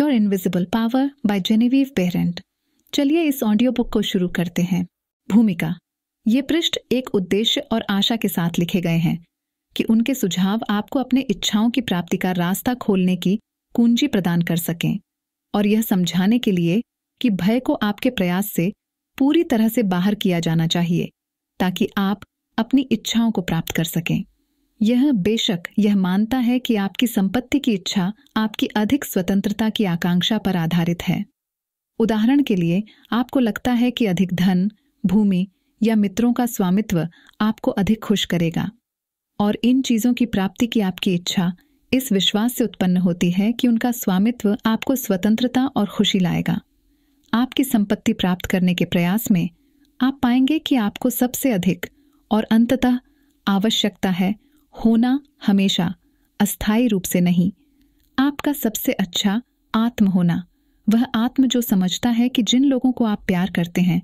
Your invisible power by Genevieve Parent चलिए इस audio book को शुरू करते हैं भूमिका ये पृष्ठ एक उद्देश्य और आशा के साथ लिखे गए हैं कि उनके सुझाव आपको अपने इच्छाओं की प्राप्ति का रास्ता खोलने की कुंजी प्रदान कर सकें और यह समझाने के लिए कि भय को आपके प्रयास से पूरी तरह से बाहर किया जाना चाहिए ताकि आप अपनी इच्छाओं को प्राप्त कर सकें यह बेशक यह मानता है कि आपकी संपत्ति की इच्छा आपकी अधिक स्वतंत्रता की आकांक्षा पर आधारित है उदाहरण के लिए आपको लगता है कि अधिक धन भूमि या मित्रों का स्वामित्व आपको अधिक खुश करेगा और इन चीजों की प्राप्ति की आपकी इच्छा इस विश्वास से उत्पन्न होती है कि उनका स्वामित्व आपको स्वतंत्रता और खुशी लाएगा आपकी संपत्ति प्राप्त करने के प्रयास में आप पाएंगे कि आपको सबसे अधिक और अंततः आवश्यकता है होना हमेशा अस्थायी रूप से नहीं आपका सबसे अच्छा आत्म होना वह आत्म जो समझता है कि जिन लोगों को आप प्यार करते हैं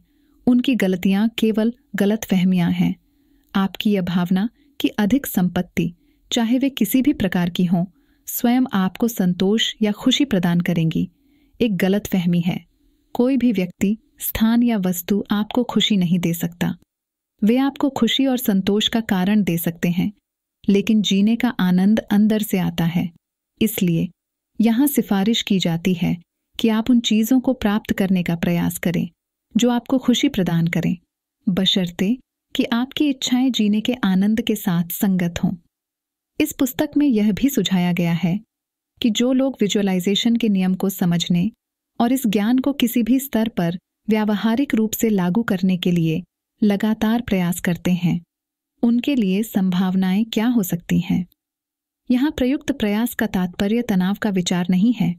उनकी गलतियां केवल गलत फहमियां हैं आपकी यह भावना कि अधिक संपत्ति चाहे वे किसी भी प्रकार की हों स्वयं आपको संतोष या खुशी प्रदान करेंगी एक गलत फहमी है कोई भी व्यक्ति स्थान या वस्तु आपको खुशी नहीं दे सकता वे आपको खुशी और संतोष का कारण दे सकते हैं लेकिन जीने का आनंद अंदर से आता है इसलिए यहाँ सिफारिश की जाती है कि आप उन चीज़ों को प्राप्त करने का प्रयास करें जो आपको खुशी प्रदान करें बशर्ते कि आपकी इच्छाएं जीने के आनंद के साथ संगत हों इस पुस्तक में यह भी सुझाया गया है कि जो लोग विजुअलाइजेशन के नियम को समझने और इस ज्ञान को किसी भी स्तर पर व्यावहारिक रूप से लागू करने के लिए लगातार प्रयास करते हैं उनके लिए संभावनाएं क्या हो सकती हैं यहाँ प्रयुक्त प्रयास का तात्पर्य तनाव का विचार नहीं है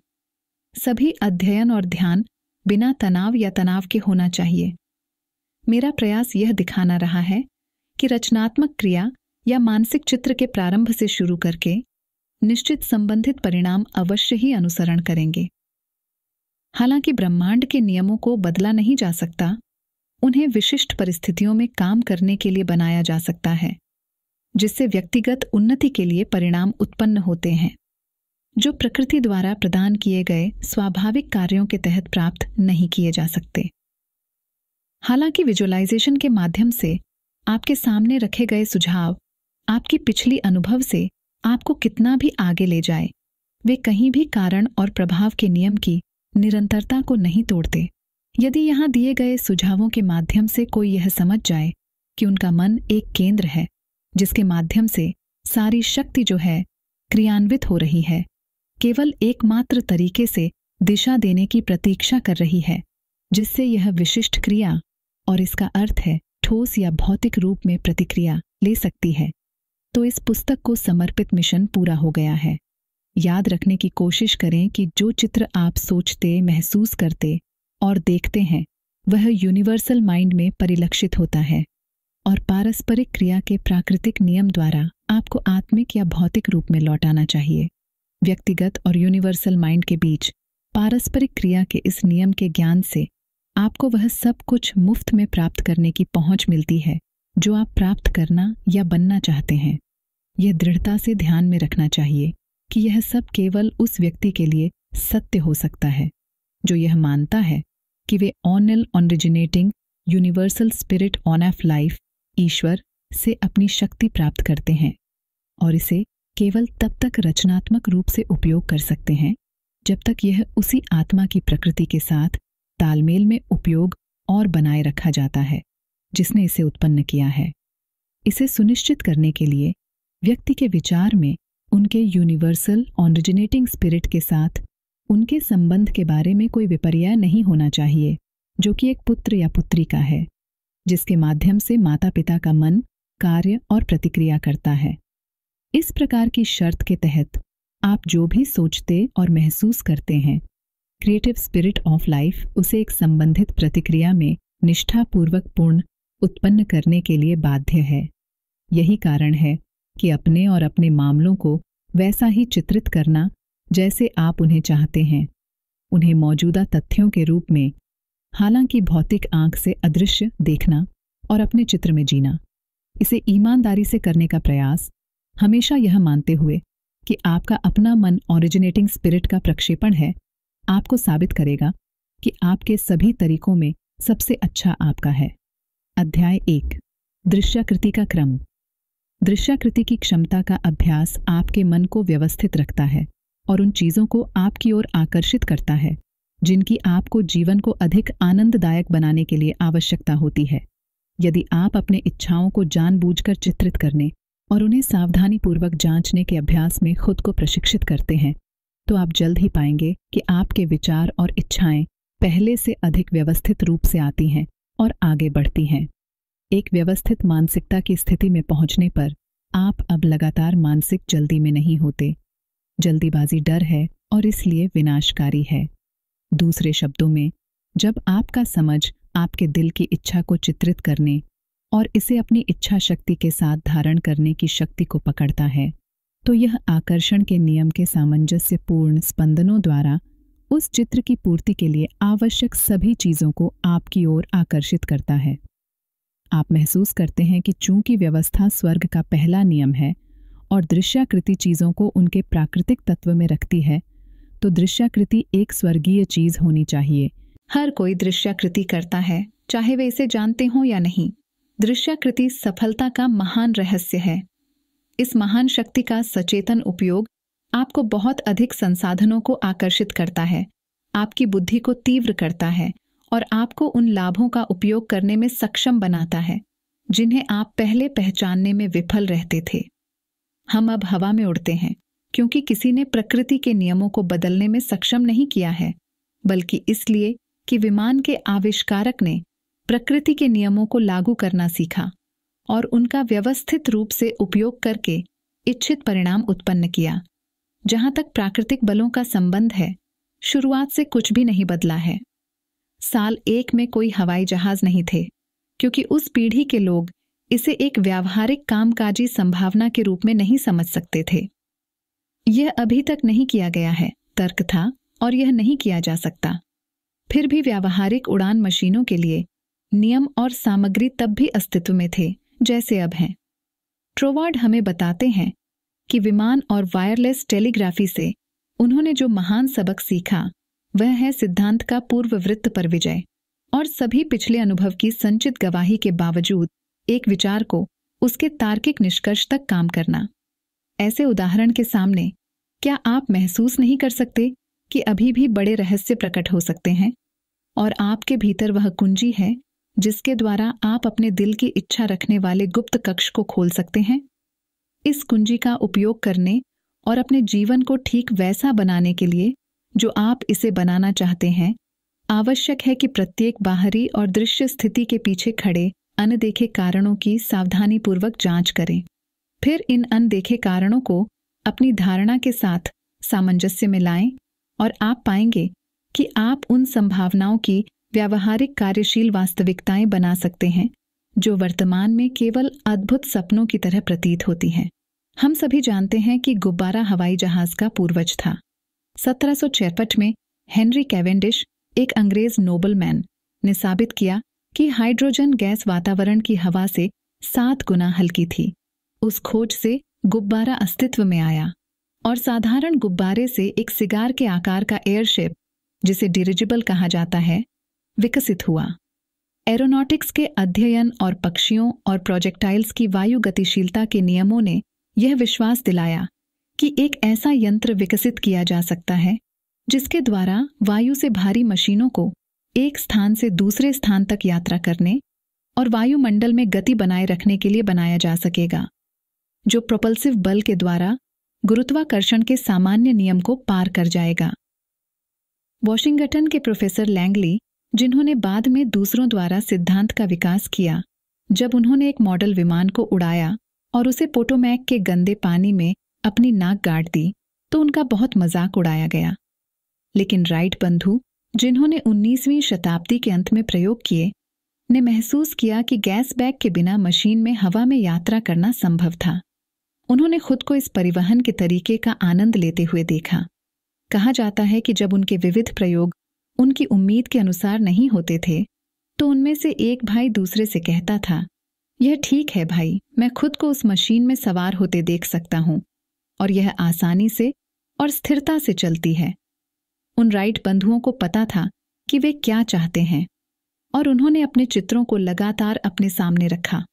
सभी अध्ययन और ध्यान बिना तनाव या तनाव के होना चाहिए मेरा प्रयास यह दिखाना रहा है कि रचनात्मक क्रिया या मानसिक चित्र के प्रारंभ से शुरू करके निश्चित संबंधित परिणाम अवश्य ही अनुसरण करेंगे हालांकि ब्रह्मांड के नियमों को बदला नहीं जा सकता उन्हें विशिष्ट परिस्थितियों में काम करने के लिए बनाया जा सकता है जिससे व्यक्तिगत उन्नति के लिए परिणाम उत्पन्न होते हैं जो प्रकृति द्वारा प्रदान किए गए स्वाभाविक कार्यों के तहत प्राप्त नहीं किए जा सकते हालांकि विजुअलाइजेशन के माध्यम से आपके सामने रखे गए सुझाव आपकी पिछली अनुभव से आपको कितना भी आगे ले जाए वे कहीं भी कारण और प्रभाव के नियम की निरंतरता को नहीं तोड़ते यदि यहाँ दिए गए सुझावों के माध्यम से कोई यह समझ जाए कि उनका मन एक केंद्र है जिसके माध्यम से सारी शक्ति जो है क्रियान्वित हो रही है केवल एकमात्र तरीके से दिशा देने की प्रतीक्षा कर रही है जिससे यह विशिष्ट क्रिया और इसका अर्थ है ठोस या भौतिक रूप में प्रतिक्रिया ले सकती है तो इस पुस्तक को समर्पित मिशन पूरा हो गया है याद रखने की कोशिश करें कि जो चित्र आप सोचते महसूस करते और देखते हैं वह यूनिवर्सल माइंड में परिलक्षित होता है और पारस्परिक क्रिया के प्राकृतिक नियम द्वारा आपको आत्मिक या भौतिक रूप में लौटाना चाहिए व्यक्तिगत और यूनिवर्सल माइंड के बीच पारस्परिक क्रिया के इस नियम के ज्ञान से आपको वह सब कुछ मुफ्त में प्राप्त करने की पहुंच मिलती है जो आप प्राप्त करना या बनना चाहते हैं यह दृढ़ता से ध्यान में रखना चाहिए कि यह सब केवल उस व्यक्ति के लिए सत्य हो सकता है जो यह मानता है कि वे ऑनल originating universal spirit on of life ईश्वर से अपनी शक्ति प्राप्त करते हैं और इसे केवल तब तक रचनात्मक रूप से उपयोग कर सकते हैं जब तक यह उसी आत्मा की प्रकृति के साथ तालमेल में उपयोग और बनाए रखा जाता है जिसने इसे उत्पन्न किया है इसे सुनिश्चित करने के लिए व्यक्ति के विचार में उनके यूनिवर्सल ऑनरिजिनेटिंग स्पिरिट के साथ उनके संबंध के बारे में कोई विपर्या नहीं होना चाहिए जो कि एक पुत्र या पुत्री का है जिसके माध्यम से माता पिता का मन कार्य और प्रतिक्रिया करता है इस प्रकार की शर्त के तहत आप जो भी सोचते और महसूस करते हैं क्रिएटिव स्पिरिट ऑफ लाइफ उसे एक संबंधित प्रतिक्रिया में निष्ठापूर्वक पूर्ण उत्पन्न करने के लिए बाध्य है यही कारण है कि अपने और अपने मामलों को वैसा ही चित्रित करना जैसे आप उन्हें चाहते हैं उन्हें मौजूदा तथ्यों के रूप में हालांकि भौतिक आंख से अदृश्य देखना और अपने चित्र में जीना इसे ईमानदारी से करने का प्रयास हमेशा यह मानते हुए कि आपका अपना मन ओरिजिनेटिंग स्पिरिट का प्रक्षेपण है आपको साबित करेगा कि आपके सभी तरीकों में सबसे अच्छा आपका है अध्याय एक दृश्याकृति का क्रम दृश्याकृति की क्षमता का अभ्यास आपके मन को व्यवस्थित रखता है और उन चीज़ों को आपकी ओर आकर्षित करता है जिनकी आपको जीवन को अधिक आनंददायक बनाने के लिए आवश्यकता होती है यदि आप अपने इच्छाओं को जानबूझकर चित्रित करने और उन्हें सावधानीपूर्वक जांचने के अभ्यास में खुद को प्रशिक्षित करते हैं तो आप जल्द ही पाएंगे कि आपके विचार और इच्छाएं पहले से अधिक व्यवस्थित रूप से आती हैं और आगे बढ़ती हैं एक व्यवस्थित मानसिकता की स्थिति में पहुंचने पर आप अब लगातार मानसिक जल्दी में नहीं होते जल्दीबाजी डर है और इसलिए विनाशकारी है दूसरे शब्दों में जब आपका समझ आपके दिल की इच्छा को चित्रित करने और इसे अपनी इच्छा शक्ति के साथ धारण करने की शक्ति को पकड़ता है तो यह आकर्षण के नियम के सामंजस्यपूर्ण स्पंदनों द्वारा उस चित्र की पूर्ति के लिए आवश्यक सभी चीजों को आपकी ओर आकर्षित करता है आप महसूस करते हैं कि चूंकि व्यवस्था स्वर्ग का पहला नियम है और दृश्याकृति चीज़ों को उनके प्राकृतिक तत्व में रखती है तो दृश्याकृति एक स्वर्गीय चीज़ होनी चाहिए हर कोई दृश्याकृति करता है चाहे वे इसे जानते हों या नहीं दृश्याकृति सफलता का महान रहस्य है इस महान शक्ति का सचेतन उपयोग आपको बहुत अधिक संसाधनों को आकर्षित करता है आपकी बुद्धि को तीव्र करता है और आपको उन लाभों का उपयोग करने में सक्षम बनाता है जिन्हें आप पहले पहचानने में विफल रहते थे हम अब हवा में उड़ते हैं क्योंकि किसी ने प्रकृति के नियमों को बदलने में सक्षम नहीं किया है बल्कि इसलिए कि विमान के आविष्कारक ने प्रकृति के नियमों को लागू करना सीखा और उनका व्यवस्थित रूप से उपयोग करके इच्छित परिणाम उत्पन्न किया जहां तक प्राकृतिक बलों का संबंध है शुरुआत से कुछ भी नहीं बदला है साल एक में कोई हवाई जहाज नहीं थे क्योंकि उस पीढ़ी के लोग इसे एक व्यावहारिक कामकाजी संभावना के रूप में नहीं समझ सकते थे यह अभी तक नहीं किया गया है तर्क था और यह नहीं किया जा सकता फिर भी व्यावहारिक उड़ान मशीनों के लिए नियम और सामग्री तब भी अस्तित्व में थे जैसे अब हैं ट्रोवार्ड हमें बताते हैं कि विमान और वायरलेस टेलीग्राफी से उन्होंने जो महान सबक सीखा वह है सिद्धांत का पूर्व वृत्त पर विजय और सभी पिछले अनुभव की संचित गवाही के बावजूद एक विचार को उसके तार्किक निष्कर्ष तक काम करना ऐसे उदाहरण के सामने क्या आप महसूस नहीं कर सकते कि अभी भी बड़े रहस्य प्रकट हो सकते हैं और आपके भीतर वह कुंजी है जिसके द्वारा आप अपने दिल की इच्छा रखने वाले गुप्त कक्ष को खोल सकते हैं इस कुंजी का उपयोग करने और अपने जीवन को ठीक वैसा बनाने के लिए जो आप इसे बनाना चाहते हैं आवश्यक है कि प्रत्येक बाहरी और दृश्य स्थिति के पीछे खड़े अनदेखे कारणों की सावधानीपूर्वक जांच करें फिर इन अनदेखे कारणों को अपनी धारणा के साथ सामंजस्य में लाएं और आप पाएंगे कि आप उन संभावनाओं की व्यावहारिक कार्यशील वास्तविकताएं बना सकते हैं जो वर्तमान में केवल अद्भुत सपनों की तरह प्रतीत होती हैं हम सभी जानते हैं कि गुब्बारा हवाई जहाज का पूर्वज था सत्रह में हेनरी कैवेंडिश एक अंग्रेज नोबलमैन ने साबित किया कि हाइड्रोजन गैस वातावरण की हवा से सात गुना हल्की थी उस खोज से गुब्बारा अस्तित्व में आया और साधारण गुब्बारे से एक सिगार के आकार का एयरशिप जिसे डिरिजिबल कहा जाता है विकसित हुआ एरोनॉटिक्स के अध्ययन और पक्षियों और प्रोजेक्टाइल्स की वायु गतिशीलता के नियमों ने यह विश्वास दिलाया कि एक ऐसा यंत्र विकसित किया जा सकता है जिसके द्वारा वायु से भारी मशीनों को एक स्थान से दूसरे स्थान तक यात्रा करने और वायुमंडल में गति बनाए रखने के लिए बनाया जा सकेगा जो प्रोपल्सिव बल के द्वारा गुरुत्वाकर्षण के सामान्य नियम को पार कर जाएगा वॉशिंगटन के प्रोफेसर लैंगली जिन्होंने बाद में दूसरों द्वारा सिद्धांत का विकास किया जब उन्होंने एक मॉडल विमान को उड़ाया और उसे पोटोमैक के गंदे पानी में अपनी नाक गाड़ दी तो उनका बहुत मजाक उड़ाया गया लेकिन राइट बंधु जिन्होंने 19वीं शताब्दी के अंत में प्रयोग किए ने महसूस किया कि गैस बैग के बिना मशीन में हवा में यात्रा करना संभव था उन्होंने खुद को इस परिवहन के तरीके का आनंद लेते हुए देखा कहा जाता है कि जब उनके विविध प्रयोग उनकी उम्मीद के अनुसार नहीं होते थे तो उनमें से एक भाई दूसरे से कहता था यह ठीक है भाई मैं खुद को उस मशीन में सवार होते देख सकता हूं और यह आसानी से और स्थिरता से चलती है उन राइट बंधुओं को पता था कि वे क्या चाहते हैं और उन्होंने अपने चित्रों को लगातार अपने सामने रखा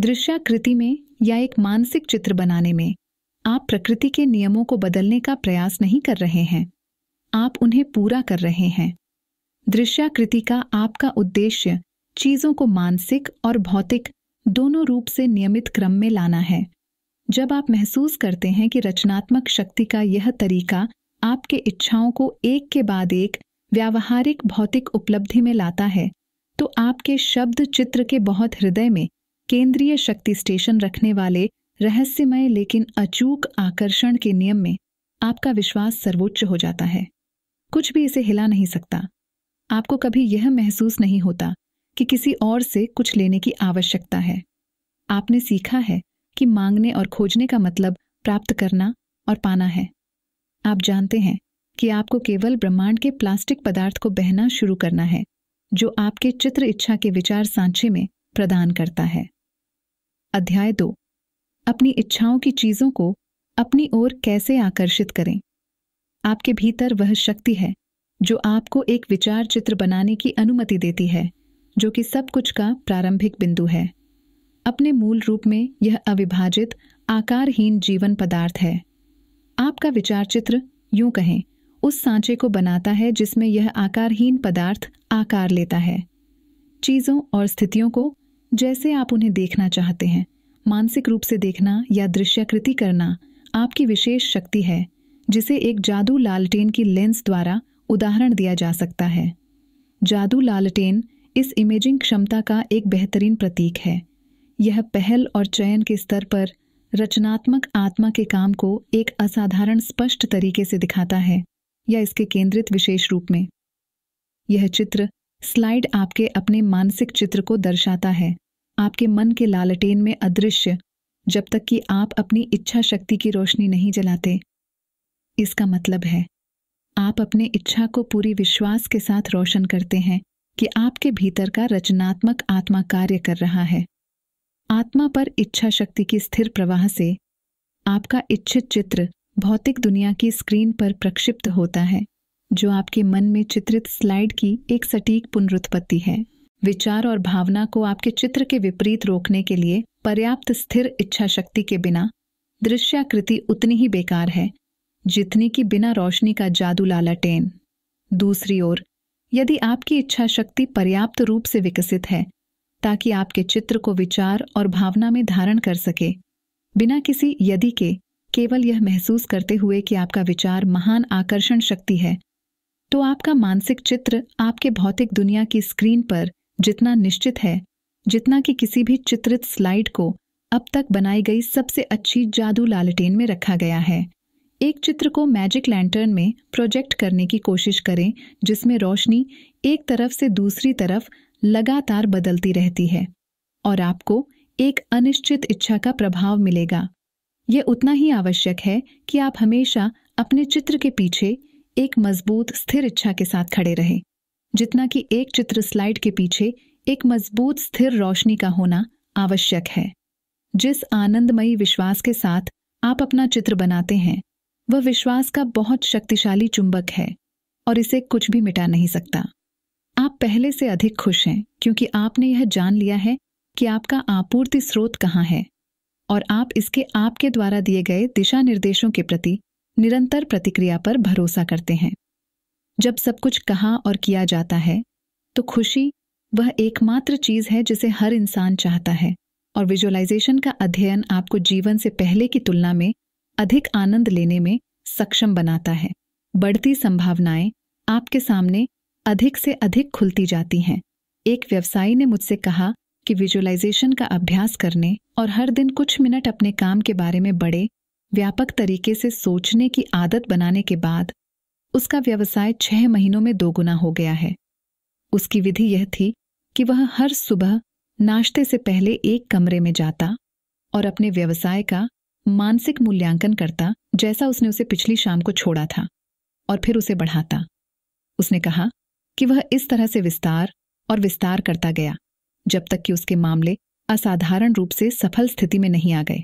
दृश्याकृति में या एक मानसिक चित्र बनाने में आप प्रकृति के नियमों को बदलने का प्रयास नहीं कर रहे हैं आप उन्हें पूरा कर रहे हैं दृश्याकृति का आपका उद्देश्य चीजों को मानसिक और भौतिक दोनों रूप से नियमित क्रम में लाना है जब आप महसूस करते हैं कि रचनात्मक शक्ति का यह तरीका आपके इच्छाओं को एक के बाद एक व्यावहारिक भौतिक उपलब्धि में लाता है तो आपके शब्द चित्र के बहुत हृदय में केंद्रीय शक्ति स्टेशन रखने वाले रहस्यमय लेकिन अचूक आकर्षण के नियम में आपका विश्वास सर्वोच्च हो जाता है कुछ भी इसे हिला नहीं सकता आपको कभी यह महसूस नहीं होता कि किसी और से कुछ लेने की आवश्यकता है आपने सीखा है कि मांगने और खोजने का मतलब प्राप्त करना और पाना है आप जानते हैं कि आपको केवल ब्रह्मांड के प्लास्टिक पदार्थ को बहना शुरू करना है जो आपके चित्र इच्छा के विचार सांचे में प्रदान करता है अध्याय दो अपनी इच्छाओं की चीजों को अपनी ओर कैसे आकर्षित करें आपके भीतर वह शक्ति है जो आपको एक विचार चित्र बनाने की अनुमति देती है जो कि सब कुछ का प्रारंभिक बिंदु है अपने मूल रूप में यह अविभाजित आकारहीन जीवन पदार्थ है आपका विचार चित्र यूं कहें उस सांचे को बनाता है जिसमें यह आकारहीन पदार्थ आकार लेता है चीज़ों और स्थितियों को जैसे आप उन्हें देखना चाहते हैं मानसिक रूप से देखना या दृश्यकृति करना आपकी विशेष शक्ति है जिसे एक जादू लालटेन की लेंस द्वारा उदाहरण दिया जा सकता है जादू लालटेन इस इमेजिंग क्षमता का एक बेहतरीन प्रतीक है यह पहल और चयन के स्तर पर रचनात्मक आत्मा के काम को एक असाधारण स्पष्ट तरीके से दिखाता है या इसके केंद्रित विशेष रूप में यह चित्र स्लाइड आपके अपने मानसिक चित्र को दर्शाता है आपके मन के लालटेन में अदृश्य जब तक कि आप अपनी इच्छा शक्ति की रोशनी नहीं जलाते इसका मतलब है आप अपने इच्छा को पूरी विश्वास के साथ रोशन करते हैं कि आपके भीतर का रचनात्मक आत्मा कार्य कर रहा है आत्मा पर इच्छा शक्ति की स्थिर प्रवाह से आपका इच्छित चित्र भौतिक दुनिया की स्क्रीन पर प्रक्षिप्त होता है जो आपके मन में चित्रित स्लाइड की एक सटीक पुनरुत्पत्ति है विचार और भावना को आपके चित्र के विपरीत रोकने के लिए पर्याप्त स्थिर इच्छा शक्ति के बिना दृश्याकृति उतनी ही बेकार है जितनी कि बिना रोशनी का जादू टेन दूसरी ओर यदि आपकी इच्छा शक्ति पर्याप्त रूप से विकसित है ताकि आपके चित्र को विचार और भावना में धारण कर सके बिना किसी यदि के केवल यह महसूस करते हुए कि आपका विचार महान आकर्षण शक्ति है तो आपका मानसिक चित्र आपके भौतिक दुनिया की स्क्रीन पर जितना निश्चित है जितना कि किसी भी चित्रित स्लाइड को अब तक बनाई गई सबसे अच्छी जादू लालटेन में रखा गया है एक चित्र को मैजिक लैंटर्न में प्रोजेक्ट करने की कोशिश करें जिसमें रोशनी एक तरफ से दूसरी तरफ लगातार बदलती रहती है और आपको एक अनिश्चित इच्छा का प्रभाव मिलेगा यह उतना ही आवश्यक है कि आप हमेशा अपने चित्र के पीछे एक मजबूत स्थिर इच्छा के साथ खड़े रहें जितना कि एक चित्र स्लाइड के पीछे एक मजबूत स्थिर रोशनी का होना आवश्यक है जिस आनंदमयी विश्वास के साथ आप अपना चित्र बनाते हैं वह विश्वास का बहुत शक्तिशाली चुंबक है और इसे कुछ भी मिटा नहीं सकता आप पहले से अधिक खुश हैं क्योंकि आपने यह जान लिया है कि आपका आपूर्ति स्रोत कहाँ है और आप इसके आपके द्वारा दिए गए दिशा निर्देशों के प्रति निरंतर प्रतिक्रिया पर भरोसा करते हैं जब सब कुछ कहा और किया जाता है तो खुशी वह एकमात्र चीज है जिसे हर इंसान चाहता है और विजुअलाइजेशन का अध्ययन आपको जीवन से पहले की तुलना में अधिक आनंद लेने में सक्षम बनाता है बढ़ती संभावनाएं आपके सामने अधिक से अधिक खुलती जाती हैं एक व्यवसायी ने मुझसे कहा कि विजुअलाइजेशन का अभ्यास करने और हर दिन कुछ मिनट अपने काम के बारे में बड़े व्यापक तरीके से सोचने की आदत बनाने के बाद उसका व्यवसाय छह महीनों में दोगुना हो गया है उसकी विधि यह थी कि वह हर सुबह नाश्ते से पहले एक कमरे में जाता और अपने व्यवसाय का मानसिक मूल्यांकन करता जैसा उसने उसे पिछली शाम को छोड़ा था और फिर उसे बढ़ाता उसने कहा कि वह इस तरह से विस्तार और विस्तार करता गया जब तक कि उसके मामले असाधारण रूप से सफल स्थिति में नहीं आ गए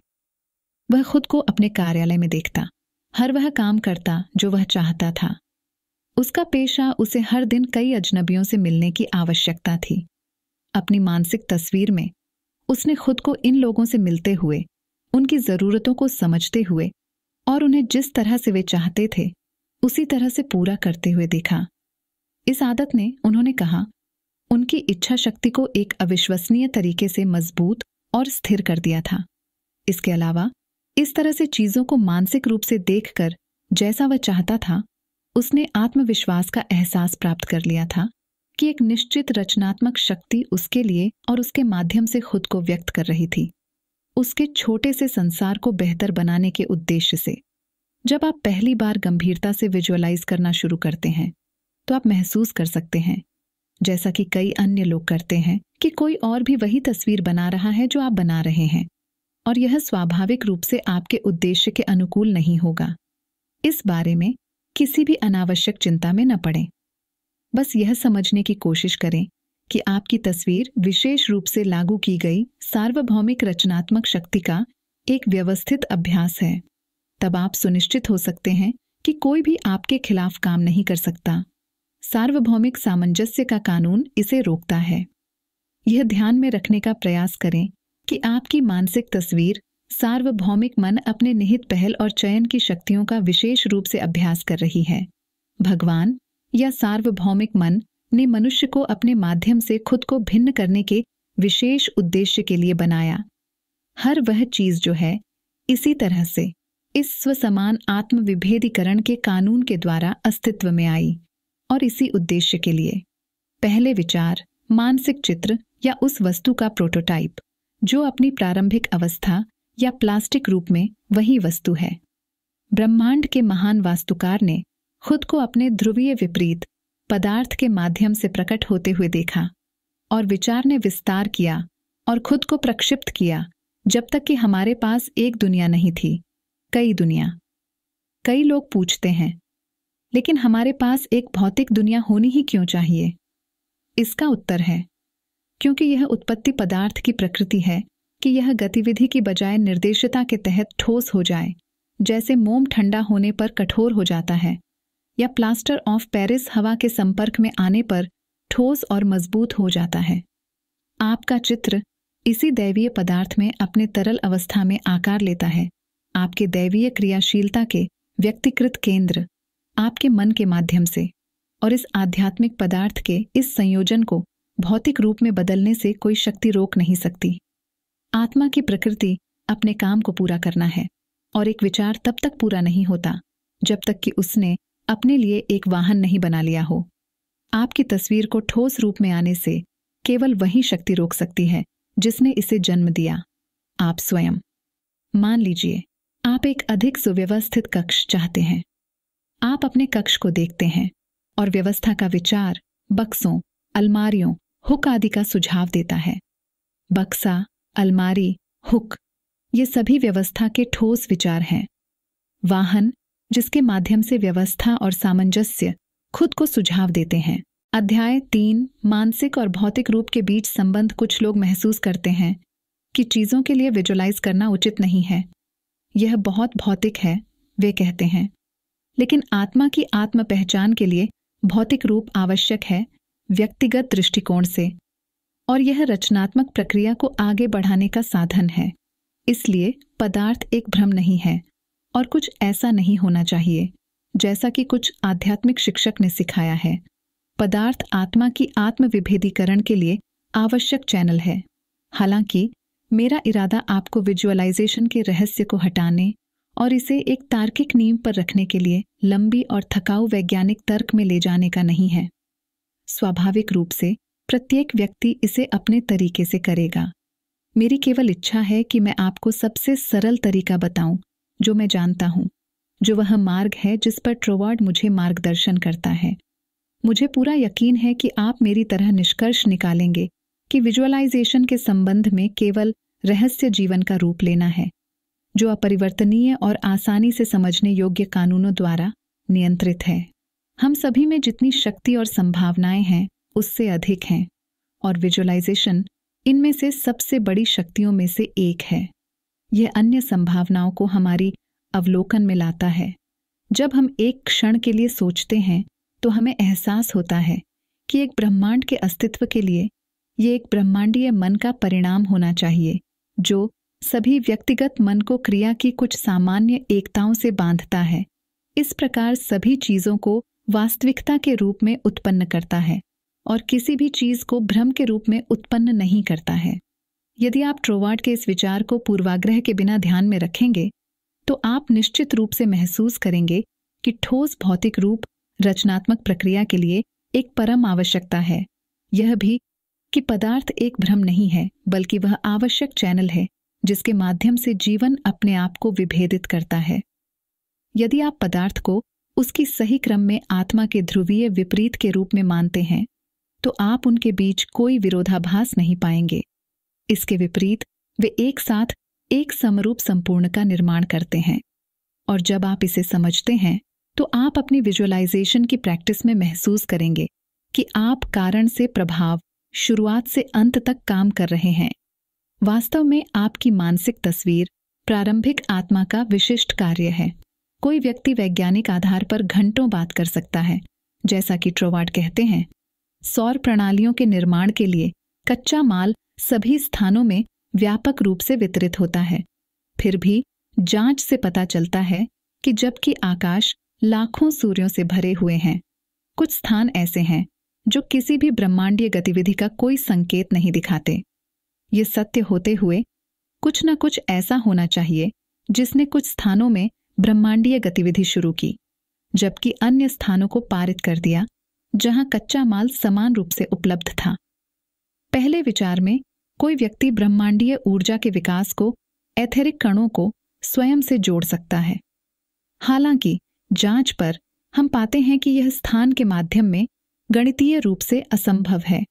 वह खुद को अपने कार्यालय में देखता हर वह काम करता जो वह चाहता था उसका पेशा उसे हर दिन कई अजनबियों से मिलने की आवश्यकता थी अपनी मानसिक तस्वीर में उसने खुद को इन लोगों से मिलते हुए उनकी जरूरतों को समझते हुए और उन्हें जिस तरह से वे चाहते थे उसी तरह से पूरा करते हुए देखा इस आदत ने उन्होंने कहा उनकी इच्छा शक्ति को एक अविश्वसनीय तरीके से मजबूत और स्थिर कर दिया था इसके अलावा इस तरह से चीजों को मानसिक रूप से देखकर जैसा वह चाहता था उसने आत्मविश्वास का एहसास प्राप्त कर लिया था कि एक निश्चित रचनात्मक शक्ति उसके लिए और उसके माध्यम से खुद को व्यक्त कर रही थी उसके छोटे से संसार को बेहतर बनाने के उद्देश्य से जब आप पहली बार गंभीरता से विजुअलाइज करना शुरू करते हैं तो आप महसूस कर सकते हैं जैसा कि कई अन्य लोग करते हैं कि कोई और भी वही तस्वीर बना रहा है जो आप बना रहे हैं और यह स्वाभाविक रूप से आपके उद्देश्य के अनुकूल नहीं होगा इस बारे में किसी भी अनावश्यक चिंता में न पड़े बस यह समझने की कोशिश करें कि आपकी तस्वीर विशेष रूप से लागू की गई सार्वभौमिक रचनात्मक शक्ति का एक व्यवस्थित अभ्यास है तब आप सुनिश्चित हो सकते हैं कि कोई भी आपके खिलाफ काम नहीं कर सकता सार्वभौमिक सामंजस्य का कानून इसे रोकता है यह ध्यान में रखने का प्रयास करें कि आपकी मानसिक तस्वीर सार्वभौमिक मन अपने निहित पहल और चयन की शक्तियों का विशेष रूप से अभ्यास कर रही है भगवान या सार्वभौमिक मन ने मनुष्य को अपने माध्यम से खुद को भिन्न करने के विशेष उद्देश्य के लिए बनाया हर वह चीज जो है इसी तरह से इस स्वसमान आत्मविभेदीकरण के कानून के द्वारा अस्तित्व में आई और इसी उद्देश्य के लिए पहले विचार मानसिक चित्र या उस वस्तु का प्रोटोटाइप जो अपनी प्रारंभिक अवस्था या प्लास्टिक रूप में वही वस्तु है ब्रह्मांड के महान वास्तुकार ने खुद को अपने ध्रुवीय विपरीत पदार्थ के माध्यम से प्रकट होते हुए देखा और विचार ने विस्तार किया और खुद को प्रक्षिप्त किया जब तक कि हमारे पास एक दुनिया नहीं थी कई दुनिया कई लोग पूछते हैं लेकिन हमारे पास एक भौतिक दुनिया होनी ही क्यों चाहिए इसका उत्तर है क्योंकि यह उत्पत्ति पदार्थ की प्रकृति है कि यह गतिविधि की बजाय निर्देशता के तहत ठोस हो जाए जैसे मोम ठंडा होने पर कठोर हो जाता है या प्लास्टर ऑफ पेरिस हवा के संपर्क में आने पर ठोस और मजबूत हो जाता है आपका चित्र इसी दैवीय पदार्थ में अपने तरल अवस्था में आकार लेता है आपके दैवीय क्रियाशीलता के व्यक्तिकृत केंद्र आपके मन के माध्यम से और इस आध्यात्मिक पदार्थ के इस संयोजन को भौतिक रूप में बदलने से कोई शक्ति रोक नहीं सकती आत्मा की प्रकृति अपने काम को पूरा करना है और एक विचार तब तक पूरा नहीं होता जब तक कि उसने अपने लिए एक वाहन नहीं बना लिया हो आपकी तस्वीर को ठोस रूप में आने से केवल वही शक्ति रोक सकती है जिसने इसे जन्म दिया आप स्वयं मान लीजिए आप एक अधिक सुव्यवस्थित कक्ष चाहते हैं आप अपने कक्ष को देखते हैं और व्यवस्था का विचार बक्सों अलमारियों हुक आदि का सुझाव देता है बक्सा अलमारी हुक ये सभी व्यवस्था के ठोस विचार हैं वाहन जिसके माध्यम से व्यवस्था और सामंजस्य खुद को सुझाव देते हैं अध्याय तीन मानसिक और भौतिक रूप के बीच संबंध कुछ लोग महसूस करते हैं कि चीजों के लिए विजुलाइज करना उचित नहीं है यह बहुत भौतिक है वे कहते हैं लेकिन आत्मा की आत्म पहचान के लिए भौतिक रूप आवश्यक है व्यक्तिगत दृष्टिकोण से और यह रचनात्मक प्रक्रिया को आगे बढ़ाने का साधन है इसलिए पदार्थ एक भ्रम नहीं है और कुछ ऐसा नहीं होना चाहिए जैसा कि कुछ आध्यात्मिक शिक्षक ने सिखाया है पदार्थ आत्मा की आत्मविभेदीकरण के लिए आवश्यक चैनल है हालांकि मेरा इरादा आपको विजुअलाइजेशन के रहस्य को हटाने और इसे एक तार्किक नींव पर रखने के लिए लंबी और थकाऊ वैज्ञानिक तर्क में ले जाने का नहीं है स्वाभाविक रूप से प्रत्येक व्यक्ति इसे अपने तरीके से करेगा मेरी केवल इच्छा है कि मैं आपको सबसे सरल तरीका बताऊं जो मैं जानता हूं जो वह मार्ग है जिस पर ट्रोवार्ड मुझे मार्गदर्शन करता है मुझे पूरा यकीन है कि आप मेरी तरह निष्कर्ष निकालेंगे कि विजुअलाइजेशन के संबंध में केवल रहस्य जीवन का रूप लेना है जो अपरिवर्तनीय और आसानी से समझने योग्य कानूनों द्वारा नियंत्रित है हम सभी में जितनी शक्ति और संभावनाएं हैं उससे अधिक हैं और विजुअलाइजेशन इनमें से सबसे बड़ी शक्तियों में से एक है यह अन्य संभावनाओं को हमारी अवलोकन में लाता है जब हम एक क्षण के लिए सोचते हैं तो हमें एहसास होता है कि एक ब्रह्मांड के अस्तित्व के लिए ये एक ब्रह्मांडीय मन का परिणाम होना चाहिए जो सभी व्यक्तिगत मन को क्रिया की कुछ सामान्य एकताओं से बांधता है इस प्रकार सभी चीजों को वास्तविकता के रूप में उत्पन्न करता है और किसी भी चीज को भ्रम के रूप में उत्पन्न नहीं करता है यदि आप ट्रोवार्ड के इस विचार को पूर्वाग्रह के बिना ध्यान में रखेंगे तो आप निश्चित रूप से महसूस करेंगे कि ठोस भौतिक रूप रचनात्मक प्रक्रिया के लिए एक परम आवश्यकता है यह भी कि पदार्थ एक भ्रम नहीं है बल्कि वह आवश्यक चैनल है जिसके माध्यम से जीवन अपने आप को विभेदित करता है यदि आप पदार्थ को उसकी सही क्रम में आत्मा के ध्रुवीय विपरीत के रूप में मानते हैं तो आप उनके बीच कोई विरोधाभास नहीं पाएंगे इसके विपरीत वे एक साथ एक समरूप संपूर्ण का निर्माण करते हैं और जब आप इसे समझते हैं तो आप अपनी विजुअलाइजेशन की प्रैक्टिस में महसूस करेंगे कि आप कारण से प्रभाव शुरुआत से अंत तक काम कर रहे हैं वास्तव में आपकी मानसिक तस्वीर प्रारंभिक आत्मा का विशिष्ट कार्य है कोई व्यक्ति वैज्ञानिक आधार पर घंटों बात कर सकता है जैसा कि ट्रोवाट कहते हैं सौर प्रणालियों के निर्माण के लिए कच्चा माल सभी स्थानों में व्यापक रूप से वितरित होता है फिर भी जांच से पता चलता है कि जबकि आकाश लाखों सूर्यों से भरे हुए हैं कुछ स्थान ऐसे हैं जो किसी भी ब्रह्मांडीय गतिविधि का कोई संकेत नहीं दिखाते ये सत्य होते हुए कुछ न कुछ ऐसा होना चाहिए जिसने कुछ स्थानों में ब्रह्मांडीय गतिविधि शुरू की जबकि अन्य स्थानों को पारित कर दिया जहां कच्चा माल समान रूप से उपलब्ध था पहले विचार में कोई व्यक्ति ब्रह्मांडीय ऊर्जा के विकास को एथेरिक कणों को स्वयं से जोड़ सकता है हालांकि जांच पर हम पाते हैं कि यह स्थान के माध्यम में गणितीय रूप से असंभव है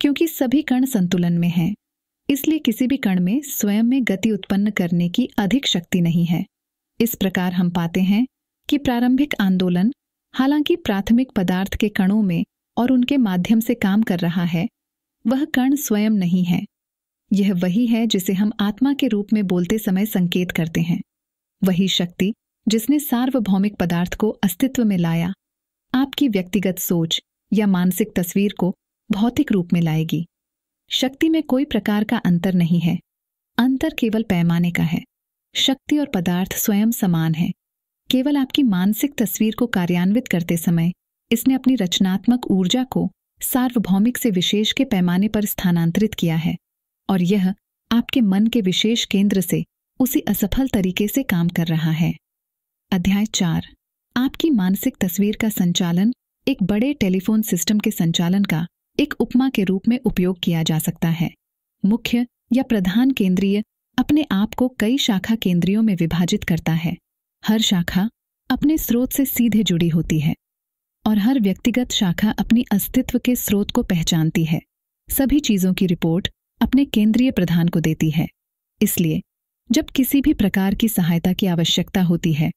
क्योंकि सभी कण संतुलन में हैं इसलिए किसी भी कण में स्वयं में गति उत्पन्न करने की अधिक शक्ति नहीं है इस प्रकार हम पाते हैं कि प्रारंभिक आंदोलन हालांकि प्राथमिक पदार्थ के कणों में और उनके माध्यम से काम कर रहा है वह कण स्वयं नहीं है यह वही है जिसे हम आत्मा के रूप में बोलते समय संकेत करते हैं वही शक्ति जिसने सार्वभौमिक पदार्थ को अस्तित्व में लाया आपकी व्यक्तिगत सोच या मानसिक तस्वीर को भौतिक रूप में लाएगी शक्ति में कोई प्रकार का अंतर नहीं है अंतर केवल पैमाने का है शक्ति और पदार्थ स्वयं समान है केवल आपकी मानसिक तस्वीर को कार्यान्वित करते समय इसने अपनी रचनात्मक ऊर्जा को सार्वभौमिक से विशेष के पैमाने पर स्थानांतरित किया है और यह आपके मन के विशेष केंद्र से उसी असफल तरीके से काम कर रहा है अध्याय चार आपकी मानसिक तस्वीर का संचालन एक बड़े टेलीफोन सिस्टम के संचालन का एक उपमा के रूप में उपयोग किया जा सकता है मुख्य या प्रधान केंद्रीय अपने आप को कई शाखा केंद्रियों में विभाजित करता है हर शाखा अपने स्रोत से सीधे जुड़ी होती है और हर व्यक्तिगत शाखा अपनी अस्तित्व के स्रोत को पहचानती है सभी चीजों की रिपोर्ट अपने केंद्रीय प्रधान को देती है इसलिए जब किसी भी प्रकार की सहायता की आवश्यकता होती है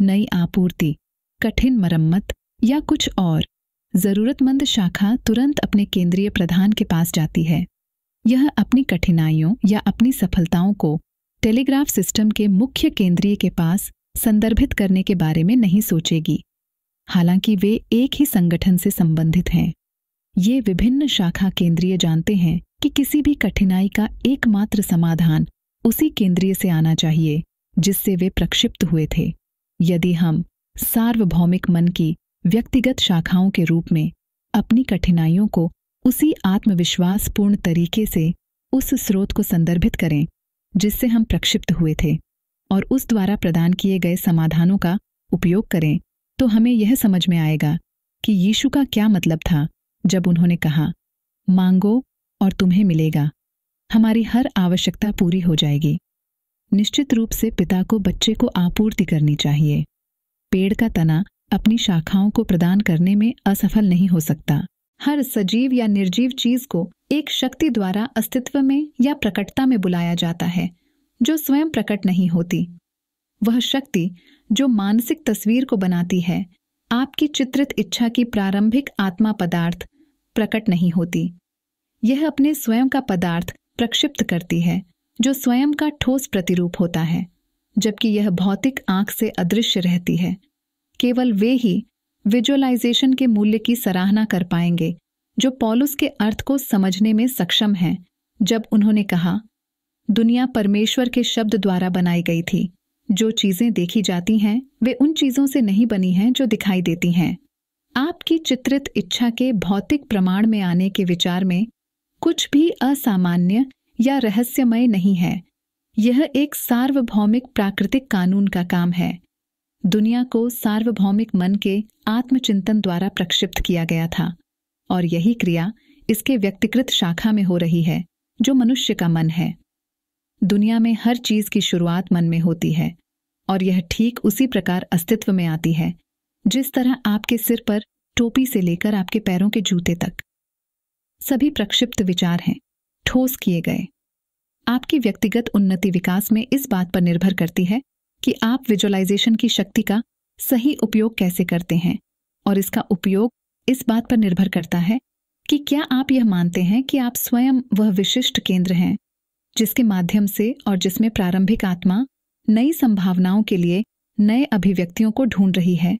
नई आपूर्ति कठिन मरम्मत या कुछ और जरूरतमंद शाखा तुरंत अपने केंद्रीय प्रधान के पास जाती है यह अपनी कठिनाइयों या अपनी सफलताओं को टेलीग्राफ सिस्टम के मुख्य केंद्रीय के पास संदर्भित करने के बारे में नहीं सोचेगी हालांकि वे एक ही संगठन से संबंधित हैं ये विभिन्न शाखा केंद्रीय जानते हैं कि किसी भी कठिनाई का एकमात्र समाधान उसी केंद्रीय से आना चाहिए जिससे वे प्रक्षिप्त हुए थे यदि हम सार्वभौमिक मन की व्यक्तिगत शाखाओं के रूप में अपनी कठिनाइयों को उसी आत्मविश्वास पूर्ण तरीके से उस स्रोत को संदर्भित करें जिससे हम प्रक्षिप्त हुए थे और उस द्वारा प्रदान किए गए समाधानों का उपयोग करें तो हमें यह समझ में आएगा कि यीशु का क्या मतलब था जब उन्होंने कहा मांगो और तुम्हें मिलेगा हमारी हर आवश्यकता पूरी हो जाएगी निश्चित रूप से पिता को बच्चे को आपूर्ति करनी चाहिए पेड़ का तना अपनी शाखाओं को प्रदान करने में असफल नहीं हो सकता हर सजीव या निर्जीव चीज को एक शक्ति द्वारा अस्तित्व में या प्रकटता में बुलाया जाता है जो स्वयं प्रकट नहीं होती वह शक्ति जो मानसिक तस्वीर को बनाती है आपकी चित्रित इच्छा की प्रारंभिक आत्मा पदार्थ प्रकट नहीं होती यह अपने स्वयं का पदार्थ प्रक्षिप्त करती है जो स्वयं का ठोस प्रतिरूप होता है जबकि यह भौतिक आंख से अदृश्य रहती है केवल वे ही विजुअलाइजेशन के मूल्य की सराहना कर पाएंगे जो पॉलुस के अर्थ को समझने में सक्षम हैं जब उन्होंने कहा दुनिया परमेश्वर के शब्द द्वारा बनाई गई थी जो चीजें देखी जाती हैं वे उन चीजों से नहीं बनी हैं जो दिखाई देती हैं आपकी चित्रित इच्छा के भौतिक प्रमाण में आने के विचार में कुछ भी असामान्य या रहस्यमय नहीं है यह एक सार्वभौमिक प्राकृतिक कानून का काम है दुनिया को सार्वभौमिक मन के आत्मचिंतन द्वारा प्रक्षिप्त किया गया था और यही क्रिया इसके व्यक्तिकृत शाखा में हो रही है जो मनुष्य का मन है दुनिया में हर चीज की शुरुआत मन में होती है और यह ठीक उसी प्रकार अस्तित्व में आती है जिस तरह आपके सिर पर टोपी से लेकर आपके पैरों के जूते तक सभी प्रक्षिप्त विचार हैं ठोस किए गए आपकी व्यक्तिगत उन्नति विकास में इस बात पर निर्भर करती है कि आप विजुअलाइजेशन की शक्ति का सही उपयोग कैसे करते हैं और इसका उपयोग इस बात पर निर्भर करता है कि क्या आप यह मानते हैं कि आप स्वयं वह विशिष्ट केंद्र हैं जिसके माध्यम से और जिसमें प्रारंभिक आत्मा नई संभावनाओं के लिए नए अभिव्यक्तियों को ढूंढ रही है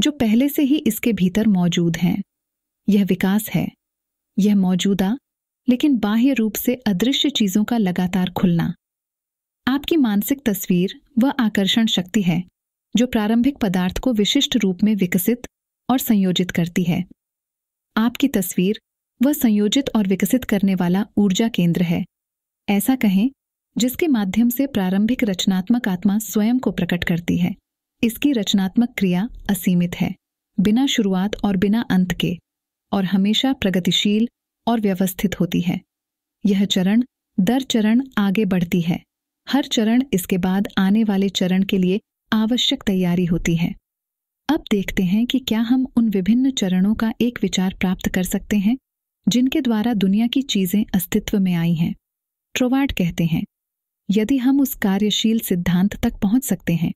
जो पहले से ही इसके भीतर मौजूद हैं यह विकास है यह मौजूदा लेकिन बाह्य रूप से अदृश्य चीजों का लगातार खुलना आपकी मानसिक तस्वीर वह आकर्षण शक्ति है जो प्रारंभिक पदार्थ को विशिष्ट रूप में विकसित और संयोजित करती है आपकी तस्वीर वह संयोजित और विकसित करने वाला ऊर्जा केंद्र है ऐसा कहें जिसके माध्यम से प्रारंभिक रचनात्मक आत्मा स्वयं को प्रकट करती है इसकी रचनात्मक क्रिया असीमित है बिना शुरुआत और बिना अंत के और हमेशा प्रगतिशील और व्यवस्थित होती है यह चरण दर चरण आगे बढ़ती है हर चरण इसके बाद आने वाले चरण के लिए आवश्यक तैयारी होती है अब देखते हैं कि क्या हम उन विभिन्न चरणों का एक विचार प्राप्त कर सकते हैं जिनके द्वारा दुनिया की चीजें अस्तित्व में आई हैं ट्रोवार्ड कहते हैं यदि हम उस कार्यशील सिद्धांत तक पहुंच सकते हैं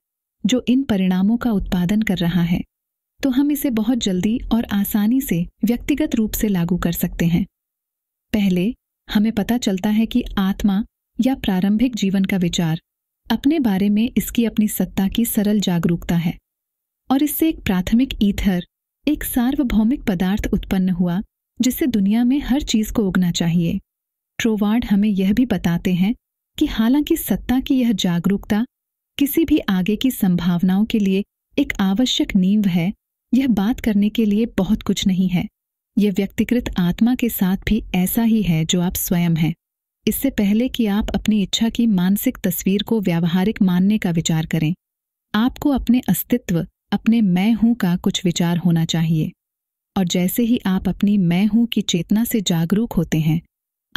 जो इन परिणामों का उत्पादन कर रहा है तो हम इसे बहुत जल्दी और आसानी से व्यक्तिगत रूप से लागू कर सकते हैं पहले हमें पता चलता है कि आत्मा या प्रारंभिक जीवन का विचार अपने बारे में इसकी अपनी सत्ता की सरल जागरूकता है और इससे एक प्राथमिक ईथर एक सार्वभौमिक पदार्थ उत्पन्न हुआ जिससे दुनिया में हर चीज को उगना चाहिए ट्रोवार्ड हमें यह भी बताते हैं कि हालांकि सत्ता की यह जागरूकता किसी भी आगे की संभावनाओं के लिए एक आवश्यक नींव है यह बात करने के लिए बहुत कुछ नहीं है यह व्यक्तिकृत आत्मा के साथ भी ऐसा ही है जो आप स्वयं हैं इससे पहले कि आप अपनी इच्छा की मानसिक तस्वीर को व्यावहारिक मानने का विचार करें आपको अपने अस्तित्व अपने मैं हूं का कुछ विचार होना चाहिए और जैसे ही आप अपनी मैं हूं की चेतना से जागरूक होते हैं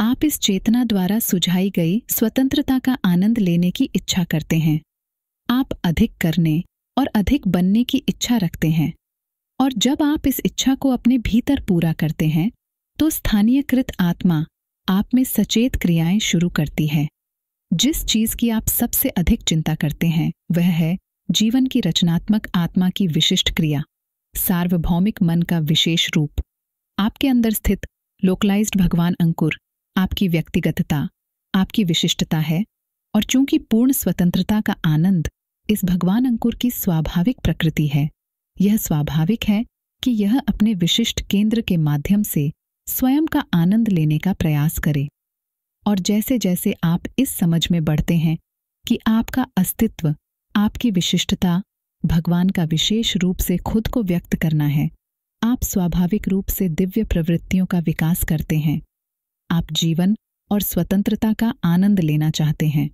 आप इस चेतना द्वारा सुझाई गई स्वतंत्रता का आनंद लेने की इच्छा करते हैं आप अधिक करने और अधिक बनने की इच्छा रखते हैं और जब आप इस इच्छा को अपने भीतर पूरा करते हैं तो स्थानीयकृत आत्मा आप में सचेत क्रियाएं शुरू करती है जिस चीज की आप सबसे अधिक चिंता करते हैं वह है जीवन की रचनात्मक आत्मा की विशिष्ट क्रिया सार्वभौमिक मन का विशेष रूप आपके अंदर स्थित लोकलाइज्ड भगवान अंकुर आपकी व्यक्तिगतता आपकी विशिष्टता है और चूंकि पूर्ण स्वतंत्रता का आनंद इस भगवान अंकुर की स्वाभाविक प्रकृति है यह स्वाभाविक है कि यह अपने विशिष्ट केंद्र के माध्यम से स्वयं का आनंद लेने का प्रयास करें और जैसे जैसे आप इस समझ में बढ़ते हैं कि आपका अस्तित्व आपकी विशिष्टता भगवान का विशेष रूप से खुद को व्यक्त करना है आप स्वाभाविक रूप से दिव्य प्रवृत्तियों का विकास करते हैं आप जीवन और स्वतंत्रता का आनंद लेना चाहते हैं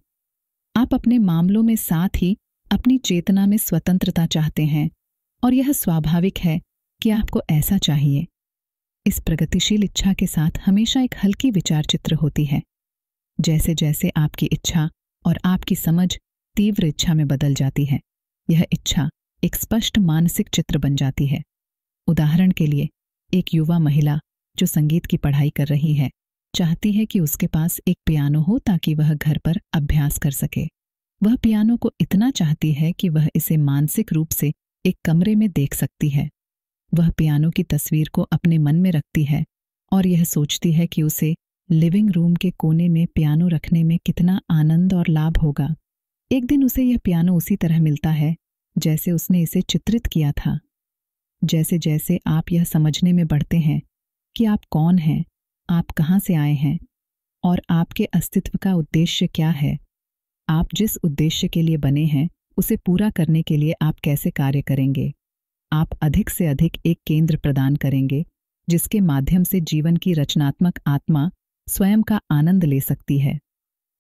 आप अपने मामलों में साथ ही अपनी चेतना में स्वतंत्रता चाहते हैं और यह स्वाभाविक है कि आपको ऐसा चाहिए इस प्रगतिशील इच्छा के साथ हमेशा एक हल्की विचार चित्र होती है जैसे जैसे आपकी इच्छा और आपकी समझ तीव्र इच्छा में बदल जाती है यह इच्छा एक स्पष्ट मानसिक चित्र बन जाती है उदाहरण के लिए एक युवा महिला जो संगीत की पढ़ाई कर रही है चाहती है कि उसके पास एक पियानो हो ताकि वह घर पर अभ्यास कर सके वह पियानो को इतना चाहती है कि वह इसे मानसिक रूप से एक कमरे में देख सकती है वह पियानो की तस्वीर को अपने मन में रखती है और यह सोचती है कि उसे लिविंग रूम के कोने में पियानो रखने में कितना आनंद और लाभ होगा एक दिन उसे यह पियानो उसी तरह मिलता है जैसे उसने इसे चित्रित किया था जैसे जैसे आप यह समझने में बढ़ते हैं कि आप कौन हैं आप कहाँ से आए हैं और आपके अस्तित्व का उद्देश्य क्या है आप जिस उद्देश्य के लिए बने हैं उसे पूरा करने के लिए आप कैसे कार्य करेंगे आप अधिक से अधिक एक केंद्र प्रदान करेंगे जिसके माध्यम से जीवन की रचनात्मक आत्मा स्वयं का आनंद ले सकती है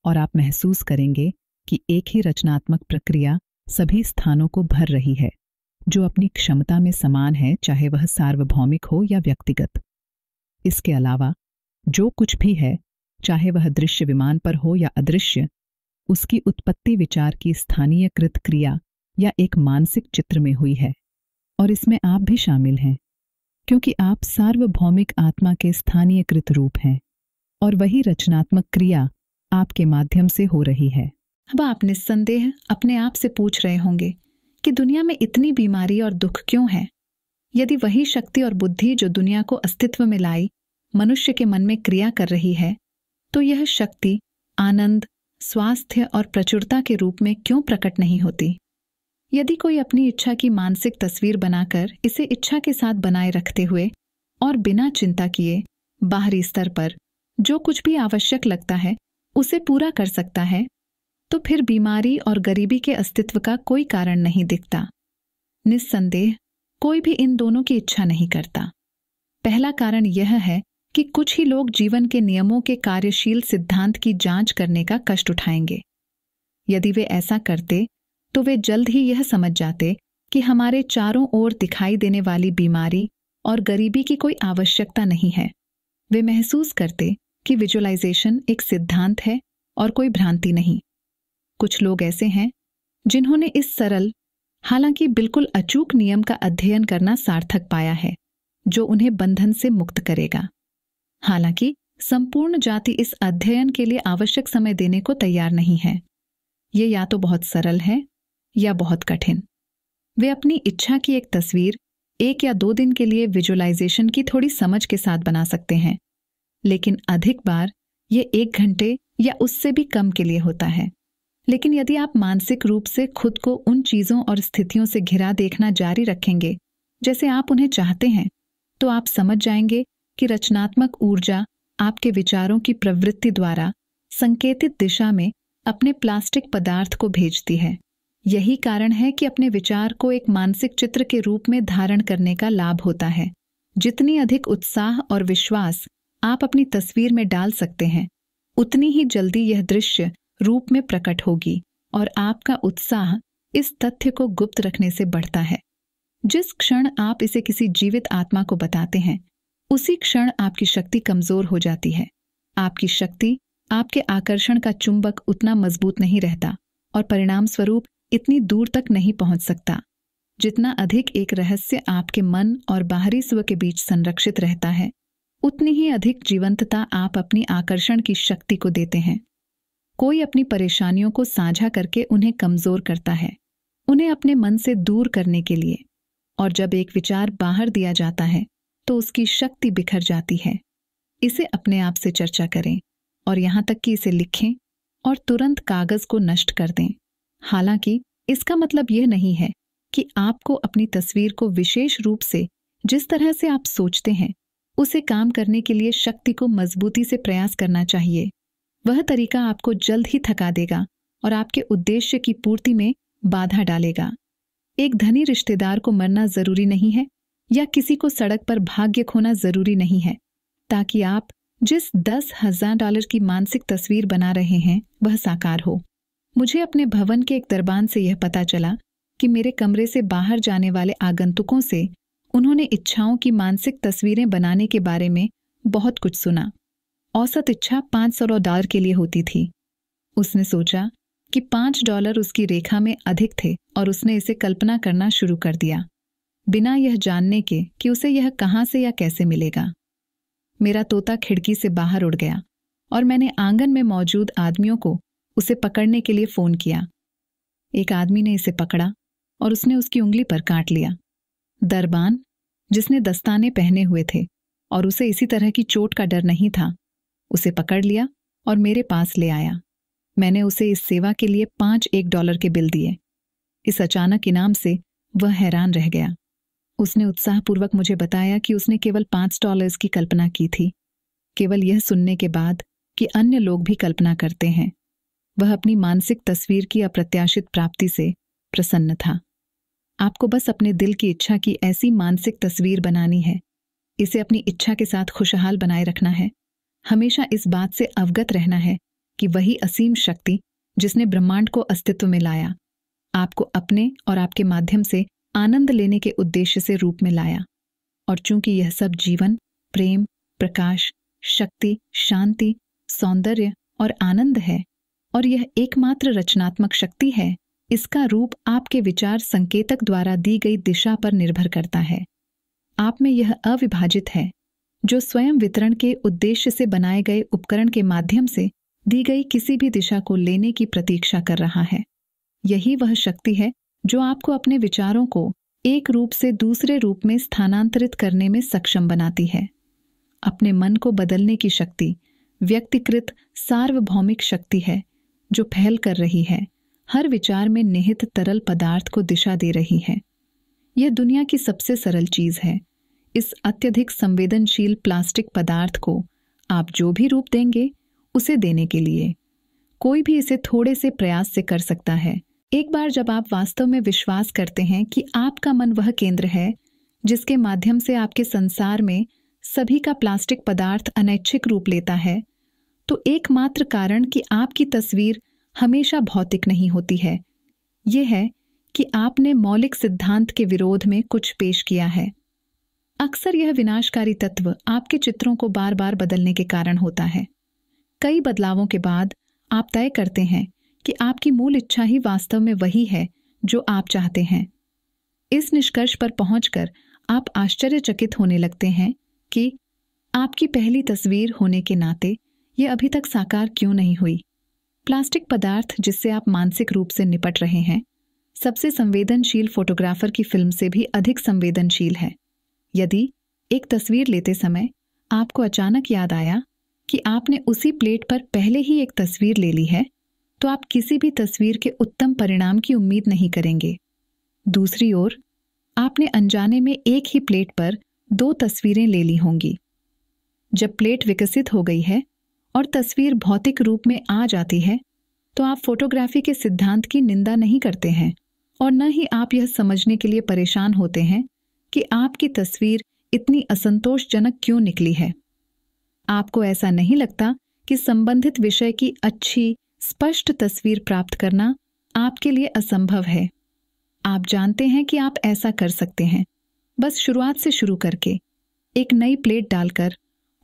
और आप महसूस करेंगे कि एक ही रचनात्मक प्रक्रिया सभी स्थानों को भर रही है जो अपनी क्षमता में समान है चाहे वह सार्वभौमिक हो या व्यक्तिगत इसके अलावा जो कुछ भी है चाहे वह दृश्य विमान पर हो या अदृश्य उसकी उत्पत्ति विचार की स्थानीयकृत क्रिया या एक मानसिक चित्र में हुई है और इसमें आप भी शामिल हैं क्योंकि आप सार्वभौमिक आत्मा के स्थानीयकृत रूप हैं और वही रचनात्मक क्रिया आपके माध्यम से हो रही है अब आप निस्संदेह अपने आप से पूछ रहे होंगे कि दुनिया में इतनी बीमारी और दुख क्यों है यदि वही शक्ति और बुद्धि जो दुनिया को अस्तित्व में लाई मनुष्य के मन में क्रिया कर रही है तो यह शक्ति आनंद स्वास्थ्य और प्रचुरता के रूप में क्यों प्रकट नहीं होती यदि कोई अपनी इच्छा की मानसिक तस्वीर बनाकर इसे इच्छा के साथ बनाए रखते हुए और बिना चिंता किए बाहरी स्तर पर जो कुछ भी आवश्यक लगता है उसे पूरा कर सकता है तो फिर बीमारी और गरीबी के अस्तित्व का कोई कारण नहीं दिखता निस्संदेह कोई भी इन दोनों की इच्छा नहीं करता पहला कारण यह है कि कुछ ही लोग जीवन के नियमों के कार्यशील सिद्धांत की जांच करने का कष्ट उठाएंगे यदि वे ऐसा करते तो वे जल्द ही यह समझ जाते कि हमारे चारों ओर दिखाई देने वाली बीमारी और गरीबी की कोई आवश्यकता नहीं है वे महसूस करते कि विजुअलाइजेशन एक सिद्धांत है और कोई भ्रांति नहीं कुछ लोग ऐसे हैं जिन्होंने इस सरल हालांकि बिल्कुल अचूक नियम का अध्ययन करना सार्थक पाया है जो उन्हें बंधन से मुक्त करेगा हालांकि संपूर्ण जाति इस अध्ययन के लिए आवश्यक समय देने को तैयार नहीं है ये या तो बहुत सरल है या बहुत कठिन वे अपनी इच्छा की एक तस्वीर एक या दो दिन के लिए विजुअलाइजेशन की थोड़ी समझ के साथ बना सकते हैं लेकिन अधिक बार ये एक घंटे या उससे भी कम के लिए होता है लेकिन यदि आप मानसिक रूप से खुद को उन चीजों और स्थितियों से घिरा देखना जारी रखेंगे जैसे आप उन्हें चाहते हैं तो आप समझ जाएंगे कि रचनात्मक ऊर्जा आपके विचारों की प्रवृत्ति द्वारा संकेतित दिशा में अपने प्लास्टिक पदार्थ को भेजती है यही कारण है कि अपने विचार को एक मानसिक चित्र के रूप में धारण करने का लाभ होता है जितनी अधिक उत्साह और विश्वास आप अपनी तस्वीर में डाल सकते हैं उतनी ही जल्दी यह दृश्य रूप में प्रकट होगी और आपका उत्साह इस तथ्य को गुप्त रखने से बढ़ता है जिस क्षण आप इसे किसी जीवित आत्मा को बताते हैं उसी क्षण आपकी शक्ति कमजोर हो जाती है आपकी शक्ति आपके आकर्षण का चुंबक उतना मजबूत नहीं रहता और परिणाम स्वरूप इतनी दूर तक नहीं पहुंच सकता जितना अधिक एक रहस्य आपके मन और बाहरी स्व के बीच संरक्षित रहता है उतनी ही अधिक जीवंतता आप अपनी आकर्षण की शक्ति को देते हैं कोई अपनी परेशानियों को साझा करके उन्हें कमजोर करता है उन्हें अपने मन से दूर करने के लिए और जब एक विचार बाहर दिया जाता है तो उसकी शक्ति बिखर जाती है इसे अपने आप से चर्चा करें और यहां तक कि इसे लिखें और तुरंत कागज को नष्ट कर दें हालांकि इसका मतलब यह नहीं है कि आपको अपनी तस्वीर को विशेष रूप से जिस तरह से आप सोचते हैं उसे काम करने के लिए शक्ति को मजबूती से प्रयास करना चाहिए वह तरीका आपको जल्द ही थका देगा और आपके उद्देश्य की पूर्ति में बाधा डालेगा एक धनी रिश्तेदार को मरना जरूरी नहीं है या किसी को सड़क पर भाग्य खोना जरूरी नहीं है ताकि आप जिस दस हजार डॉलर की मानसिक तस्वीर बना रहे हैं वह साकार हो मुझे अपने भवन के एक दरबान से यह पता चला कि मेरे कमरे से बाहर जाने वाले आगंतुकों से उन्होंने इच्छाओं की मानसिक तस्वीरें बनाने के बारे में बहुत कुछ सुना औसत इच्छा पाँच सौ डॉलर के लिए होती थी उसने सोचा कि पाँच डॉलर उसकी रेखा में अधिक थे और उसने इसे कल्पना करना शुरू कर दिया बिना यह जानने के कि उसे यह कहाँ से या कैसे मिलेगा मेरा तोता खिड़की से बाहर उड़ गया और मैंने आंगन में मौजूद आदमियों को उसे पकड़ने के लिए फोन किया एक आदमी ने इसे पकड़ा और उसने उसकी उंगली पर काट लिया दरबान जिसने दस्ताने पहने हुए थे और उसे इसी तरह की चोट का डर नहीं था उसे पकड़ लिया और मेरे पास ले आया मैंने उसे इस सेवा के लिए पांच एक डॉलर के बिल दिए इस अचानक इनाम से वह हैरान रह गया उसने उत्साहपूर्वक मुझे बताया कि उसने केवल पांच डॉलर्स की कल्पना की थी केवल यह सुनने के बाद कि अन्य लोग भी कल्पना करते हैं वह अपनी मानसिक तस्वीर की अप्रत्याशित प्राप्ति से प्रसन्न था आपको बस अपने दिल की इच्छा की ऐसी मानसिक तस्वीर बनानी है इसे अपनी इच्छा के साथ खुशहाल बनाए रखना है हमेशा इस बात से अवगत रहना है कि वही असीम शक्ति जिसने ब्रह्मांड को अस्तित्व में लाया आपको अपने और आपके माध्यम से आनंद लेने के उद्देश्य से रूप में लाया और चूंकि यह सब जीवन प्रेम प्रकाश शक्ति शांति सौंदर्य और आनंद है और यह एकमात्र रचनात्मक शक्ति है इसका रूप आपके विचार संकेतक द्वारा दी गई दिशा पर निर्भर करता है आप में यह अविभाजित है जो स्वयं वितरण के उद्देश्य से बनाए गए उपकरण के माध्यम से दी गई किसी भी दिशा को लेने की प्रतीक्षा कर रहा है यही वह शक्ति है जो आपको अपने विचारों को एक रूप से दूसरे रूप में स्थानांतरित करने में सक्षम बनाती है अपने मन को बदलने की शक्ति व्यक्तिकृत सार्वभौमिक शक्ति है जो फैल कर रही है हर विचार में निहित तरल पदार्थ को दिशा दे रही है यह दुनिया की सबसे सरल चीज है इस अत्यधिक संवेदनशील प्लास्टिक पदार्थ को आप जो भी रूप देंगे उसे देने के लिए कोई भी इसे थोड़े से प्रयास से कर सकता है एक बार जब आप वास्तव में विश्वास करते हैं कि आपका मन वह केंद्र है जिसके माध्यम से आपके संसार में सभी का प्लास्टिक पदार्थ अनैच्छिक रूप लेता है तो एकमात्र कारण कि आपकी तस्वीर हमेशा भौतिक नहीं होती है यह है कि आपने मौलिक सिद्धांत के विरोध में कुछ पेश किया है अक्सर यह विनाशकारी तत्व आपके चित्रों को बार बार बदलने के कारण होता है कई बदलावों के बाद आप तय करते हैं कि आपकी मूल इच्छा ही वास्तव में वही है जो आप चाहते हैं इस निष्कर्ष पर पहुंचकर आप आश्चर्यचकित होने लगते हैं कि आपकी पहली तस्वीर होने के नाते ये अभी तक साकार क्यों नहीं हुई प्लास्टिक पदार्थ जिससे आप मानसिक रूप से निपट रहे हैं सबसे संवेदनशील फोटोग्राफर की फिल्म से भी अधिक संवेदनशील है यदि एक तस्वीर लेते समय आपको अचानक याद आया कि आपने उसी प्लेट पर पहले ही एक तस्वीर ले ली है तो आप किसी भी तस्वीर के उत्तम परिणाम की उम्मीद नहीं करेंगे दूसरी ओर आपने अनजाने में एक ही प्लेट पर दो तस्वीरें ले ली होंगी जब प्लेट विकसित हो गई है और तस्वीर भौतिक रूप में आ जाती है तो आप फोटोग्राफी के सिद्धांत की निंदा नहीं करते हैं और न ही आप यह समझने के लिए परेशान होते हैं कि आपकी तस्वीर इतनी असंतोषजनक क्यों निकली है आपको ऐसा नहीं लगता कि संबंधित विषय की अच्छी स्पष्ट तस्वीर प्राप्त करना आपके लिए असंभव है आप जानते हैं कि आप ऐसा कर सकते हैं बस शुरुआत से शुरू करके एक नई प्लेट डालकर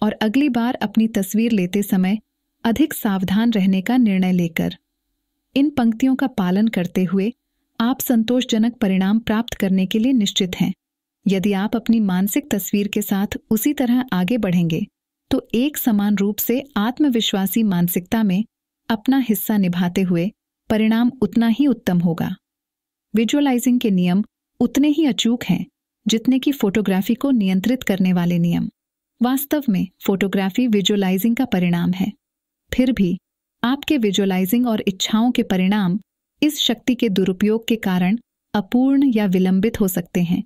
और अगली बार अपनी तस्वीर लेते समय अधिक सावधान रहने का निर्णय लेकर इन पंक्तियों का पालन करते हुए आप संतोषजनक परिणाम प्राप्त करने के लिए निश्चित हैं यदि आप अपनी मानसिक तस्वीर के साथ उसी तरह आगे बढ़ेंगे तो एक समान रूप से आत्मविश्वासी मानसिकता में अपना हिस्सा निभाते हुए परिणाम उतना ही उत्तम होगा विजुअलाइजिंग के नियम उतने ही अचूक हैं जितने कि फोटोग्राफी को नियंत्रित करने वाले नियम वास्तव में फोटोग्राफी विजुअलाइजिंग का परिणाम है फिर भी आपके विजुअलाइजिंग और इच्छाओं के परिणाम इस शक्ति के दुरुपयोग के कारण अपूर्ण या विलंबित हो सकते हैं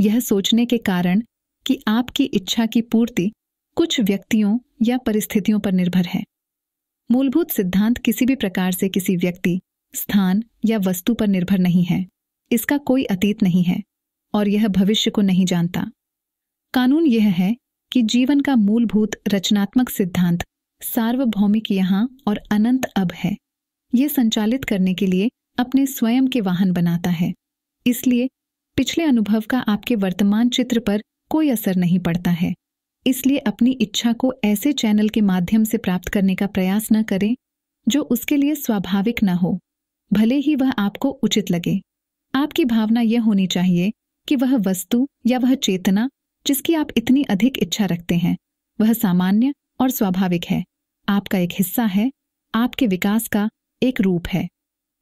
यह सोचने के कारण कि आपकी इच्छा की पूर्ति कुछ व्यक्तियों या परिस्थितियों पर निर्भर है मूलभूत सिद्धांत किसी भी प्रकार से किसी व्यक्ति स्थान या वस्तु पर निर्भर नहीं है इसका कोई अतीत नहीं है और यह भविष्य को नहीं जानता कानून यह है कि जीवन का मूलभूत रचनात्मक सिद्धांत सार्वभौमिक यहाँ और अनंत अब है ये संचालित करने के लिए अपने स्वयं के वाहन बनाता है इसलिए पिछले अनुभव का आपके वर्तमान चित्र पर कोई असर नहीं पड़ता है इसलिए अपनी इच्छा को ऐसे चैनल के माध्यम से प्राप्त करने का प्रयास न करें जो उसके लिए स्वाभाविक न हो भले ही वह आपको उचित लगे आपकी भावना यह होनी चाहिए कि वह वस्तु या वह चेतना जिसकी आप इतनी अधिक इच्छा रखते हैं वह सामान्य और स्वाभाविक है आपका एक हिस्सा है आपके विकास का एक रूप है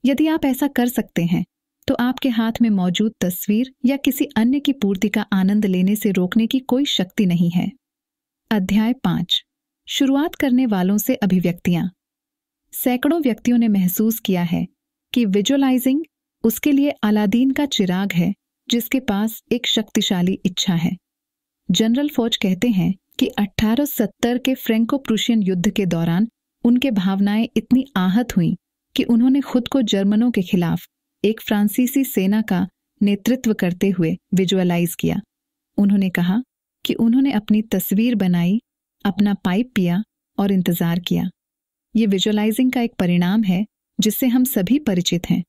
यदि आप ऐसा कर सकते हैं तो आपके हाथ में मौजूद तस्वीर या किसी अन्य की पूर्ति का आनंद लेने से रोकने की कोई शक्ति नहीं है अध्याय पांच शुरुआत करने वालों से अभिव्यक्तियां सैकड़ों व्यक्तियों ने महसूस किया है कि विजुअलाइजिंग उसके लिए अलादीन का चिराग है जिसके पास एक शक्तिशाली इच्छा है जनरल फौज कहते हैं कि 1870 के फ्रेंको प्रूशियन युद्ध के दौरान उनके भावनाएं इतनी आहत हुई कि उन्होंने खुद को जर्मनों के खिलाफ एक फ्रांसीसी सेना का नेतृत्व करते हुए विजुअलाइज किया उन्होंने कहा कि उन्होंने अपनी तस्वीर बनाई अपना पाइप पिया और इंतजार किया ये विजुअलाइजिंग का एक परिणाम है जिससे हम सभी परिचित हैं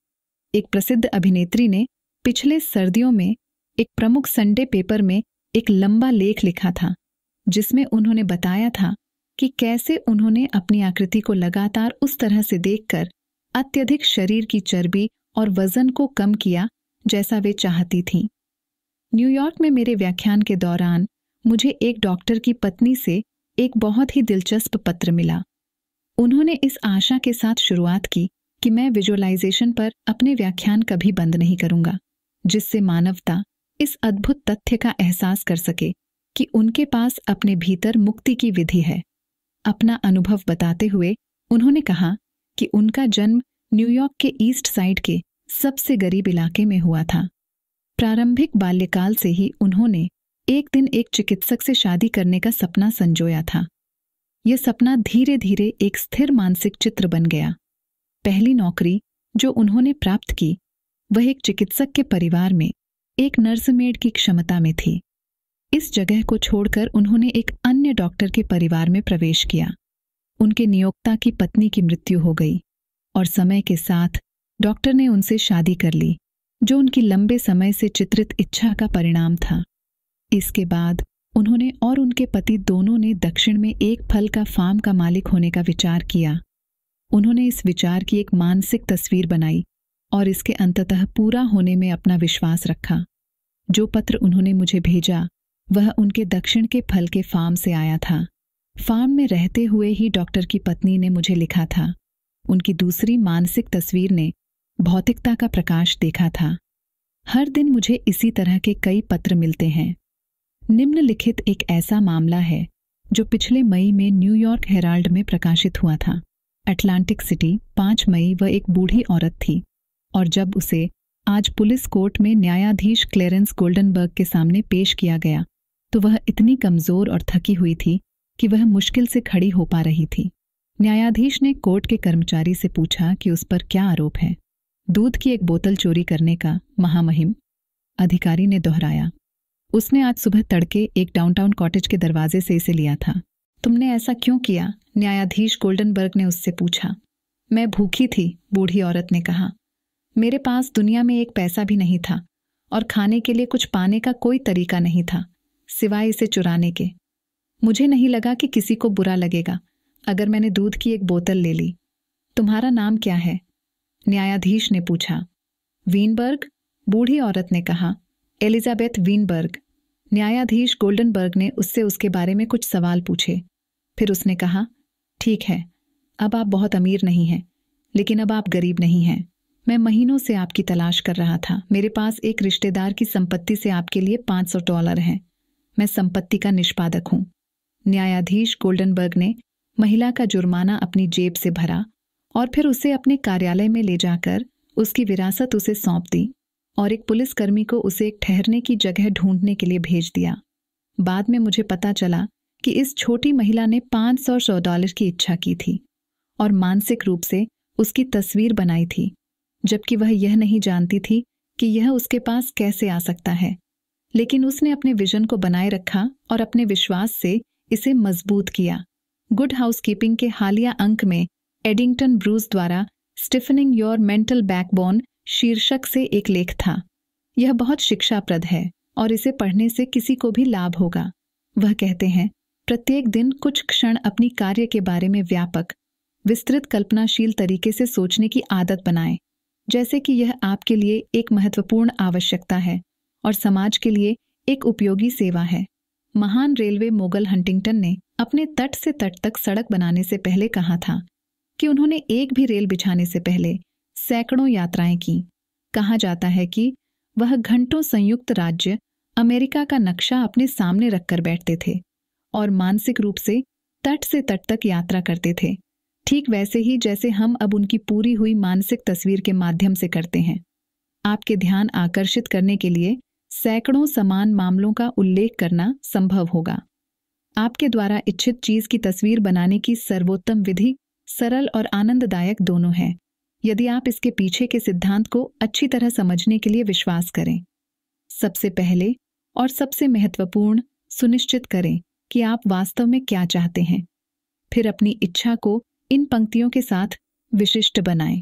एक प्रसिद्ध अभिनेत्री ने पिछले सर्दियों में एक प्रमुख संडे पेपर में एक लंबा लेख लिखा था जिसमें उन्होंने बताया था कि कैसे उन्होंने अपनी आकृति को लगातार उस तरह से देखकर अत्यधिक शरीर की चर्बी और वजन को कम किया जैसा वे चाहती थीं न्यूयॉर्क में मेरे व्याख्यान के दौरान मुझे एक डॉक्टर की पत्नी से एक बहुत ही दिलचस्प पत्र मिला उन्होंने इस आशा के साथ शुरुआत की कि मैं विजुअलाइजेशन पर अपने व्याख्यान कभी बंद नहीं करूंगा जिससे मानवता इस अद्भुत तथ्य का एहसास कर सके कि उनके पास अपने भीतर मुक्ति की विधि है अपना अनुभव बताते हुए उन्होंने कहा कि उनका जन्म न्यूयॉर्क के ईस्ट साइड के सबसे गरीब इलाके में हुआ था प्रारंभिक बाल्यकाल से ही उन्होंने एक दिन एक चिकित्सक से शादी करने का सपना संजोया था यह सपना धीरे धीरे एक स्थिर मानसिक चित्र बन गया पहली नौकरी जो उन्होंने प्राप्त की वह एक चिकित्सक के परिवार में एक नर्समेड की क्षमता में थी इस जगह को छोड़कर उन्होंने एक अन्य डॉक्टर के परिवार में प्रवेश किया उनके नियोक्ता की पत्नी की मृत्यु हो गई और समय के साथ डॉक्टर ने उनसे शादी कर ली जो उनकी लंबे समय से चित्रित इच्छा का परिणाम था इसके बाद उन्होंने और उनके पति दोनों ने दक्षिण में एक फल का फार्म का मालिक होने का विचार किया उन्होंने इस विचार की एक मानसिक तस्वीर बनाई और इसके अंततः पूरा होने में अपना विश्वास रखा जो पत्र उन्होंने मुझे भेजा वह उनके दक्षिण के फल के फार्म से आया था फार्म में रहते हुए ही डॉक्टर की पत्नी ने मुझे लिखा था उनकी दूसरी मानसिक तस्वीर ने भौतिकता का प्रकाश देखा था हर दिन मुझे इसी तरह के कई पत्र मिलते हैं निम्नलिखित एक ऐसा मामला है जो पिछले मई में न्यूयॉर्क हेराल्ड में प्रकाशित हुआ था अटलांटिक सिटी पांच मई वह एक बूढ़ी औरत थी और जब उसे आज पुलिस कोर्ट में न्यायाधीश क्लेरेंस गोल्डनबर्ग के सामने पेश किया गया तो वह इतनी कमजोर और थकी हुई थी कि वह मुश्किल से खड़ी हो पा रही थी न्यायाधीश ने कोर्ट के कर्मचारी से पूछा कि उस पर क्या आरोप है दूध की एक बोतल चोरी करने का महामहिम अधिकारी ने दोहराया उसने आज सुबह तड़के एक डाउनटाउन कॉटेज के दरवाजे से इसे लिया था तुमने ऐसा क्यों किया न्यायाधीश गोल्डनबर्ग ने उससे पूछा मैं भूखी थी बूढ़ी औरत ने कहा मेरे पास दुनिया में एक पैसा भी नहीं था और खाने के लिए कुछ पाने का कोई तरीका नहीं था सिवाय इसे चुराने के मुझे नहीं लगा कि किसी को बुरा लगेगा अगर मैंने दूध की एक बोतल ले ली तुम्हारा नाम क्या है न्यायाधीश ने पूछा वीनबर्ग बूढ़ी औरत ने कहा एलिजाबेथ वीनबर्ग न्यायाधीश गोल्डनबर्ग ने उससे उसके बारे में कुछ सवाल पूछे फिर उसने कहा ठीक है अब आप बहुत अमीर नहीं हैं लेकिन अब आप गरीब नहीं हैं मैं महीनों से आपकी तलाश कर रहा था मेरे पास एक रिश्तेदार की संपत्ति से आपके लिए पांच सौ डॉलर हैं मैं संपत्ति का निष्पादक हूं न्यायाधीश गोल्डनबर्ग ने महिला का जुर्माना अपनी जेब से भरा और फिर उसे अपने कार्यालय में ले जाकर उसकी विरासत उसे सौंप दी और एक पुलिसकर्मी को उसे एक ठहरने की जगह ढूंढने के लिए भेज दिया बाद में मुझे पता चला कि इस छोटी महिला ने पांच सौ डॉलर की इच्छा की थी और मानसिक रूप से उसकी तस्वीर बनाई थी जबकि वह यह नहीं जानती थी कि यह उसके पास कैसे आ सकता है लेकिन उसने अपने विजन को बनाए रखा और अपने विश्वास से इसे मजबूत किया गुड हाउसकीपिंग के हालिया अंक में एडिंगटन ब्रूस द्वारा स्टिफनिंग योर मेंटल बैकबोन शीर्षक से एक लेख था यह बहुत शिक्षाप्रद है और इसे पढ़ने से किसी को भी लाभ होगा वह कहते हैं प्रत्येक दिन कुछ क्षण अपनी कार्य के बारे में व्यापक विस्तृत कल्पनाशील तरीके से सोचने की आदत बनाएं जैसे कि यह आपके लिए एक महत्वपूर्ण आवश्यकता है और समाज के लिए एक उपयोगी सेवा है महान रेलवे मोगल हंटिंगटन ने अपने तट से तट तक सड़क बनाने से पहले कहा था कि उन्होंने एक भी रेल बिछाने से पहले सैकड़ों यात्राएं की कहा जाता है कि वह घंटों संयुक्त राज्य अमेरिका का नक्शा अपने सामने रखकर बैठते थे और मानसिक रूप से तट से तट तक यात्रा करते थे ठीक वैसे ही जैसे हम अब उनकी पूरी हुई मानसिक तस्वीर के माध्यम से करते हैं आपके ध्यान आकर्षित करने के लिए सैकड़ों समान मामलों का उल्लेख करना संभव होगा आपके द्वारा इच्छित चीज की तस्वीर बनाने की सर्वोत्तम विधि सरल और आनंददायक दोनों है यदि आप इसके पीछे के सिद्धांत को अच्छी तरह समझने के लिए विश्वास करें सबसे पहले और सबसे महत्वपूर्ण सुनिश्चित करें कि आप वास्तव में क्या चाहते हैं फिर अपनी इच्छा को इन पंक्तियों के साथ विशिष्ट बनाएं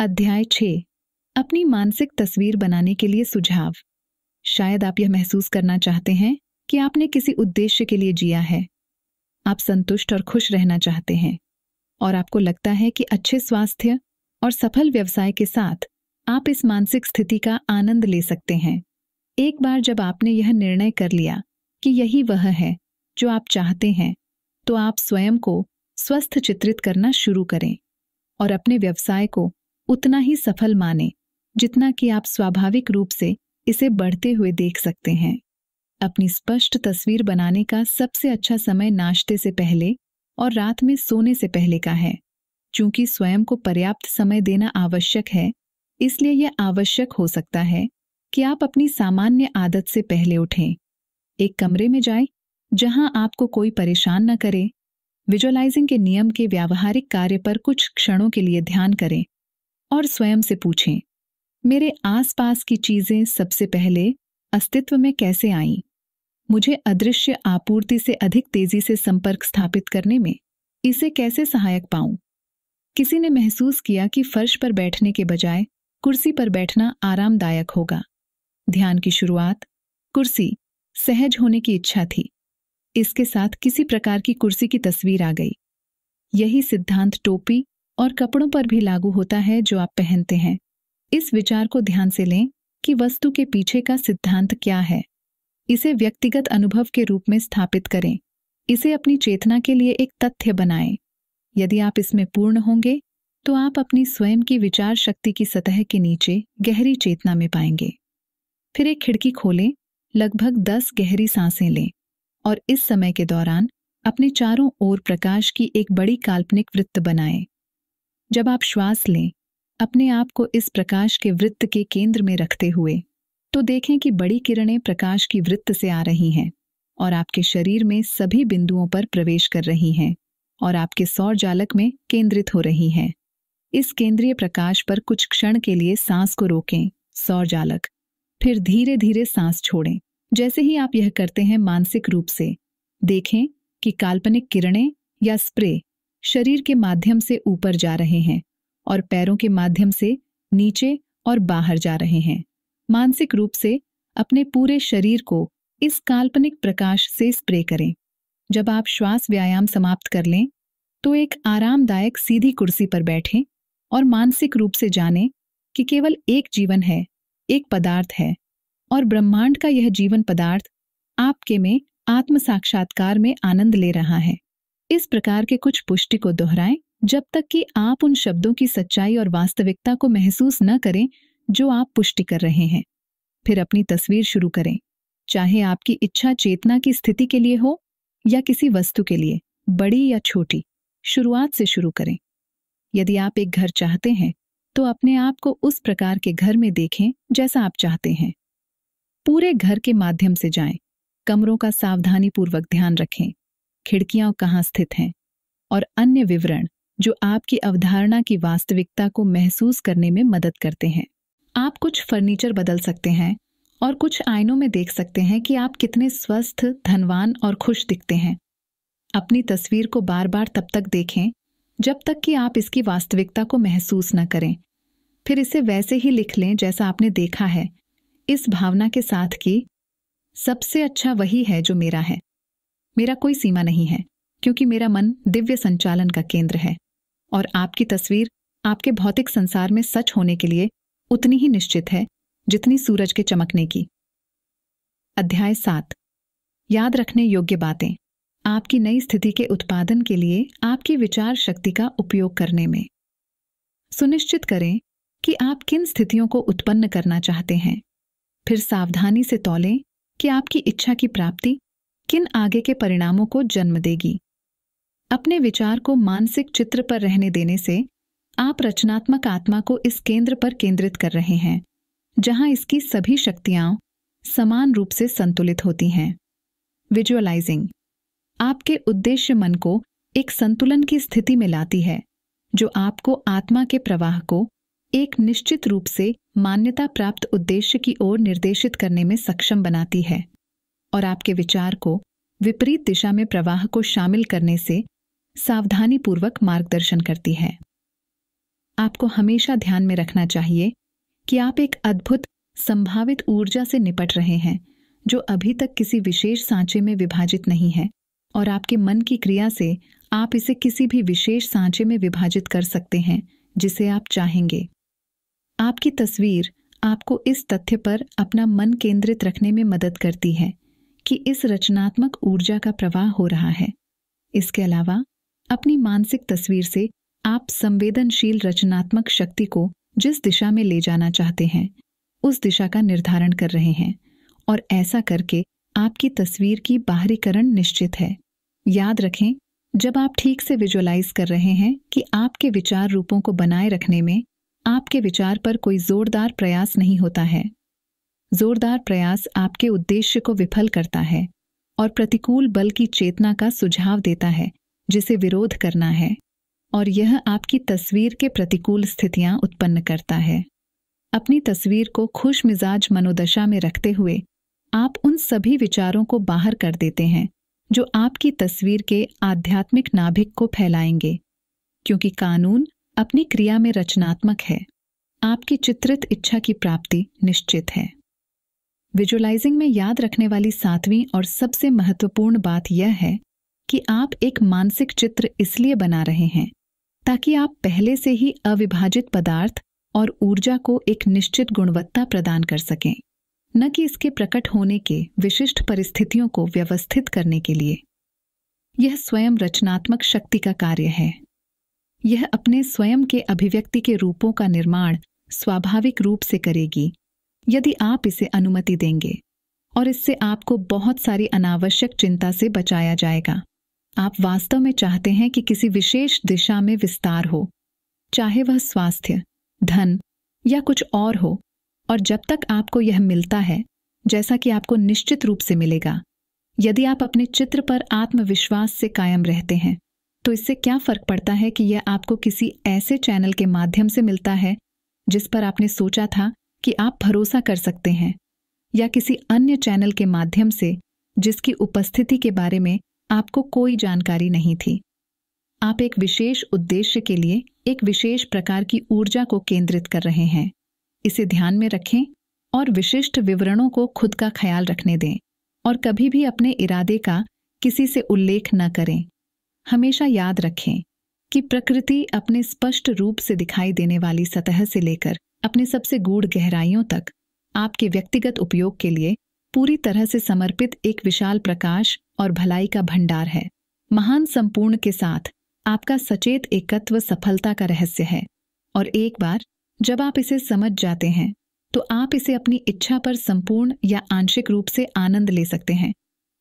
अध्याय छ अपनी मानसिक तस्वीर बनाने के लिए सुझाव शायद आप यह महसूस करना चाहते हैं कि आपने किसी उद्देश्य के लिए जिया है आप संतुष्ट और खुश रहना चाहते हैं और आपको लगता है कि अच्छे स्वास्थ्य और सफल व्यवसाय के साथ आप इस मानसिक स्थिति का आनंद ले सकते हैं एक बार जब आपने यह निर्णय कर लिया कि यही वह है जो आप चाहते हैं तो आप स्वयं को स्वस्थ चित्रित करना शुरू करें और अपने व्यवसाय को उतना ही सफल माने जितना कि आप स्वाभाविक रूप से इसे बढ़ते हुए देख सकते हैं अपनी स्पष्ट तस्वीर बनाने का सबसे अच्छा समय नाश्ते से पहले और रात में सोने से पहले का है चूंकि स्वयं को पर्याप्त समय देना आवश्यक है इसलिए यह आवश्यक हो सकता है कि आप अपनी सामान्य आदत से पहले उठें एक कमरे में जाएं जहां आपको कोई परेशान न करे विजुअलाइजिंग के नियम के व्यावहारिक कार्य पर कुछ क्षणों के लिए ध्यान करें और स्वयं से पूछें मेरे आसपास की चीजें सबसे पहले अस्तित्व में कैसे आईं मुझे अदृश्य आपूर्ति से अधिक तेजी से संपर्क स्थापित करने में इसे कैसे सहायक पाऊं किसी ने महसूस किया कि फर्श पर बैठने के बजाय कुर्सी पर बैठना आरामदायक होगा ध्यान की शुरुआत कुर्सी सहज होने की इच्छा थी इसके साथ किसी प्रकार की कुर्सी की तस्वीर आ गई यही सिद्धांत टोपी और कपड़ों पर भी लागू होता है जो आप पहनते हैं इस विचार को ध्यान से लें कि वस्तु के पीछे का सिद्धांत क्या है इसे व्यक्तिगत अनुभव के रूप में स्थापित करें इसे अपनी चेतना के लिए एक तथ्य बनाएं यदि आप इसमें पूर्ण होंगे तो आप अपनी स्वयं की विचार शक्ति की सतह के नीचे गहरी चेतना में पाएंगे फिर एक खिड़की खोलें लगभग दस गहरी सांसें लें और इस समय के दौरान अपने चारों ओर प्रकाश की एक बड़ी काल्पनिक वृत्त बनाएं। जब आप श्वास लें अपने आप को इस प्रकाश के वृत्त के केंद्र में रखते हुए तो देखें कि बड़ी किरणें प्रकाश की वृत्त से आ रही हैं और आपके शरीर में सभी बिंदुओं पर प्रवेश कर रही हैं और आपके सौर जालक में केंद्रित हो रही हैं इस केंद्रीय प्रकाश पर कुछ क्षण के लिए सांस को रोकें सौर जालक फिर धीरे धीरे सांस छोड़ें जैसे ही आप यह करते हैं मानसिक रूप से देखें कि काल्पनिक किरणें या स्प्रे शरीर के माध्यम से ऊपर जा रहे हैं और पैरों के माध्यम से नीचे और बाहर जा रहे हैं मानसिक रूप से अपने पूरे शरीर को इस काल्पनिक प्रकाश से स्प्रे करें जब आप श्वास व्यायाम समाप्त कर लें तो एक आरामदायक सीधी कुर्सी पर बैठें और मानसिक रूप से जानें कि केवल एक जीवन है एक पदार्थ है और ब्रह्मांड का यह जीवन पदार्थ आपके में आत्म साक्षात्कार में आनंद ले रहा है इस प्रकार के कुछ पुष्टि को दोहराएं जब तक कि आप उन शब्दों की सच्चाई और वास्तविकता को महसूस न करें जो आप पुष्टि कर रहे हैं फिर अपनी तस्वीर शुरू करें चाहे आपकी इच्छा चेतना की स्थिति के लिए हो या किसी वस्तु के लिए बड़ी या छोटी शुरुआत से शुरू करें यदि आप एक घर चाहते हैं तो अपने आप को उस प्रकार के घर में देखें जैसा आप चाहते हैं पूरे घर के माध्यम से जाएं, कमरों का सावधानी पूर्वक ध्यान रखें खिड़कियां कहाँ स्थित हैं और अन्य विवरण जो आपकी अवधारणा की वास्तविकता को महसूस करने में मदद करते हैं आप कुछ फर्नीचर बदल सकते हैं और कुछ आयनों में देख सकते हैं कि आप कितने स्वस्थ धनवान और खुश दिखते हैं अपनी तस्वीर को बार बार तब तक देखें जब तक कि आप इसकी वास्तविकता को महसूस न करें फिर इसे वैसे ही लिख लें जैसा आपने देखा है इस भावना के साथ कि सबसे अच्छा वही है जो मेरा है मेरा कोई सीमा नहीं है क्योंकि मेरा मन दिव्य संचालन का केंद्र है और आपकी तस्वीर आपके भौतिक संसार में सच होने के लिए उतनी ही निश्चित है जितनी सूरज के चमकने की अध्याय सात याद रखने योग्य बातें आपकी नई स्थिति के उत्पादन के लिए आपकी विचार शक्ति का उपयोग करने में सुनिश्चित करें कि आप किन स्थितियों को उत्पन्न करना चाहते हैं फिर सावधानी से तोलें कि आपकी इच्छा की प्राप्ति किन आगे के परिणामों को जन्म देगी अपने विचार को मानसिक चित्र पर रहने देने से आप रचनात्मक आत्मा को इस केंद्र पर केंद्रित कर रहे हैं जहां इसकी सभी शक्तियां समान रूप से संतुलित होती हैं विजुअलाइजिंग आपके उद्देश्य मन को एक संतुलन की स्थिति में लाती है जो आपको आत्मा के प्रवाह को एक निश्चित रूप से मान्यता प्राप्त उद्देश्य की ओर निर्देशित करने में सक्षम बनाती है और आपके विचार को विपरीत दिशा में प्रवाह को शामिल करने से सावधानीपूर्वक मार्गदर्शन करती है आपको हमेशा ध्यान में रखना चाहिए कि आप एक अद्भुत संभावित ऊर्जा से निपट रहे हैं जो अभी तक किसी विशेष सांचे में विभाजित नहीं है और आपके मन की क्रिया से आप इसे किसी भी विशेष सांचे में विभाजित कर सकते हैं जिसे आप चाहेंगे आपकी तस्वीर आपको इस तथ्य पर अपना मन केंद्रित रखने में मदद करती है कि इस रचनात्मक ऊर्जा का प्रवाह हो रहा है इसके अलावा अपनी मानसिक तस्वीर से आप संवेदनशील रचनात्मक शक्ति को जिस दिशा में ले जाना चाहते हैं उस दिशा का निर्धारण कर रहे हैं और ऐसा करके आपकी तस्वीर की बाहरीकरण निश्चित है याद रखें जब आप ठीक से विजुअलाइज कर रहे हैं कि आपके विचार रूपों को बनाए रखने में आपके विचार पर कोई जोरदार प्रयास नहीं होता है जोरदार प्रयास आपके उद्देश्य को विफल करता है और प्रतिकूल बल की चेतना का सुझाव देता है जिसे विरोध करना है और यह आपकी तस्वीर के प्रतिकूल स्थितियां उत्पन्न करता है अपनी तस्वीर को खुश मिजाज मनोदशा में रखते हुए आप उन सभी विचारों को बाहर कर देते हैं जो आपकी तस्वीर के आध्यात्मिक नाभिक को फैलाएंगे क्योंकि कानून अपनी क्रिया में रचनात्मक है आपकी चित्रित इच्छा की प्राप्ति निश्चित है विजुअलाइजिंग में याद रखने वाली सातवीं और सबसे महत्वपूर्ण बात यह है कि आप एक मानसिक चित्र इसलिए बना रहे हैं ताकि आप पहले से ही अविभाजित पदार्थ और ऊर्जा को एक निश्चित गुणवत्ता प्रदान कर सकें न कि इसके प्रकट होने के विशिष्ट परिस्थितियों को व्यवस्थित करने के लिए यह स्वयं रचनात्मक शक्ति का कार्य है यह अपने स्वयं के अभिव्यक्ति के रूपों का निर्माण स्वाभाविक रूप से करेगी यदि आप इसे अनुमति देंगे और इससे आपको बहुत सारी अनावश्यक चिंता से बचाया जाएगा आप वास्तव में चाहते हैं कि किसी विशेष दिशा में विस्तार हो चाहे वह स्वास्थ्य धन या कुछ और हो और जब तक आपको यह मिलता है जैसा कि आपको निश्चित रूप से मिलेगा यदि आप अपने चित्र पर आत्मविश्वास से कायम रहते हैं तो इससे क्या फ़र्क पड़ता है कि यह आपको किसी ऐसे चैनल के माध्यम से मिलता है जिस पर आपने सोचा था कि आप भरोसा कर सकते हैं या किसी अन्य चैनल के माध्यम से जिसकी उपस्थिति के बारे में आपको कोई जानकारी नहीं थी आप एक विशेष उद्देश्य के लिए एक विशेष प्रकार की ऊर्जा को केंद्रित कर रहे हैं इसे ध्यान में रखें और विशिष्ट विवरणों को खुद का ख्याल रखने दें और कभी भी अपने इरादे का किसी से उल्लेख न करें हमेशा याद रखें कि प्रकृति अपने स्पष्ट रूप से दिखाई देने वाली सतह से लेकर अपने सबसे गूढ़ गहराइयों तक आपके व्यक्तिगत उपयोग के लिए पूरी तरह से समर्पित एक विशाल प्रकाश और भलाई का भंडार है महान संपूर्ण के साथ आपका सचेत एकत्व सफलता का रहस्य है और एक बार जब आप इसे समझ जाते हैं तो आप इसे अपनी इच्छा पर संपूर्ण या आंशिक रूप से आनंद ले सकते हैं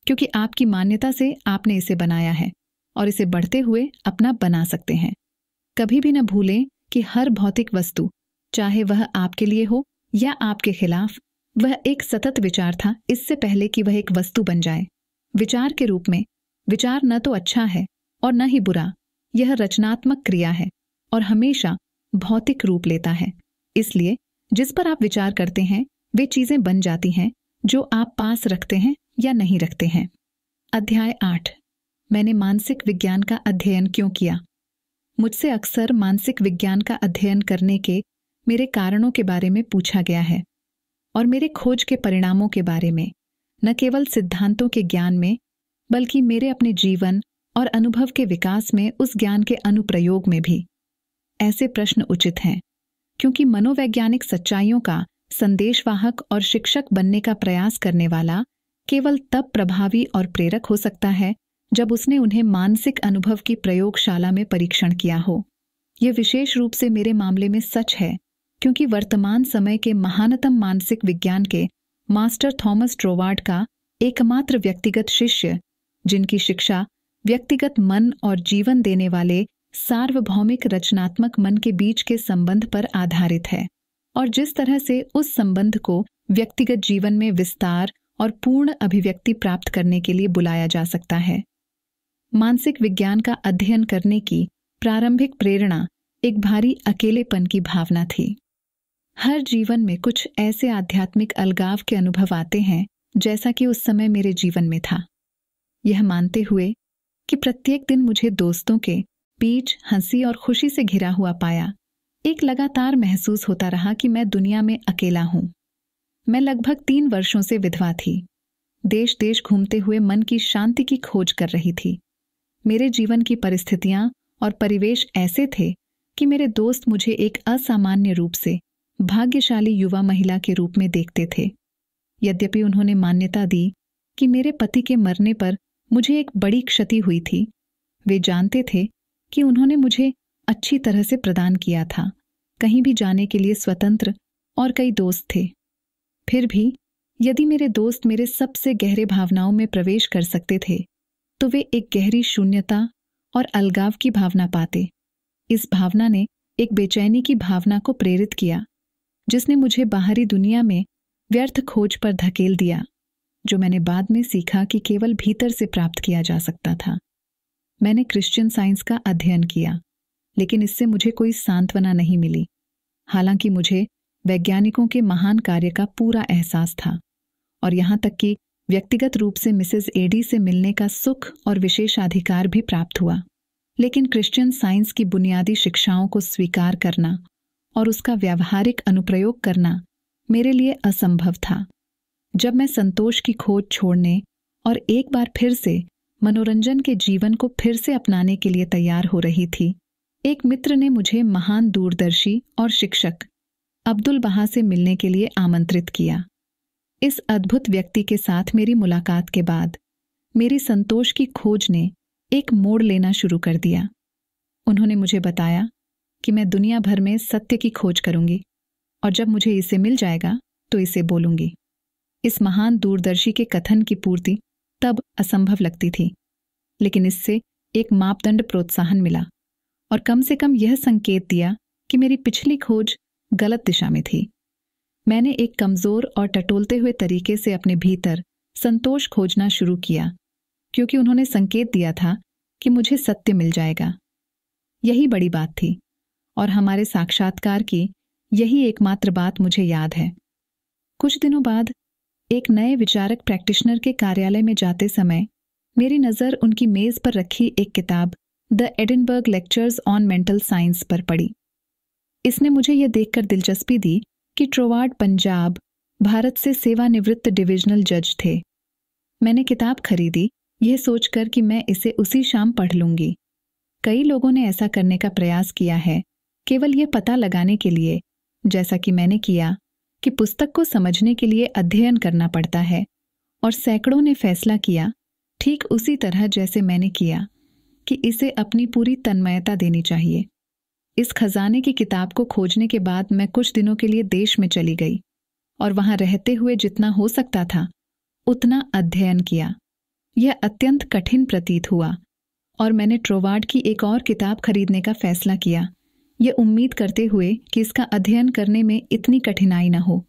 क्योंकि आपकी मान्यता से आपने इसे बनाया है और इसे बढ़ते हुए अपना बना सकते हैं कभी भी न भूलें कि हर भौतिक वस्तु चाहे वह आपके लिए हो या आपके खिलाफ वह एक सतत विचार था इससे पहले कि वह एक वस्तु बन जाए विचार के रूप में विचार न तो अच्छा है और न ही बुरा यह रचनात्मक क्रिया है और हमेशा भौतिक रूप लेता है इसलिए जिस पर आप विचार करते हैं वे चीजें बन जाती हैं जो आप पास रखते हैं या नहीं रखते हैं अध्याय आठ मैंने मानसिक विज्ञान का अध्ययन क्यों किया मुझसे अक्सर मानसिक विज्ञान का अध्ययन करने के मेरे कारणों के बारे में पूछा गया है और मेरे खोज के परिणामों के बारे में न केवल सिद्धांतों के ज्ञान में बल्कि मेरे अपने जीवन और अनुभव के विकास में उस ज्ञान के अनुप्रयोग में भी ऐसे प्रश्न उचित हैं क्योंकि मनोवैज्ञानिक सच्चाइयों का संदेशवाहक और शिक्षक बनने का प्रयास करने वाला केवल तब प्रभावी और प्रेरक हो सकता है जब उसने उन्हें मानसिक अनुभव की प्रयोगशाला में परीक्षण किया हो यह विशेष रूप से मेरे मामले में सच है क्योंकि वर्तमान समय के महानतम मानसिक विज्ञान के मास्टर थॉमस ट्रोवार्ड का एकमात्र व्यक्तिगत शिष्य जिनकी शिक्षा व्यक्तिगत मन और जीवन देने वाले सार्वभौमिक रचनात्मक मन के बीच के संबंध पर आधारित है और जिस तरह से उस संबंध को व्यक्तिगत जीवन में विस्तार और पूर्ण अभिव्यक्ति प्राप्त करने के लिए बुलाया जा सकता है मानसिक विज्ञान का अध्ययन करने की प्रारंभिक प्रेरणा एक भारी अकेलेपन की भावना थी हर जीवन में कुछ ऐसे आध्यात्मिक अलगाव के अनुभव आते हैं जैसा कि उस समय मेरे जीवन में था यह मानते हुए कि प्रत्येक दिन मुझे दोस्तों के बीच हंसी और खुशी से घिरा हुआ पाया एक लगातार महसूस होता रहा कि मैं दुनिया में अकेला हूं मैं लगभग तीन वर्षों से विधवा थी देश देश घूमते हुए मन की शांति की खोज कर रही थी मेरे जीवन की परिस्थितियां और परिवेश ऐसे थे कि मेरे दोस्त मुझे एक असामान्य रूप से भाग्यशाली युवा महिला के रूप में देखते थे यद्यपि उन्होंने मान्यता दी कि मेरे पति के मरने पर मुझे एक बड़ी क्षति हुई थी वे जानते थे कि उन्होंने मुझे अच्छी तरह से प्रदान किया था कहीं भी जाने के लिए स्वतंत्र और कई दोस्त थे फिर भी यदि मेरे दोस्त मेरे सबसे गहरे भावनाओं में प्रवेश कर सकते थे तो वे एक गहरी शून्यता और अलगाव की भावना पाते इस भावना ने एक बेचैनी की भावना को प्रेरित किया जिसने मुझे बाहरी दुनिया में व्यर्थ खोज पर धकेल दिया जो मैंने बाद में सीखा कि केवल भीतर से प्राप्त किया जा सकता था मैंने क्रिश्चियन साइंस का अध्ययन किया लेकिन इससे मुझे कोई सांत्वना नहीं मिली हालांकि मुझे वैज्ञानिकों के महान कार्य का पूरा एहसास था और यहां तक कि व्यक्तिगत रूप से मिसेस एडी से मिलने का सुख और विशेषाधिकार भी प्राप्त हुआ लेकिन क्रिश्चियन साइंस की बुनियादी शिक्षाओं को स्वीकार करना और उसका व्यावहारिक अनुप्रयोग करना मेरे लिए असंभव था जब मैं संतोष की खोज छोड़ने और एक बार फिर से मनोरंजन के जीवन को फिर से अपनाने के लिए तैयार हो रही थी एक मित्र ने मुझे महान दूरदर्शी और शिक्षक अब्दुल बहा से मिलने के लिए आमंत्रित किया इस अद्भुत व्यक्ति के साथ मेरी मुलाकात के बाद मेरी संतोष की खोज ने एक मोड़ लेना शुरू कर दिया उन्होंने मुझे बताया कि मैं दुनिया भर में सत्य की खोज करूंगी और जब मुझे इसे मिल जाएगा तो इसे बोलूंगी इस महान दूरदर्शी के कथन की पूर्ति तब असंभव लगती थी लेकिन इससे एक मापदंड प्रोत्साहन मिला और कम से कम यह संकेत दिया कि मेरी पिछली खोज गलत दिशा में थी मैंने एक कमजोर और टटोलते हुए तरीके से अपने भीतर संतोष खोजना शुरू किया क्योंकि उन्होंने संकेत दिया था कि मुझे सत्य मिल जाएगा यही बड़ी बात थी और हमारे साक्षात्कार की यही एकमात्र बात मुझे याद है कुछ दिनों बाद एक नए विचारक प्रैक्टिशनर के कार्यालय में जाते समय मेरी नज़र उनकी मेज पर रखी एक किताब the Edinburgh lectures on mental science पर पड़ी इसने मुझे यह देखकर दिलचस्पी दी जबकि ट्रोवाड पंजाब भारत से सेवानिवृत्त डिविजनल जज थे मैंने किताब खरीदी यह सोचकर कि मैं इसे उसी शाम पढ़ लूंगी कई लोगों ने ऐसा करने का प्रयास किया है केवल यह पता लगाने के लिए जैसा कि मैंने किया कि पुस्तक को समझने के लिए अध्ययन करना पड़ता है और सैकड़ों ने फैसला किया ठीक उसी तरह जैसे मैंने किया कि इसे अपनी पूरी तन्मयता देनी चाहिए इस खजाने की किताब को खोजने के बाद मैं कुछ दिनों के लिए देश में चली गई और वहां रहते हुए जितना हो सकता था उतना अध्ययन किया यह अत्यंत कठिन प्रतीत हुआ और मैंने ट्रोवार्ड की एक और किताब खरीदने का फैसला किया यह उम्मीद करते हुए कि इसका अध्ययन करने में इतनी कठिनाई न हो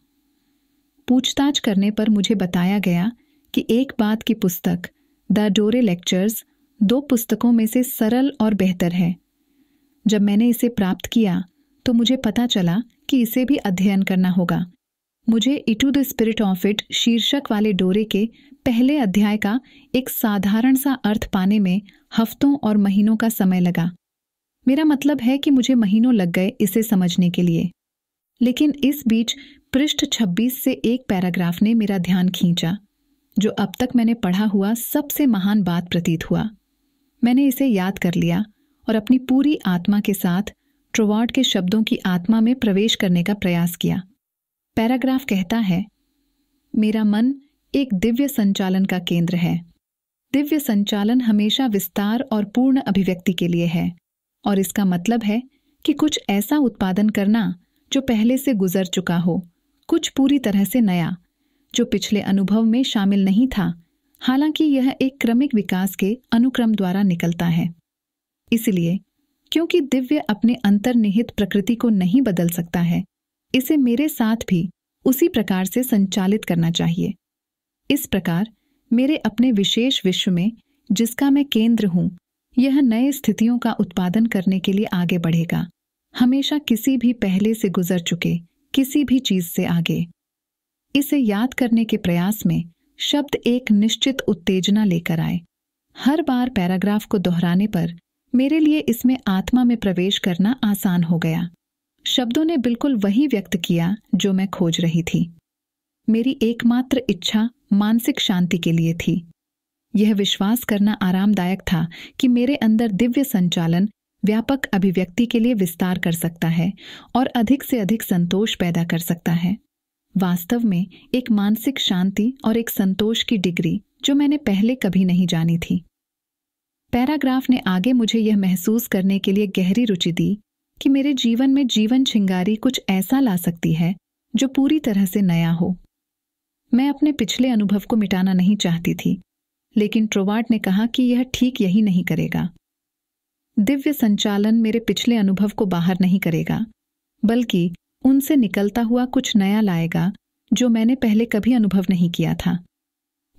पूछताछ करने पर मुझे बताया गया कि एक बात की पुस्तक द डोरे लेक्चर्स दो पुस्तकों में से सरल और बेहतर है जब मैंने इसे प्राप्त किया तो मुझे पता चला कि इसे भी अध्ययन करना होगा मुझे into the spirit of it शीर्षक वाले डोरे के पहले अध्याय का एक साधारण सा अर्थ पाने में हफ्तों और महीनों का समय लगा मेरा मतलब है कि मुझे महीनों लग गए इसे समझने के लिए लेकिन इस बीच पृष्ठ छब्बीस से एक पैराग्राफ ने मेरा ध्यान खींचा जो अब तक मैंने पढ़ा हुआ सबसे महान बात प्रतीत हुआ मैंने इसे याद कर लिया और अपनी पूरी आत्मा के साथ ट्रोवार्ड के शब्दों की आत्मा में प्रवेश करने का प्रयास किया पैराग्राफ कहता है मेरा मन एक दिव्य संचालन का केंद्र है दिव्य संचालन हमेशा विस्तार और पूर्ण अभिव्यक्ति के लिए है और इसका मतलब है कि कुछ ऐसा उत्पादन करना जो पहले से गुजर चुका हो कुछ पूरी तरह से नया जो पिछले अनुभव में शामिल नहीं था हालांकि यह एक क्रमिक विकास के अनुक्रम द्वारा निकलता है इसलिए क्योंकि दिव्य अपने अंतर्निहित प्रकृति को नहीं बदल सकता है इसे मेरे साथ भी उसी प्रकार से संचालित करना चाहिए इस प्रकार मेरे अपने विशेष विश्व में जिसका मैं केंद्र हूं यह नए स्थितियों का उत्पादन करने के लिए आगे बढ़ेगा हमेशा किसी भी पहले से गुजर चुके किसी भी चीज से आगे इसे याद करने के प्रयास में शब्द एक निश्चित उत्तेजना लेकर आए हर बार पैराग्राफ को दोहराने पर मेरे लिए इसमें आत्मा में प्रवेश करना आसान हो गया शब्दों ने बिल्कुल वही व्यक्त किया जो मैं खोज रही थी मेरी एकमात्र इच्छा मानसिक शांति के लिए थी यह विश्वास करना आरामदायक था कि मेरे अंदर दिव्य संचालन व्यापक अभिव्यक्ति के लिए विस्तार कर सकता है और अधिक से अधिक संतोष पैदा कर सकता है वास्तव में एक मानसिक शांति और एक संतोष की डिग्री जो मैंने पहले कभी नहीं जानी थी पैराग्राफ ने आगे मुझे यह महसूस करने के लिए गहरी रुचि दी कि मेरे जीवन में जीवन छिंगारी कुछ ऐसा ला सकती है जो पूरी तरह से नया हो मैं अपने पिछले अनुभव को मिटाना नहीं चाहती थी लेकिन ट्रोवाट ने कहा कि यह ठीक यही नहीं करेगा दिव्य संचालन मेरे पिछले अनुभव को बाहर नहीं करेगा बल्कि उनसे निकलता हुआ कुछ नया लाएगा जो मैंने पहले कभी अनुभव नहीं किया था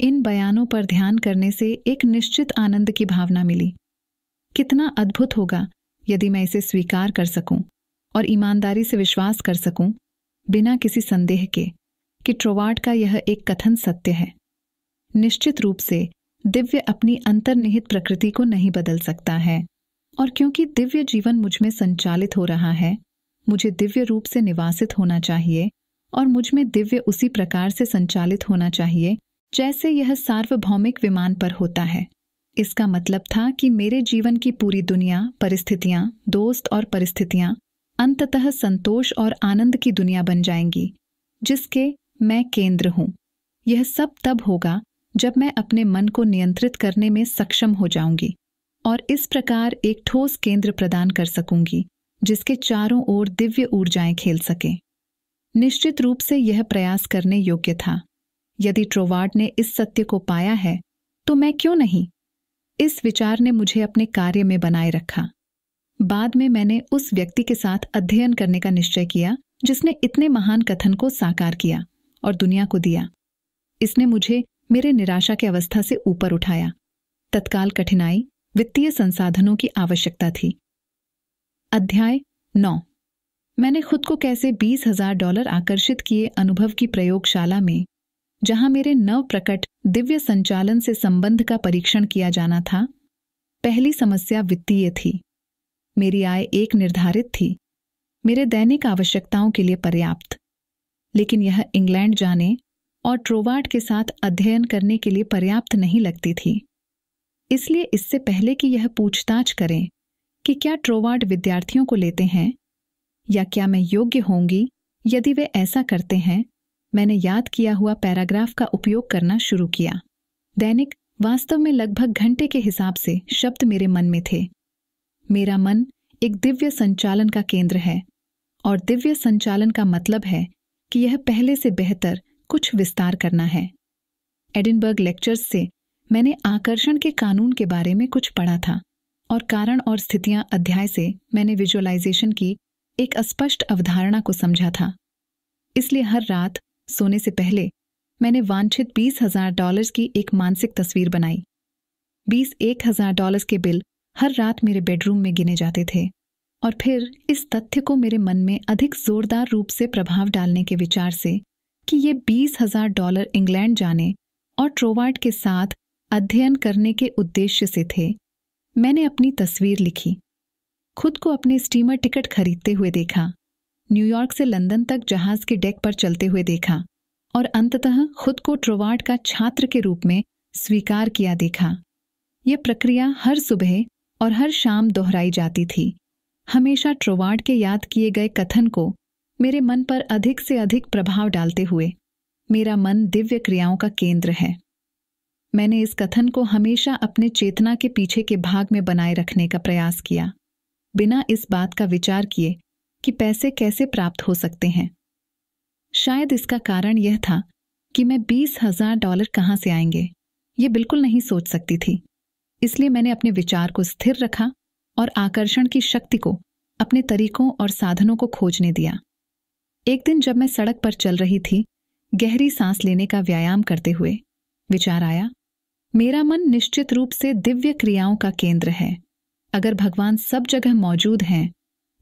इन बयानों पर ध्यान करने से एक निश्चित आनंद की भावना मिली कितना अद्भुत होगा यदि मैं इसे स्वीकार कर सकूं और ईमानदारी से विश्वास कर सकूं बिना किसी संदेह के कि ट्रोवार्ड का यह एक कथन सत्य है निश्चित रूप से दिव्य अपनी अंतर्निहित प्रकृति को नहीं बदल सकता है और क्योंकि दिव्य जीवन मुझ में संचालित हो रहा है मुझे दिव्य रूप से निवासित होना चाहिए और मुझ में दिव्य उसी प्रकार से संचालित होना चाहिए जैसे यह सार्वभौमिक विमान पर होता है इसका मतलब था कि मेरे जीवन की पूरी दुनिया परिस्थितियां दोस्त और परिस्थितियां अंततः संतोष और आनंद की दुनिया बन जाएंगी जिसके मैं केंद्र हूं यह सब तब होगा जब मैं अपने मन को नियंत्रित करने में सक्षम हो जाऊंगी और इस प्रकार एक ठोस केंद्र प्रदान कर सकूंगी जिसके चारों ओर दिव्य ऊर्जाएं खेल सकें निश्चित रूप से यह प्रयास करने योग्य था यदि ट्रोवार्ड ने इस सत्य को पाया है तो मैं क्यों नहीं इस विचार ने मुझे अपने कार्य में बनाए रखा बाद में मैंने उस व्यक्ति के साथ अध्ययन करने का निश्चय किया जिसने इतने महान कथन को साकार किया और दुनिया को दिया इसने मुझे मेरे निराशा की अवस्था से ऊपर उठाया तत्काल कठिनाई वित्तीय संसाधनों की आवश्यकता थी अध्याय नौ मैंने खुद को कैसे बीस हजार डॉलर आकर्षित किए अनुभव की प्रयोगशाला में जहां मेरे नव प्रकट दिव्य संचालन से संबंध का परीक्षण किया जाना था पहली समस्या वित्तीय थी मेरी आय एक निर्धारित थी मेरे दैनिक आवश्यकताओं के लिए पर्याप्त लेकिन यह इंग्लैंड जाने और ट्रोवार्ड के साथ अध्ययन करने के लिए पर्याप्त नहीं लगती थी इसलिए इससे पहले कि यह पूछताछ करें कि क्या ट्रोवार्ड विद्यार्थियों को लेते हैं या क्या मैं योग्य होंगी यदि वे ऐसा करते हैं मैंने याद किया हुआ पैराग्राफ का उपयोग करना शुरू किया दैनिक वास्तव में लगभग घंटे के हिसाब से शब्द मेरे मन में थे मेरा मन एक दिव्य संचालन का केंद्र है और दिव्य संचालन का मतलब है कि यह पहले से बेहतर कुछ विस्तार करना है एडिनबर्ग लेक्चर्स से मैंने आकर्षण के कानून के बारे में कुछ पढ़ा था और कारण और स्थितियां अध्याय से मैंने विजुअलाइजेशन की एक अस्पष्ट अवधारणा को समझा था इसलिए हर रात सोने से पहले मैंने वांछित बीस हजार डॉलर्स की एक मानसिक तस्वीर बनाई बीस एक हजार डॉलर्स के बिल हर रात मेरे बेडरूम में गिने जाते थे और फिर इस तथ्य को मेरे मन में अधिक जोरदार रूप से प्रभाव डालने के विचार से कि ये बीस हजार डॉलर इंग्लैंड जाने और ट्रोवार्ड के साथ अध्ययन करने के उद्देश्य से थे मैंने अपनी तस्वीर लिखी खुद को अपने स्टीमर टिकट खरीदते हुए देखा न्यूयॉर्क से लंदन तक जहाज के डेक पर चलते हुए देखा और अंततः खुद को ट्रोवार्ड का छात्र के रूप में स्वीकार किया देखा यह प्रक्रिया हर सुबह और हर शाम दोहराई जाती थी हमेशा ट्रोवार्ड के याद किए गए कथन को मेरे मन पर अधिक से अधिक प्रभाव डालते हुए मेरा मन दिव्य क्रियाओं का केंद्र है मैंने इस कथन को हमेशा अपने चेतना के पीछे के भाग में बनाए रखने का प्रयास किया बिना इस बात का विचार किए कि पैसे कैसे प्राप्त हो सकते हैं शायद इसका कारण यह था कि मैं बीस हजार डॉलर कहाँ से आएंगे ये बिल्कुल नहीं सोच सकती थी इसलिए मैंने अपने विचार को स्थिर रखा और आकर्षण की शक्ति को अपने तरीकों और साधनों को खोजने दिया एक दिन जब मैं सड़क पर चल रही थी गहरी सांस लेने का व्यायाम करते हुए विचार आया मेरा मन निश्चित रूप से दिव्य क्रियाओं का केंद्र है अगर भगवान सब जगह मौजूद हैं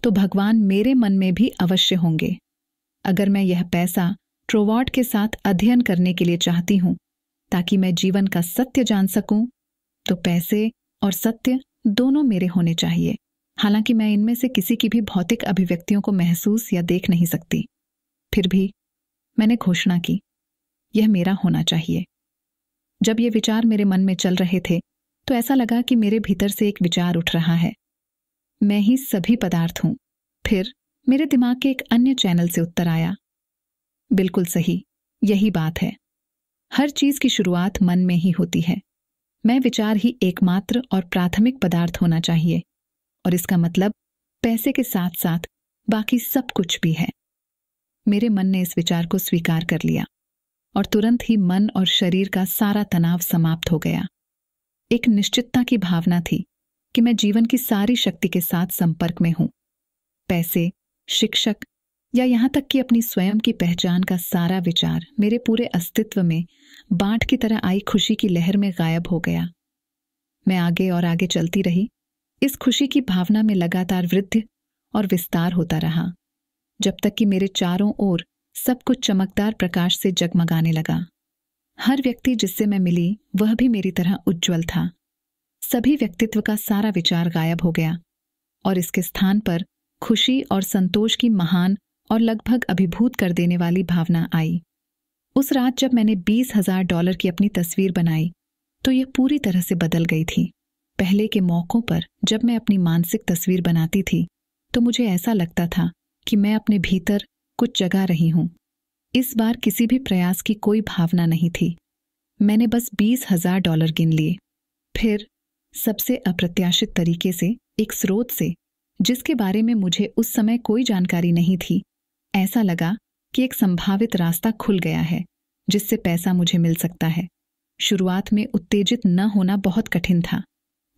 तो भगवान मेरे मन में भी अवश्य होंगे अगर मैं यह पैसा ट्रोवाट के साथ अध्ययन करने के लिए चाहती हूं ताकि मैं जीवन का सत्य जान सकूं तो पैसे और सत्य दोनों मेरे होने चाहिए हालांकि मैं इनमें से किसी की भी भौतिक अभिव्यक्तियों को महसूस या देख नहीं सकती फिर भी मैंने घोषणा की यह मेरा होना चाहिए जब ये विचार मेरे मन में चल रहे थे तो ऐसा लगा कि मेरे भीतर से एक विचार उठ रहा है मैं ही सभी पदार्थ हूं फिर मेरे दिमाग के एक अन्य चैनल से उत्तर आया बिल्कुल सही यही बात है हर चीज की शुरुआत मन में ही होती है मैं विचार ही एकमात्र और प्राथमिक पदार्थ होना चाहिए और इसका मतलब पैसे के साथ साथ बाकी सब कुछ भी है मेरे मन ने इस विचार को स्वीकार कर लिया और तुरंत ही मन और शरीर का सारा तनाव समाप्त हो गया एक निश्चितता की भावना थी कि मैं जीवन की सारी शक्ति के साथ संपर्क में हूं पैसे शिक्षक या यहां तक कि अपनी स्वयं की पहचान का सारा विचार मेरे पूरे अस्तित्व में बांट की तरह आई खुशी की लहर में गायब हो गया मैं आगे और आगे चलती रही इस खुशी की भावना में लगातार वृद्धि और विस्तार होता रहा जब तक कि मेरे चारों ओर सब कुछ चमकदार प्रकाश से जगमगाने लगा हर व्यक्ति जिससे मैं मिली वह भी मेरी तरह उज्जवल था सभी व्यक्तित्व का सारा विचार गायब हो गया और इसके स्थान पर खुशी और संतोष की महान और लगभग अभिभूत कर देने वाली भावना आई उस रात जब मैंने बीस हजार डॉलर की अपनी तस्वीर बनाई तो यह पूरी तरह से बदल गई थी पहले के मौक़ों पर जब मैं अपनी मानसिक तस्वीर बनाती थी तो मुझे ऐसा लगता था कि मैं अपने भीतर कुछ जगा रही हूं इस बार किसी भी प्रयास की कोई भावना नहीं थी मैंने बस बीस हजार डॉलर गिन लिए फिर सबसे अप्रत्याशित तरीके से एक स्रोत से जिसके बारे में मुझे उस समय कोई जानकारी नहीं थी ऐसा लगा कि एक संभावित रास्ता खुल गया है जिससे पैसा मुझे मिल सकता है शुरुआत में उत्तेजित न होना बहुत कठिन था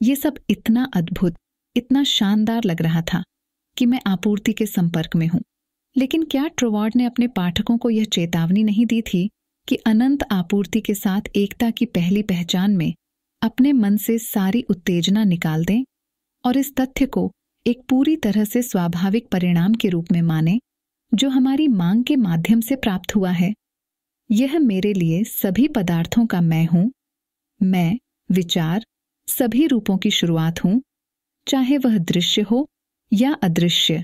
ये सब इतना अद्भुत इतना शानदार लग रहा था कि मैं आपूर्ति के संपर्क में हूं लेकिन क्या ट्रोवार्ड ने अपने पाठकों को यह चेतावनी नहीं दी थी कि अनंत आपूर्ति के साथ एकता की पहली पहचान में अपने मन से सारी उत्तेजना निकाल दें और इस तथ्य को एक पूरी तरह से स्वाभाविक परिणाम के रूप में माने जो हमारी मांग के माध्यम से प्राप्त हुआ है यह मेरे लिए सभी पदार्थों का मैं हूं मैं विचार सभी रूपों की शुरुआत हूं चाहे वह दृश्य हो या अदृश्य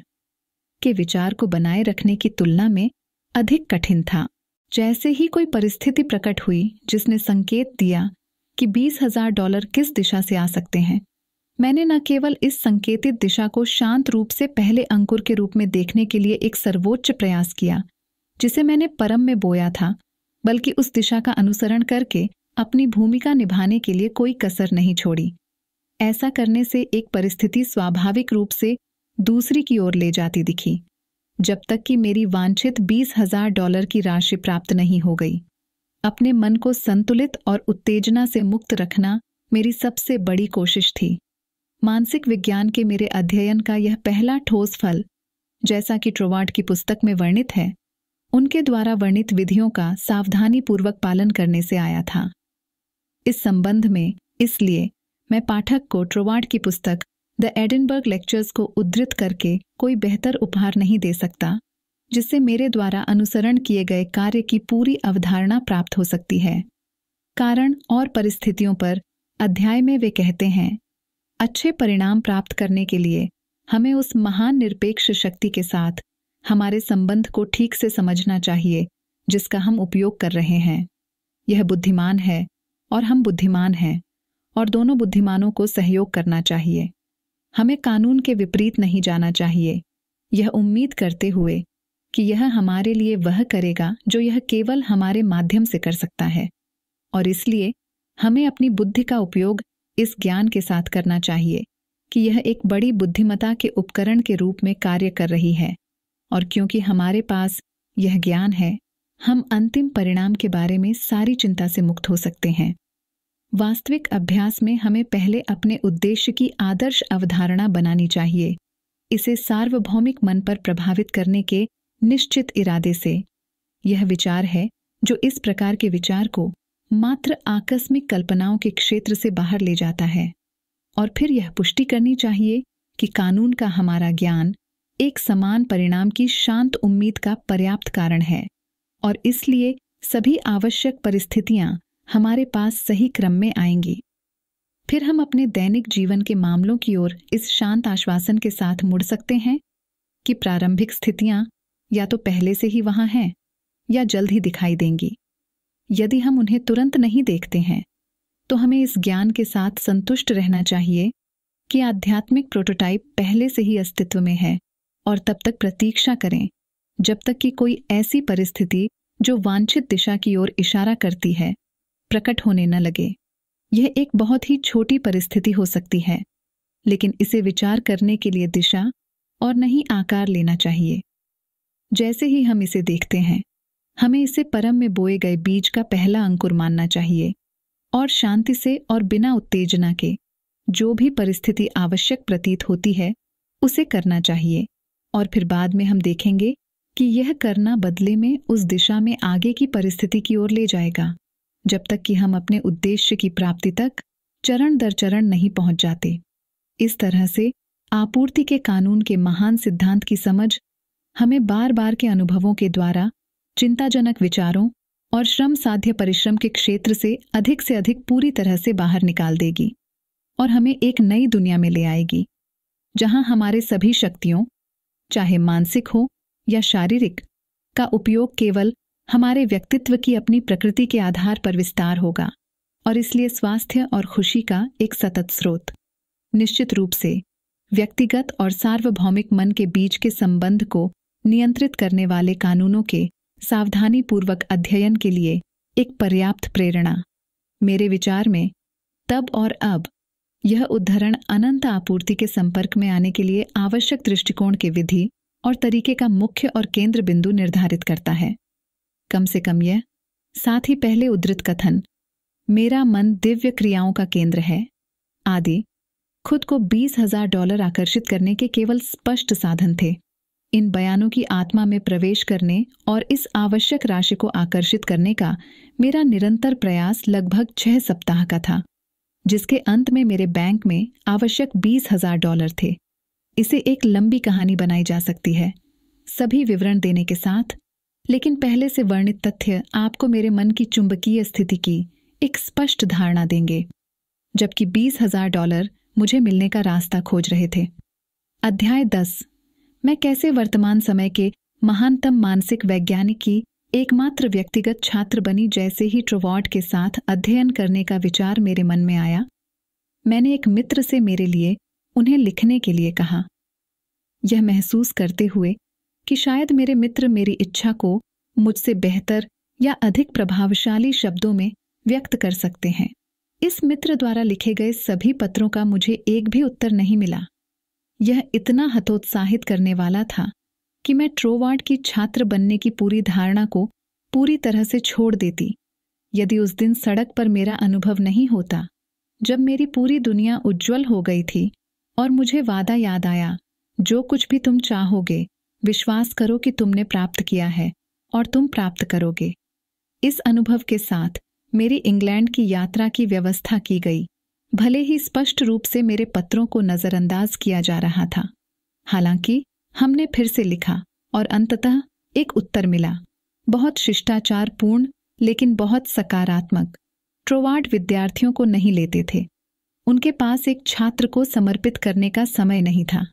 के विचार को बनाए रखने की तुलना में अधिक कठिन था जैसे ही कोई परिस्थिति प्रकट हुई जिसने संकेत दिया कि बीस हजार डॉलर किस दिशा से आ सकते हैं मैंने न केवल इस संकेतित दिशा को शांत रूप से पहले अंकुर के रूप में देखने के लिए एक सर्वोच्च प्रयास किया जिसे मैंने परम में बोया था बल्कि उस दिशा का अनुसरण करके अपनी भूमिका निभाने के लिए कोई कसर नहीं छोड़ी ऐसा करने से एक परिस्थिति स्वाभाविक रूप से दूसरी की ओर ले जाती दिखी जब तक कि मेरी वांछित बीस हजार डॉलर की राशि प्राप्त नहीं हो गई अपने मन को संतुलित और उत्तेजना से मुक्त रखना मेरी सबसे बड़ी कोशिश थी मानसिक विज्ञान के मेरे अध्ययन का यह पहला ठोस फल जैसा कि ट्रोवार्ड की पुस्तक में वर्णित है उनके द्वारा वर्णित विधियों का सावधानीपूर्वक पालन करने से आया था इस संबंध में इसलिए मैं पाठक को ट्रोवार्ड की पुस्तक द एडिनबर्ग लेक्चर्स को उद्धृत करके कोई बेहतर उपहार नहीं दे सकता जिससे मेरे द्वारा अनुसरण किए गए कार्य की पूरी अवधारणा प्राप्त हो सकती है कारण और परिस्थितियों पर अध्याय में वे कहते हैं अच्छे परिणाम प्राप्त करने के लिए हमें उस महान निरपेक्ष शक्ति के साथ हमारे संबंध को ठीक से समझना चाहिए जिसका हम उपयोग कर रहे हैं यह बुद्धिमान है और हम बुद्धिमान हैं और दोनों बुद्धिमानों को सहयोग करना चाहिए हमें कानून के विपरीत नहीं जाना चाहिए यह उम्मीद करते हुए कि यह हमारे लिए वह करेगा जो यह केवल हमारे माध्यम से कर सकता है और इसलिए हमें अपनी बुद्धि का उपयोग इस ज्ञान के साथ करना चाहिए कि यह एक बड़ी बुद्धिमता के उपकरण के रूप में कार्य कर रही है और क्योंकि हमारे पास यह ज्ञान है हम अंतिम परिणाम के बारे में सारी चिंता से मुक्त हो सकते हैं वास्तविक अभ्यास में हमें पहले अपने उद्देश्य की आदर्श अवधारणा बनानी चाहिए इसे सार्वभौमिक मन पर प्रभावित करने के निश्चित इरादे से यह विचार है जो इस प्रकार के विचार को मात्र आकस्मिक कल्पनाओं के क्षेत्र से बाहर ले जाता है और फिर यह पुष्टि करनी चाहिए कि कानून का हमारा ज्ञान एक समान परिणाम की शांत उम्मीद का पर्याप्त कारण है और इसलिए सभी आवश्यक परिस्थितियां हमारे पास सही क्रम में आएंगी फिर हम अपने दैनिक जीवन के मामलों की ओर इस शांत आश्वासन के साथ मुड़ सकते हैं कि प्रारंभिक स्थितियां या तो पहले से ही वहां हैं या जल्द ही दिखाई देंगी यदि हम उन्हें तुरंत नहीं देखते हैं तो हमें इस ज्ञान के साथ संतुष्ट रहना चाहिए कि आध्यात्मिक प्रोटोटाइप पहले से ही अस्तित्व में है और तब तक प्रतीक्षा करें जब तक कि कोई ऐसी परिस्थिति जो वांछित दिशा की ओर इशारा करती है प्रकट होने न लगे यह एक बहुत ही छोटी परिस्थिति हो सकती है लेकिन इसे विचार करने के लिए दिशा और नहीं आकार लेना चाहिए जैसे ही हम इसे देखते हैं हमें इसे परम में बोए गए बीज का पहला अंकुर मानना चाहिए और शांति से और बिना उत्तेजना के जो भी परिस्थिति आवश्यक प्रतीत होती है उसे करना चाहिए और फिर बाद में हम देखेंगे कि यह करना बदले में उस दिशा में आगे की परिस्थिति की ओर ले जाएगा जब तक कि हम अपने उद्देश्य की प्राप्ति तक चरण दर चरण नहीं पहुंच जाते इस तरह से आपूर्ति के कानून के महान सिद्धांत की समझ हमें बार बार के अनुभवों के द्वारा चिंताजनक विचारों और श्रम साध्य परिश्रम के क्षेत्र से अधिक से अधिक पूरी तरह से बाहर निकाल देगी और हमें एक नई दुनिया में ले आएगी जहां हमारे सभी शक्तियों चाहे मानसिक हो या शारीरिक का उपयोग केवल हमारे व्यक्तित्व की अपनी प्रकृति के आधार पर विस्तार होगा और इसलिए स्वास्थ्य और खुशी का एक सतत स्रोत निश्चित रूप से व्यक्तिगत और सार्वभौमिक मन के बीच के संबंध को नियंत्रित करने वाले कानूनों के सावधानीपूर्वक अध्ययन के लिए एक पर्याप्त प्रेरणा मेरे विचार में तब और अब यह उद्धरण अनंत आपूर्ति के संपर्क में आने के लिए आवश्यक दृष्टिकोण के विधि और तरीके का मुख्य और केंद्र बिंदु निर्धारित करता है कम से कम यह साथ ही पहले उद्धृत कथन मेरा मन दिव्य क्रियाओं का केंद्र है आदि खुद को बीस हजार डॉलर आकर्षित करने के केवल स्पष्ट साधन थे इन बयानों की आत्मा में प्रवेश करने और इस आवश्यक राशि को आकर्षित करने का मेरा निरंतर प्रयास लगभग छह सप्ताह का था जिसके अंत में मेरे बैंक में आवश्यक बीस हजार डॉलर थे इसे एक लंबी कहानी बनाई जा सकती है सभी विवरण देने के साथ लेकिन पहले से वर्णित तथ्य आपको मेरे मन की चुंबकीय स्थिति की एक स्पष्ट धारणा देंगे जबकि बीस हजार डॉलर मुझे मिलने का रास्ता खोज रहे थे अध्याय दस मैं कैसे वर्तमान समय के महानतम मानसिक वैज्ञानिक की एकमात्र व्यक्तिगत छात्र बनी जैसे ही ट्रोवॉर्ड के साथ अध्ययन करने का विचार मेरे मन में आया मैंने एक मित्र से मेरे लिए उन्हें लिखने के लिए कहा यह महसूस करते हुए कि शायद मेरे मित्र मेरी इच्छा को मुझसे बेहतर या अधिक प्रभावशाली शब्दों में व्यक्त कर सकते हैं इस मित्र द्वारा लिखे गए सभी पत्रों का मुझे एक भी उत्तर नहीं मिला यह इतना हतोत्साहित करने वाला था कि मैं ट्रोवार्ड की छात्र बनने की पूरी धारणा को पूरी तरह से छोड़ देती यदि उस दिन सड़क पर मेरा अनुभव नहीं होता जब मेरी पूरी दुनिया उज्जवल हो गई थी और मुझे वादा याद आया जो कुछ भी तुम चाहोगे विश्वास करो कि तुमने प्राप्त किया है और तुम प्राप्त करोगे इस अनुभव के साथ मेरी इंग्लैंड की यात्रा की व्यवस्था की गई भले ही स्पष्ट रूप से मेरे पत्रों को नज़रअंदाज किया जा रहा था हालांकि हमने फिर से लिखा और अंततः एक उत्तर मिला बहुत शिष्टाचार पूर्ण लेकिन बहुत सकारात्मक ट्रोवार्ड विद्यार्थियों को नहीं लेते थे उनके पास एक छात्र को समर्पित करने का समय नहीं था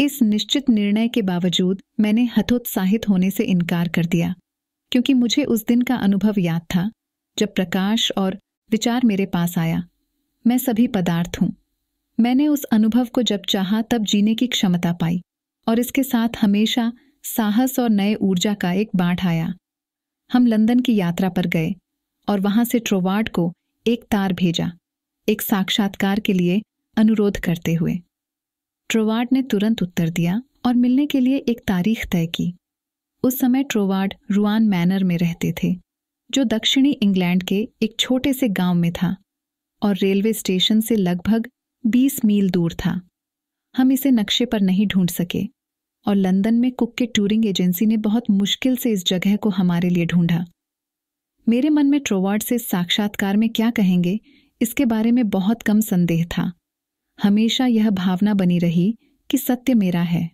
इस निश्चित निर्णय के बावजूद मैंने हथोत्साहित होने से इनकार कर दिया क्योंकि मुझे उस दिन का अनुभव याद था जब प्रकाश और विचार मेरे पास आया मैं सभी पदार्थ हूँ मैंने उस अनुभव को जब चाहा तब जीने की क्षमता पाई और इसके साथ हमेशा साहस और नए ऊर्जा का एक बाढ़ आया हम लंदन की यात्रा पर गए और वहां से ट्रोवार्ड को एक तार भेजा एक साक्षात्कार के लिए अनुरोध करते हुए ट्रोवार्ड ने तुरंत उत्तर दिया और मिलने के लिए एक तारीख तय की उस समय ट्रोवार्ड रुआन मैनर में रहते थे जो दक्षिणी इंग्लैंड के एक छोटे से गांव में था और रेलवे स्टेशन से लगभग 20 मील दूर था हम इसे नक्शे पर नहीं ढूंढ सके और लंदन में कुक के टूरिंग एजेंसी ने बहुत मुश्किल से इस जगह को हमारे लिए ढूंढा मेरे मन में ट्रोवार्ड से साक्षात्कार में क्या कहेंगे इसके बारे में बहुत कम संदेह था हमेशा यह भावना बनी रही कि सत्य मेरा है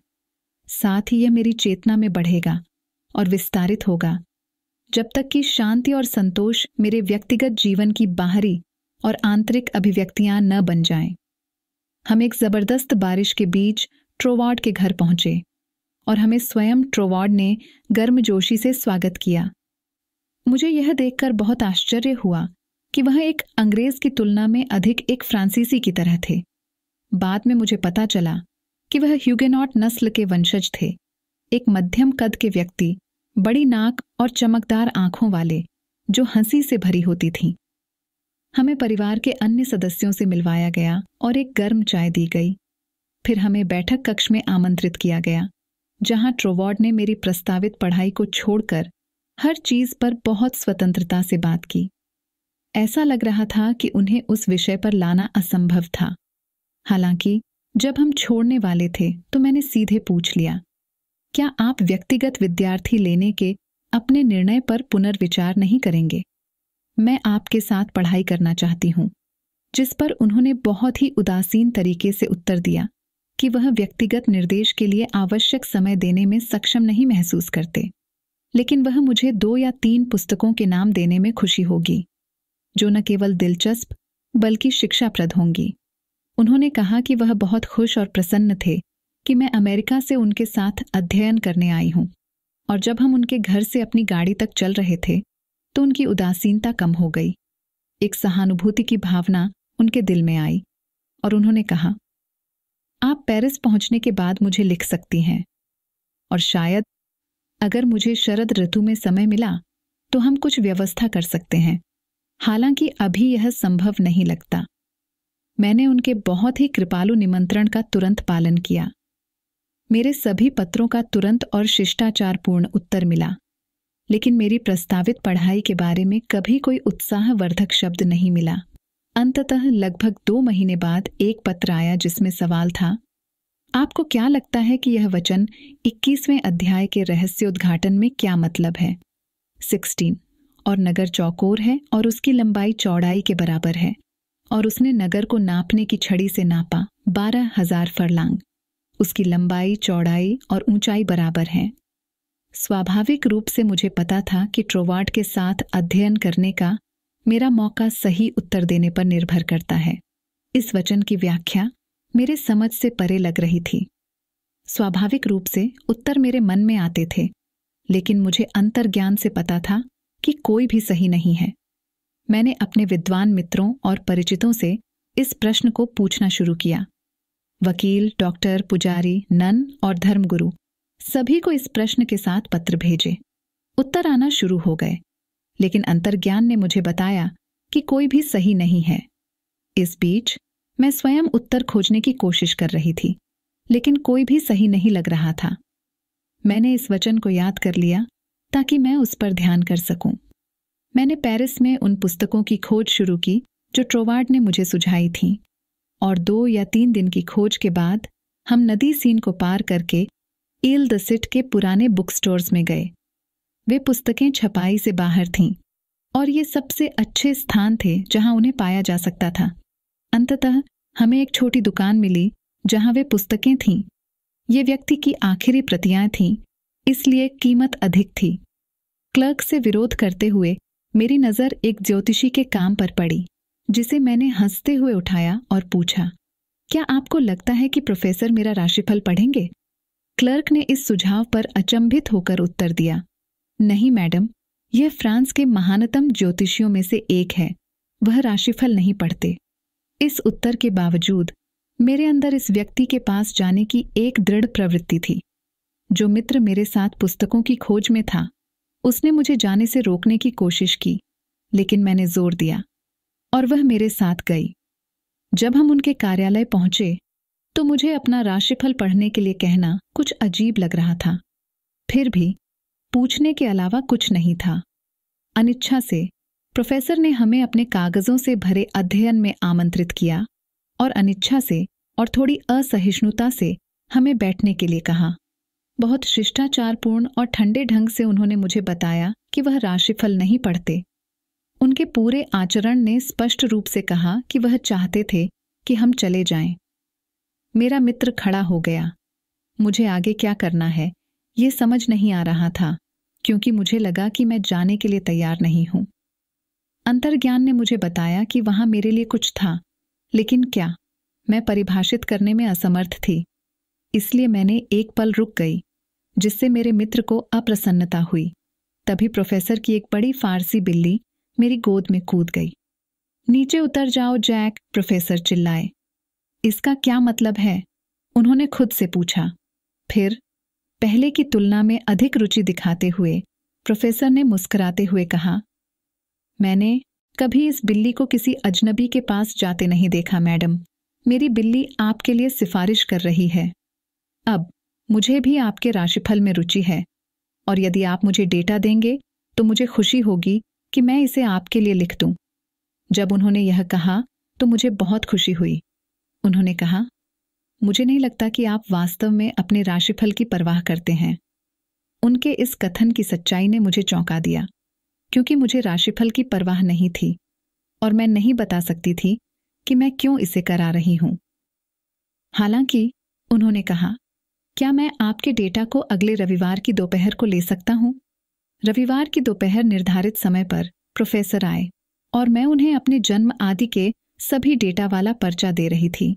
साथ ही यह मेरी चेतना में बढ़ेगा और विस्तारित होगा जब तक कि शांति और संतोष मेरे व्यक्तिगत जीवन की बाहरी और आंतरिक अभिव्यक्तियां न बन जाएं। हम एक जबरदस्त बारिश के बीच ट्रोवार्ड के घर पहुंचे और हमें स्वयं ट्रोवार्ड ने गर्मजोशी से स्वागत किया मुझे यह देखकर बहुत आश्चर्य हुआ कि वह एक अंग्रेज की तुलना में अधिक एक फ्रांसीसी की तरह थे बाद में मुझे पता चला कि वह ह्यूगेनॉट नस्ल के वंशज थे एक मध्यम कद के व्यक्ति बड़ी नाक और चमकदार आंखों वाले जो हंसी से भरी होती थीं हमें परिवार के अन्य सदस्यों से मिलवाया गया और एक गर्म चाय दी गई फिर हमें बैठक कक्ष में आमंत्रित किया गया जहां ट्रोवॉर्ड ने मेरी प्रस्तावित पढ़ाई को छोड़कर हर चीज पर बहुत स्वतंत्रता से बात की ऐसा लग रहा था कि उन्हें उस विषय पर लाना असंभव था हालांकि जब हम छोड़ने वाले थे तो मैंने सीधे पूछ लिया क्या आप व्यक्तिगत विद्यार्थी लेने के अपने निर्णय पर पुनर्विचार नहीं करेंगे मैं आपके साथ पढ़ाई करना चाहती हूँ जिस पर उन्होंने बहुत ही उदासीन तरीके से उत्तर दिया कि वह व्यक्तिगत निर्देश के लिए आवश्यक समय देने में सक्षम नहीं महसूस करते लेकिन वह मुझे दो या तीन पुस्तकों के नाम देने में खुशी होगी जो न केवल दिलचस्प बल्कि शिक्षाप्रद होंगी उन्होंने कहा कि वह बहुत खुश और प्रसन्न थे कि मैं अमेरिका से उनके साथ अध्ययन करने आई हूं और जब हम उनके घर से अपनी गाड़ी तक चल रहे थे तो उनकी उदासीनता कम हो गई एक सहानुभूति की भावना उनके दिल में आई और उन्होंने कहा आप पेरिस पहुंचने के बाद मुझे लिख सकती हैं और शायद अगर मुझे शरद ऋतु में समय मिला तो हम कुछ व्यवस्था कर सकते हैं हालांकि अभी यह संभव नहीं लगता मैंने उनके बहुत ही कृपालु निमंत्रण का तुरंत पालन किया मेरे सभी पत्रों का तुरंत और शिष्टाचारपूर्ण उत्तर मिला लेकिन मेरी प्रस्तावित पढ़ाई के बारे में कभी कोई उत्साहवर्धक शब्द नहीं मिला अंततः लगभग दो महीने बाद एक पत्र आया जिसमें सवाल था आपको क्या लगता है कि यह वचन 21वें अध्याय के उद्घाटन में क्या मतलब है 16 और नगर चौकोर है और उसकी लंबाई चौड़ाई के बराबर है और उसने नगर को नापने की छड़ी से नापा बारह हजार फरलांग उसकी लंबाई चौड़ाई और ऊंचाई बराबर है स्वाभाविक रूप से मुझे पता था कि ट्रोवार्ड के साथ अध्ययन करने का मेरा मौका सही उत्तर देने पर निर्भर करता है इस वचन की व्याख्या मेरे समझ से परे लग रही थी स्वाभाविक रूप से उत्तर मेरे मन में आते थे लेकिन मुझे अंतर्ज्ञान से पता था कि कोई भी सही नहीं है मैंने अपने विद्वान मित्रों और परिचितों से इस प्रश्न को पूछना शुरू किया वकील डॉक्टर पुजारी नन और धर्मगुरु सभी को इस प्रश्न के साथ पत्र भेजे उत्तर आना शुरू हो गए लेकिन अंतर्ज्ञान ने मुझे बताया कि कोई भी सही नहीं है इस बीच मैं स्वयं उत्तर खोजने की कोशिश कर रही थी लेकिन कोई भी सही नहीं लग रहा था मैंने इस वचन को याद कर लिया ताकि मैं उस पर ध्यान कर सकूं। मैंने पेरिस में उन पुस्तकों की खोज शुरू की जो ट्रोवार्ड ने मुझे सुझाई थी और दो या तीन दिन की खोज के बाद हम नदी सीन को पार करके एल सिट के पुराने बुक स्टोर्स में गए वे पुस्तकें छपाई से बाहर थीं और ये सबसे अच्छे स्थान थे जहां उन्हें पाया जा सकता था अंततः हमें एक छोटी दुकान मिली जहां वे पुस्तकें थीं ये व्यक्ति की आखिरी प्रतियां थीं इसलिए कीमत अधिक थी क्लर्क से विरोध करते हुए मेरी नज़र एक ज्योतिषी के काम पर पड़ी जिसे मैंने हंसते हुए उठाया और पूछा क्या आपको लगता है कि प्रोफेसर मेरा राशिफल पढ़ेंगे क्लर्क ने इस सुझाव पर अचंभित होकर उत्तर दिया नहीं मैडम यह फ्रांस के महानतम ज्योतिषियों में से एक है वह राशिफल नहीं पढ़ते इस उत्तर के बावजूद मेरे अंदर इस व्यक्ति के पास जाने की एक दृढ़ प्रवृत्ति थी जो मित्र मेरे साथ पुस्तकों की खोज में था उसने मुझे जाने से रोकने की कोशिश की लेकिन मैंने जोर दिया और वह मेरे साथ गई जब हम उनके कार्यालय पहुंचे तो मुझे अपना राशिफल पढ़ने के लिए कहना कुछ अजीब लग रहा था फिर भी पूछने के अलावा कुछ नहीं था अनिच्छा से प्रोफेसर ने हमें अपने कागजों से भरे अध्ययन में आमंत्रित किया और अनिच्छा से और थोड़ी असहिष्णुता से हमें बैठने के लिए कहा बहुत शिष्टाचारपूर्ण और ठंडे ढंग से उन्होंने मुझे बताया कि वह राशिफल नहीं पढ़ते उनके पूरे आचरण ने स्पष्ट रूप से कहा कि वह चाहते थे कि हम चले जाएं। मेरा मित्र खड़ा हो गया मुझे आगे क्या करना है ये समझ नहीं आ रहा था क्योंकि मुझे लगा कि मैं जाने के लिए तैयार नहीं हूं अंतर्ज्ञान ने मुझे बताया कि वहां मेरे लिए कुछ था लेकिन क्या मैं परिभाषित करने में असमर्थ थी इसलिए मैंने एक पल रुक गई जिससे मेरे मित्र को अप्रसन्नता हुई तभी प्रोफेसर की एक बड़ी फारसी बिल्ली मेरी गोद में कूद गई नीचे उतर जाओ जैक प्रोफेसर चिल्लाए इसका क्या मतलब है उन्होंने खुद से पूछा फिर पहले की तुलना में अधिक रुचि दिखाते हुए प्रोफेसर ने मुस्कुराते हुए कहा मैंने कभी इस बिल्ली को किसी अजनबी के पास जाते नहीं देखा मैडम मेरी बिल्ली आपके लिए सिफारिश कर रही है अब मुझे भी आपके राशिफल में रुचि है और यदि आप मुझे डेटा देंगे तो मुझे खुशी होगी कि मैं इसे आपके लिए लिख दूं। जब उन्होंने यह कहा तो मुझे बहुत खुशी हुई उन्होंने कहा मुझे नहीं लगता कि आप वास्तव में अपने राशिफल की परवाह करते हैं उनके इस कथन की सच्चाई ने मुझे चौंका दिया क्योंकि मुझे राशिफल की परवाह नहीं थी और मैं नहीं बता सकती थी कि मैं क्यों इसे करा रही हूं हालांकि उन्होंने कहा क्या मैं आपके डेटा को अगले रविवार की दोपहर को ले सकता हूं रविवार की दोपहर निर्धारित समय पर प्रोफेसर आए और मैं उन्हें अपने जन्म आदि के सभी डेटा वाला पर्चा दे रही थी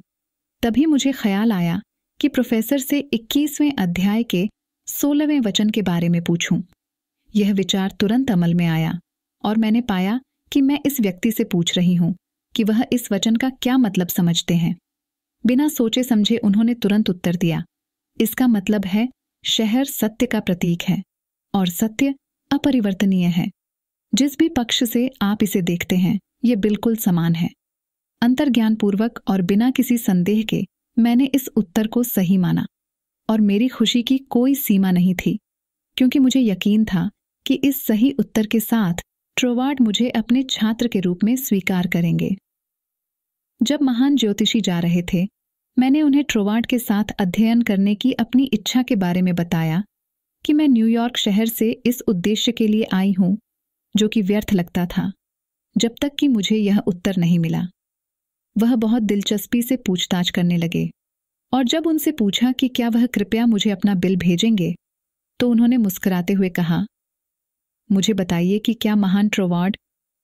तभी मुझे ख्याल आया कि प्रोफेसर से 21वें अध्याय के 16वें वचन के बारे में पूछूं। यह विचार तुरंत अमल में आया और मैंने पाया कि मैं इस व्यक्ति से पूछ रही हूं कि वह इस वचन का क्या मतलब समझते हैं बिना सोचे समझे उन्होंने तुरंत उत्तर दिया इसका मतलब है शहर सत्य का प्रतीक है और सत्य अपरिवर्तनीय है जिस भी पक्ष से आप इसे देखते हैं ये बिल्कुल समान है अंतर्ज्ञानपूर्वक और बिना किसी संदेह के मैंने इस उत्तर को सही माना और मेरी खुशी की कोई सीमा नहीं थी क्योंकि मुझे यकीन था कि इस सही उत्तर के साथ ट्रोवार्ड मुझे अपने छात्र के रूप में स्वीकार करेंगे जब महान ज्योतिषी जा रहे थे मैंने उन्हें ट्रोवार्ड के साथ अध्ययन करने की अपनी इच्छा के बारे में बताया कि मैं न्यूयॉर्क शहर से इस उद्देश्य के लिए आई हूं जो कि व्यर्थ लगता था जब तक कि मुझे यह उत्तर नहीं मिला वह बहुत दिलचस्पी से पूछताछ करने लगे और जब उनसे पूछा कि क्या वह कृपया मुझे अपना बिल भेजेंगे तो उन्होंने मुस्कुराते हुए कहा मुझे बताइए कि क्या महान ट्रोवार्ड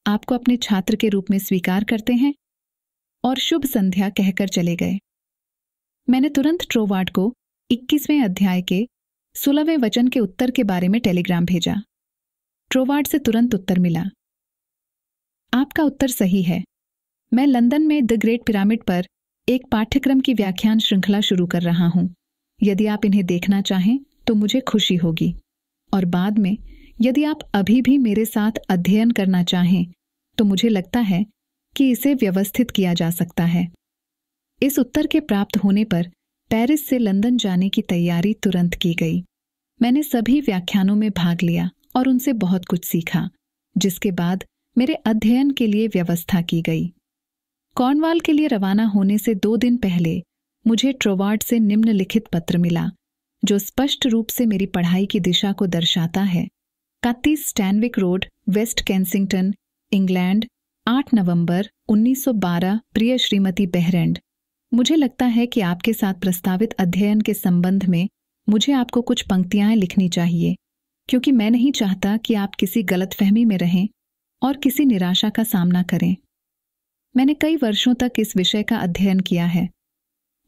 आपको अपने छात्र के रूप में स्वीकार करते हैं और शुभ संध्या कहकर चले गए मैंने तुरंत ट्रोवार्ड को 21वें अध्याय के सोलहवें वचन के उत्तर के बारे में टेलीग्राम भेजा ट्रोवार्ड से तुरंत उत्तर मिला आपका उत्तर सही है मैं लंदन में द ग्रेट पिरामिड पर एक पाठ्यक्रम की व्याख्यान श्रृंखला शुरू कर रहा हूं यदि आप इन्हें देखना चाहें तो मुझे खुशी होगी और बाद में यदि आप अभी भी मेरे साथ अध्ययन करना चाहें तो मुझे लगता है कि इसे व्यवस्थित किया जा सकता है इस उत्तर के प्राप्त होने पर पेरिस से लंदन जाने की तैयारी तुरंत की गई मैंने सभी व्याख्यानों में भाग लिया और उनसे बहुत कुछ सीखा जिसके बाद मेरे अध्ययन के लिए व्यवस्था की गई कॉर्नवाल के लिए रवाना होने से दो दिन पहले मुझे ट्रोवार्ड से निम्नलिखित पत्र मिला जो स्पष्ट रूप से मेरी पढ़ाई की दिशा को दर्शाता है कत्ती Stanwick road west Kensington England 8 नवंबर 1912 प्रिय श्रीमती बेहरेंड मुझे लगता है कि आपके साथ प्रस्तावित अध्ययन के संबंध में मुझे आपको कुछ पंक्तियां लिखनी चाहिए क्योंकि मैं नहीं चाहता कि आप किसी गलतफहमी में रहें और किसी निराशा का सामना करें मैंने कई वर्षों तक इस विषय का अध्ययन किया है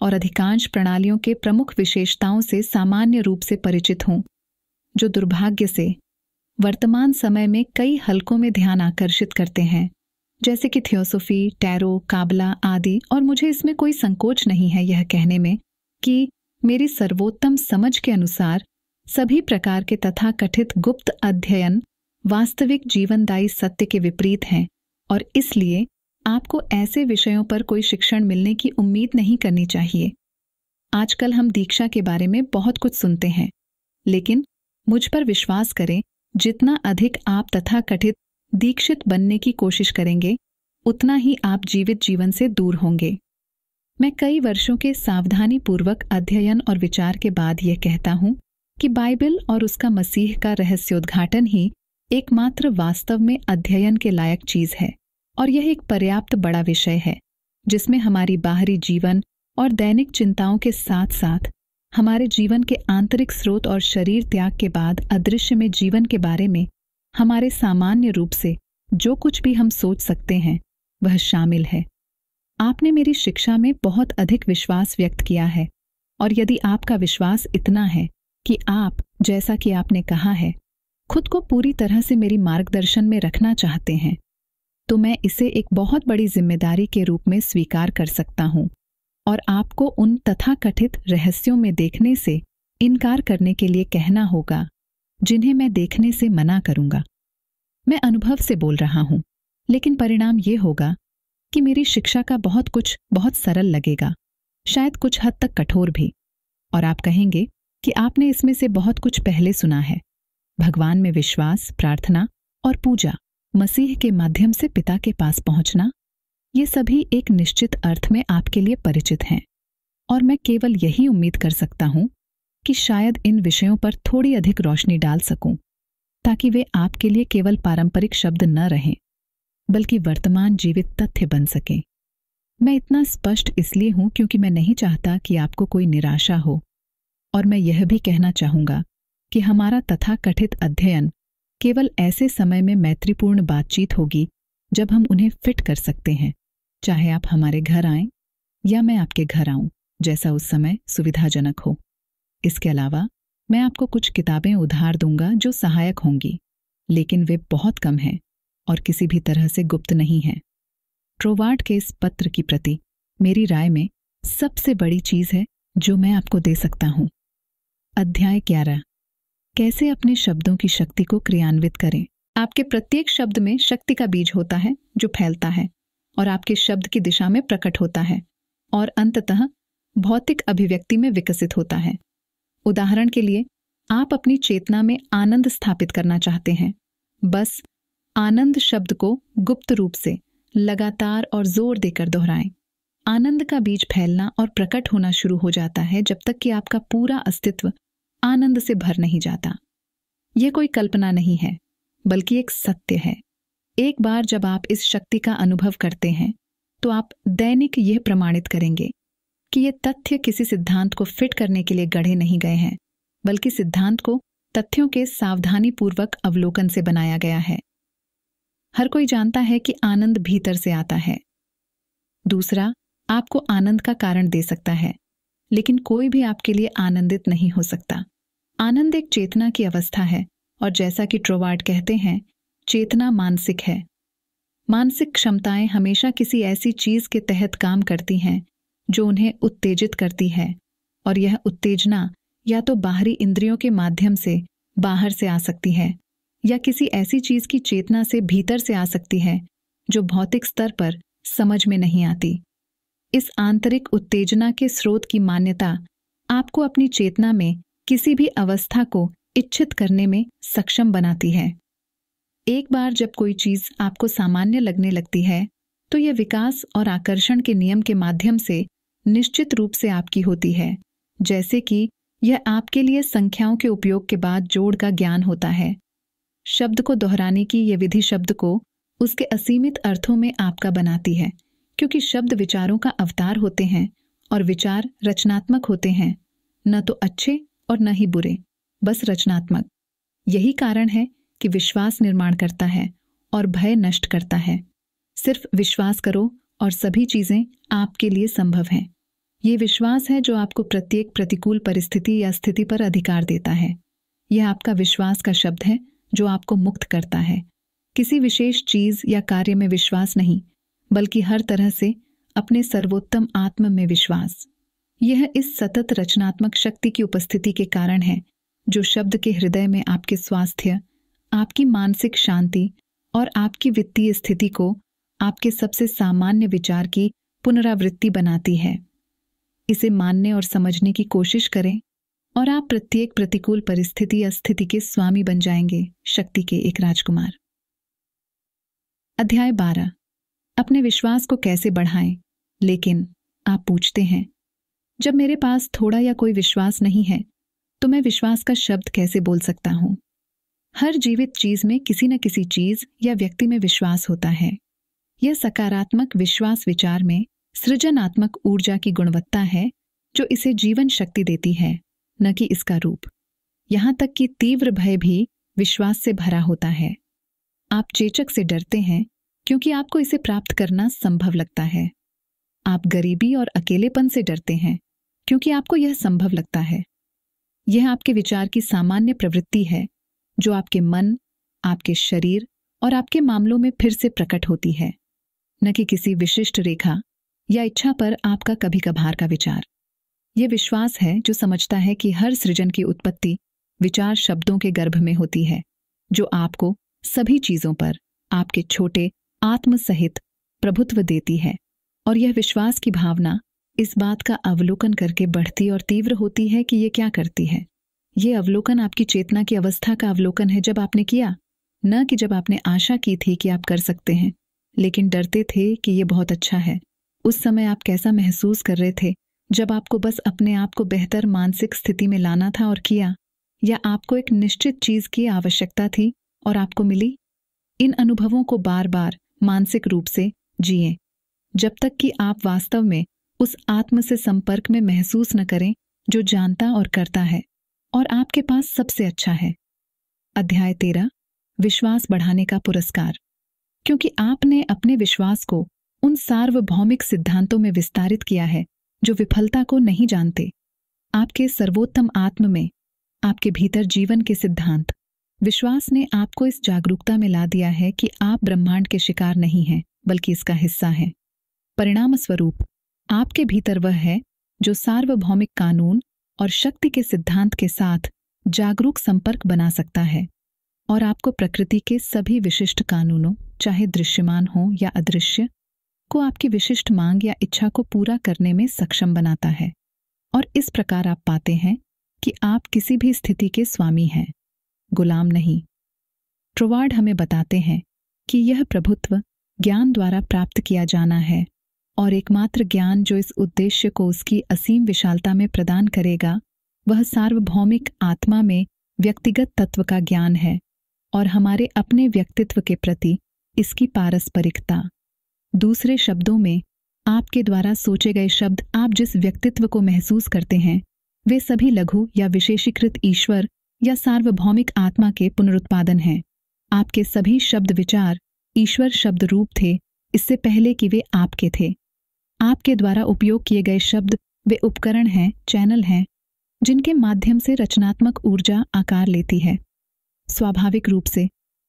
और अधिकांश प्रणालियों के प्रमुख विशेषताओं से सामान्य रूप से परिचित हूं जो दुर्भाग्य से वर्तमान समय में कई हलकों में ध्यान आकर्षित करते हैं जैसे कि थियोसोफी टैरो काबला आदि और मुझे इसमें कोई संकोच नहीं है यह कहने में कि मेरी सर्वोत्तम समझ के अनुसार सभी प्रकार के तथा कथित गुप्त अध्ययन वास्तविक जीवनदायी सत्य के विपरीत हैं और इसलिए आपको ऐसे विषयों पर कोई शिक्षण मिलने की उम्मीद नहीं करनी चाहिए आजकल हम दीक्षा के बारे में बहुत कुछ सुनते हैं लेकिन मुझ पर विश्वास करें जितना अधिक आप तथा कथित दीक्षित बनने की कोशिश करेंगे उतना ही आप जीवित जीवन से दूर होंगे मैं कई वर्षों के सावधानी पूर्वक अध्ययन और विचार के बाद यह कहता हूं कि बाइबल और उसका मसीह का रहस्योद्घाटन ही एकमात्र वास्तव में अध्ययन के लायक चीज है और यह एक पर्याप्त बड़ा विषय है जिसमें हमारी बाहरी जीवन और दैनिक चिंताओं के साथ साथ हमारे जीवन के आंतरिक स्रोत और शरीर त्याग के बाद अदृश्य में जीवन के बारे में हमारे सामान्य रूप से जो कुछ भी हम सोच सकते हैं वह शामिल है आपने मेरी शिक्षा में बहुत अधिक विश्वास व्यक्त किया है और यदि आपका विश्वास इतना है कि आप जैसा कि आपने कहा है खुद को पूरी तरह से मेरी मार्गदर्शन में रखना चाहते हैं तो मैं इसे एक बहुत बड़ी जिम्मेदारी के रूप में स्वीकार कर सकता हूँ और आपको उन तथाकथित रहस्यों में देखने से इनकार करने के लिए कहना होगा जिन्हें मैं देखने से मना करूंगा मैं अनुभव से बोल रहा हूं लेकिन परिणाम ये होगा कि मेरी शिक्षा का बहुत कुछ बहुत सरल लगेगा शायद कुछ हद तक कठोर भी और आप कहेंगे कि आपने इसमें से बहुत कुछ पहले सुना है भगवान में विश्वास प्रार्थना और पूजा मसीह के माध्यम से पिता के पास पहुंचना ये सभी एक निश्चित अर्थ में आपके लिए परिचित हैं और मैं केवल यही उम्मीद कर सकता हूं कि शायद इन विषयों पर थोड़ी अधिक रोशनी डाल सकूं ताकि वे आपके लिए केवल पारंपरिक शब्द न रहें बल्कि वर्तमान जीवित तथ्य बन सकें मैं इतना स्पष्ट इसलिए हूं क्योंकि मैं नहीं चाहता कि आपको कोई निराशा हो और मैं यह भी कहना चाहूंगा कि हमारा तथाकथित अध्ययन केवल ऐसे समय में मैत्रीपूर्ण बातचीत होगी जब हम उन्हें फिट कर सकते हैं चाहे आप हमारे घर आएं या मैं आपके घर आऊं जैसा उस समय सुविधाजनक हो इसके अलावा मैं आपको कुछ किताबें उधार दूंगा जो सहायक होंगी लेकिन वे बहुत कम हैं और किसी भी तरह से गुप्त नहीं हैं ट्रोवार्ड के इस पत्र की प्रति मेरी राय में सबसे बड़ी चीज है जो मैं आपको दे सकता हूं अध्याय ग्यारह कैसे अपने शब्दों की शक्ति को क्रियान्वित करें आपके प्रत्येक शब्द में शक्ति का बीज होता है जो फैलता है और आपके शब्द की दिशा में प्रकट होता है और अंततः भौतिक अभिव्यक्ति में विकसित होता है उदाहरण के लिए आप अपनी चेतना में आनंद स्थापित करना चाहते हैं बस आनंद शब्द को गुप्त रूप से लगातार और जोर देकर दोहराएं आनंद का बीज फैलना और प्रकट होना शुरू हो जाता है जब तक कि आपका पूरा अस्तित्व आनंद से भर नहीं जाता यह कोई कल्पना नहीं है बल्कि एक सत्य है एक बार जब आप इस शक्ति का अनुभव करते हैं तो आप दैनिक यह प्रमाणित करेंगे कि ये तथ्य किसी सिद्धांत को फिट करने के लिए गढ़े नहीं गए हैं बल्कि सिद्धांत को तथ्यों के सावधानीपूर्वक अवलोकन से बनाया गया है हर कोई जानता है कि आनंद भीतर से आता है दूसरा आपको आनंद का कारण दे सकता है लेकिन कोई भी आपके लिए आनंदित नहीं हो सकता आनंद एक चेतना की अवस्था है और जैसा कि ट्रोवार्ड कहते हैं चेतना मानसिक है मानसिक क्षमताएं हमेशा किसी ऐसी चीज के तहत काम करती हैं जो उन्हें उत्तेजित करती है और यह उत्तेजना या तो बाहरी इंद्रियों के माध्यम से बाहर से आ सकती है या किसी ऐसी चीज की चेतना से भीतर से आ सकती है जो भौतिक स्तर पर समझ में नहीं आती इस आंतरिक उत्तेजना के स्रोत की मान्यता आपको अपनी चेतना में किसी भी अवस्था को इच्छित करने में सक्षम बनाती है एक बार जब कोई चीज आपको सामान्य लगने लगती है तो यह विकास और आकर्षण के नियम के माध्यम से निश्चित रूप से आपकी होती है जैसे कि यह आपके लिए संख्याओं के उपयोग के बाद जोड़ का ज्ञान होता है शब्द को दोहराने की यह विधि शब्द को उसके असीमित अर्थों में आपका बनाती है क्योंकि शब्द विचारों का अवतार होते हैं और विचार रचनात्मक होते हैं न तो अच्छे और न ही बुरे बस रचनात्मक यही कारण है कि विश्वास निर्माण करता है और भय नष्ट करता है सिर्फ विश्वास करो और सभी चीजें आपके लिए संभव हैं ये विश्वास है जो आपको प्रत्येक प्रतिकूल परिस्थिति या स्थिति पर अधिकार देता है यह आपका विश्वास का शब्द है जो आपको मुक्त करता है किसी विशेष चीज या कार्य में विश्वास नहीं बल्कि हर तरह से अपने सर्वोत्तम आत्म में विश्वास यह इस सतत रचनात्मक शक्ति की उपस्थिति के कारण है जो शब्द के हृदय में आपके स्वास्थ्य आपकी मानसिक शांति और आपकी वित्तीय स्थिति को आपके सबसे सामान्य विचार की पुनरावृत्ति बनाती है इसे मानने और समझने की कोशिश करें और आप प्रत्येक प्रतिकूल परिस्थिति या स्थिति के स्वामी बन जाएंगे शक्ति के एक राजकुमार अध्याय बारह अपने विश्वास को कैसे बढ़ाएं लेकिन आप पूछते हैं जब मेरे पास थोड़ा या कोई विश्वास नहीं है तो मैं विश्वास का शब्द कैसे बोल सकता हूं हर जीवित चीज में किसी न किसी चीज या व्यक्ति में विश्वास होता है यह सकारात्मक विश्वास विचार में सृजनात्मक ऊर्जा की गुणवत्ता है जो इसे जीवन शक्ति देती है न कि इसका रूप यहां तक कि तीव्र भय भी विश्वास से भरा होता है आप चेचक से डरते हैं क्योंकि आपको इसे प्राप्त करना संभव लगता है आप गरीबी और अकेलेपन से डरते हैं क्योंकि आपको यह संभव लगता है यह आपके विचार की सामान्य प्रवृत्ति है जो आपके मन आपके शरीर और आपके मामलों में फिर से प्रकट होती है न कि किसी विशिष्ट रेखा या इच्छा पर आपका कभी कभार का विचार यह विश्वास है जो समझता है कि हर सृजन की उत्पत्ति विचार शब्दों के गर्भ में होती है जो आपको सभी चीजों पर आपके छोटे आत्म सहित प्रभुत्व देती है और यह विश्वास की भावना इस बात का अवलोकन करके बढ़ती और तीव्र होती है कि ये क्या करती है ये अवलोकन आपकी चेतना की अवस्था का अवलोकन है जब आपने किया न कि जब आपने आशा की थी कि आप कर सकते हैं लेकिन डरते थे कि ये बहुत अच्छा है उस समय आप कैसा महसूस कर रहे थे जब आपको बस अपने आप को बेहतर मानसिक स्थिति में लाना था और किया या आपको एक निश्चित चीज की आवश्यकता थी और आपको मिली इन अनुभवों को बार बार मानसिक रूप से जिए जब तक कि आप वास्तव में उस आत्म से संपर्क में महसूस न करें जो जानता और करता है और आपके पास सबसे अच्छा है अध्याय तेरा विश्वास बढ़ाने का पुरस्कार क्योंकि आपने अपने विश्वास को उन सार्वभौमिक सिद्धांतों में विस्तारित किया है जो विफलता को नहीं जानते आपके सर्वोत्तम आत्म में आपके भीतर जीवन के सिद्धांत विश्वास ने आपको इस जागरूकता में ला दिया है कि आप ब्रह्मांड के शिकार नहीं हैं बल्कि इसका हिस्सा हैं परिणाम स्वरूप आपके भीतर वह है जो सार्वभौमिक कानून और शक्ति के सिद्धांत के साथ जागरूक संपर्क बना सकता है और आपको प्रकृति के सभी विशिष्ट कानूनों चाहे दृश्यमान हो या अदृश्य को आपकी विशिष्ट मांग या इच्छा को पूरा करने में सक्षम बनाता है और इस प्रकार आप पाते हैं कि आप किसी भी स्थिति के स्वामी हैं गुलाम नहीं ट्रोवार्ड हमें बताते हैं कि यह प्रभुत्व ज्ञान द्वारा प्राप्त किया जाना है और एकमात्र ज्ञान जो इस उद्देश्य को उसकी असीम विशालता में प्रदान करेगा वह सार्वभौमिक आत्मा में व्यक्तिगत तत्व का ज्ञान है और हमारे अपने व्यक्तित्व के प्रति इसकी पारस्परिकता दूसरे शब्दों में आपके द्वारा सोचे गए शब्द आप जिस व्यक्तित्व को महसूस करते हैं वे सभी लघु या विशेषीकृत ईश्वर या सार्वभौमिक आत्मा के पुनरुत्पादन हैं आपके सभी शब्द विचार ईश्वर शब्द रूप थे इससे पहले कि वे आपके थे आपके द्वारा उपयोग किए गए शब्द वे उपकरण हैं चैनल हैं जिनके माध्यम से रचनात्मक ऊर्जा आकार लेती है स्वाभाविक रूप से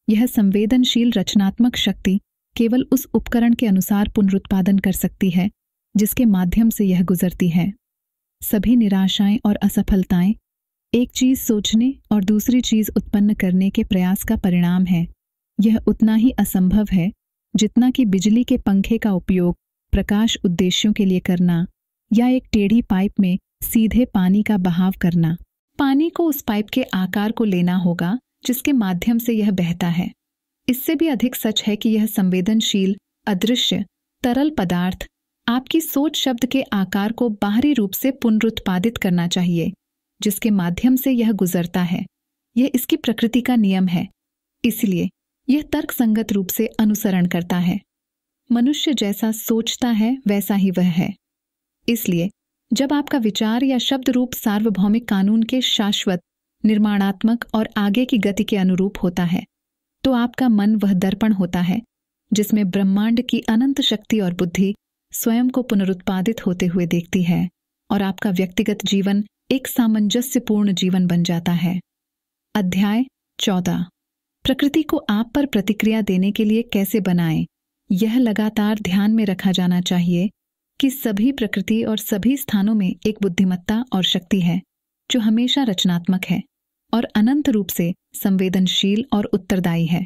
यह संवेदनशील रचनात्मक शक्ति केवल उस उपकरण के अनुसार पुनरुत्पादन कर सकती है जिसके माध्यम से यह गुजरती है सभी निराशाएं और असफलताएं एक चीज सोचने और दूसरी चीज उत्पन्न करने के प्रयास का परिणाम है यह उतना ही असंभव है जितना कि बिजली के पंखे का उपयोग प्रकाश उद्देश्यों के लिए करना या एक टेढ़ी पाइप में सीधे पानी का बहाव करना पानी को उस पाइप के आकार को लेना होगा जिसके माध्यम से यह बहता है इससे भी अधिक सच है कि यह संवेदनशील अदृश्य तरल पदार्थ आपकी सोच शब्द के आकार को बाहरी रूप से पुनरुत्पादित करना चाहिए जिसके माध्यम से यह गुजरता है यह इसकी प्रकृति का नियम है इसलिए यह तर्कसंगत रूप से अनुसरण करता है मनुष्य जैसा सोचता है वैसा ही वह है इसलिए जब आपका विचार या शब्द रूप सार्वभौमिक कानून के शाश्वत निर्माणात्मक और आगे की गति के अनुरूप होता है तो आपका मन वह दर्पण होता है जिसमें ब्रह्मांड की अनंत शक्ति और बुद्धि स्वयं को पुनरुत्पादित होते हुए देखती है और आपका व्यक्तिगत जीवन एक सामंजस्यपूर्ण जीवन बन जाता है अध्याय चौदह प्रकृति को आप पर प्रतिक्रिया देने के लिए कैसे बनाएं यह लगातार ध्यान में रखा जाना चाहिए कि सभी प्रकृति और सभी स्थानों में एक बुद्धिमत्ता और शक्ति है जो हमेशा रचनात्मक है और अनंत रूप से संवेदनशील और उत्तरदायी है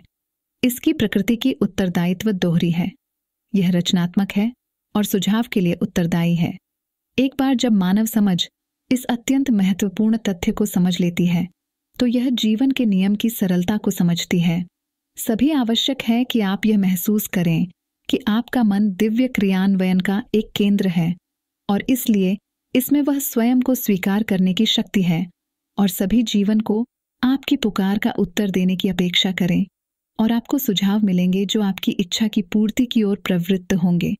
इसकी प्रकृति की उत्तरदायित्व दोहरी है यह रचनात्मक है और सुझाव के लिए उत्तरदायी है एक बार जब मानव समझ इस अत्यंत महत्वपूर्ण तथ्य को समझ लेती है तो यह जीवन के नियम की सरलता को समझती है सभी आवश्यक है कि आप यह महसूस करें कि आपका मन दिव्य क्रियान्वयन का एक केंद्र है और इसलिए इसमें वह स्वयं को स्वीकार करने की शक्ति है और सभी जीवन को आपकी पुकार का उत्तर देने की अपेक्षा करें और आपको सुझाव मिलेंगे जो आपकी इच्छा की पूर्ति की ओर प्रवृत्त होंगे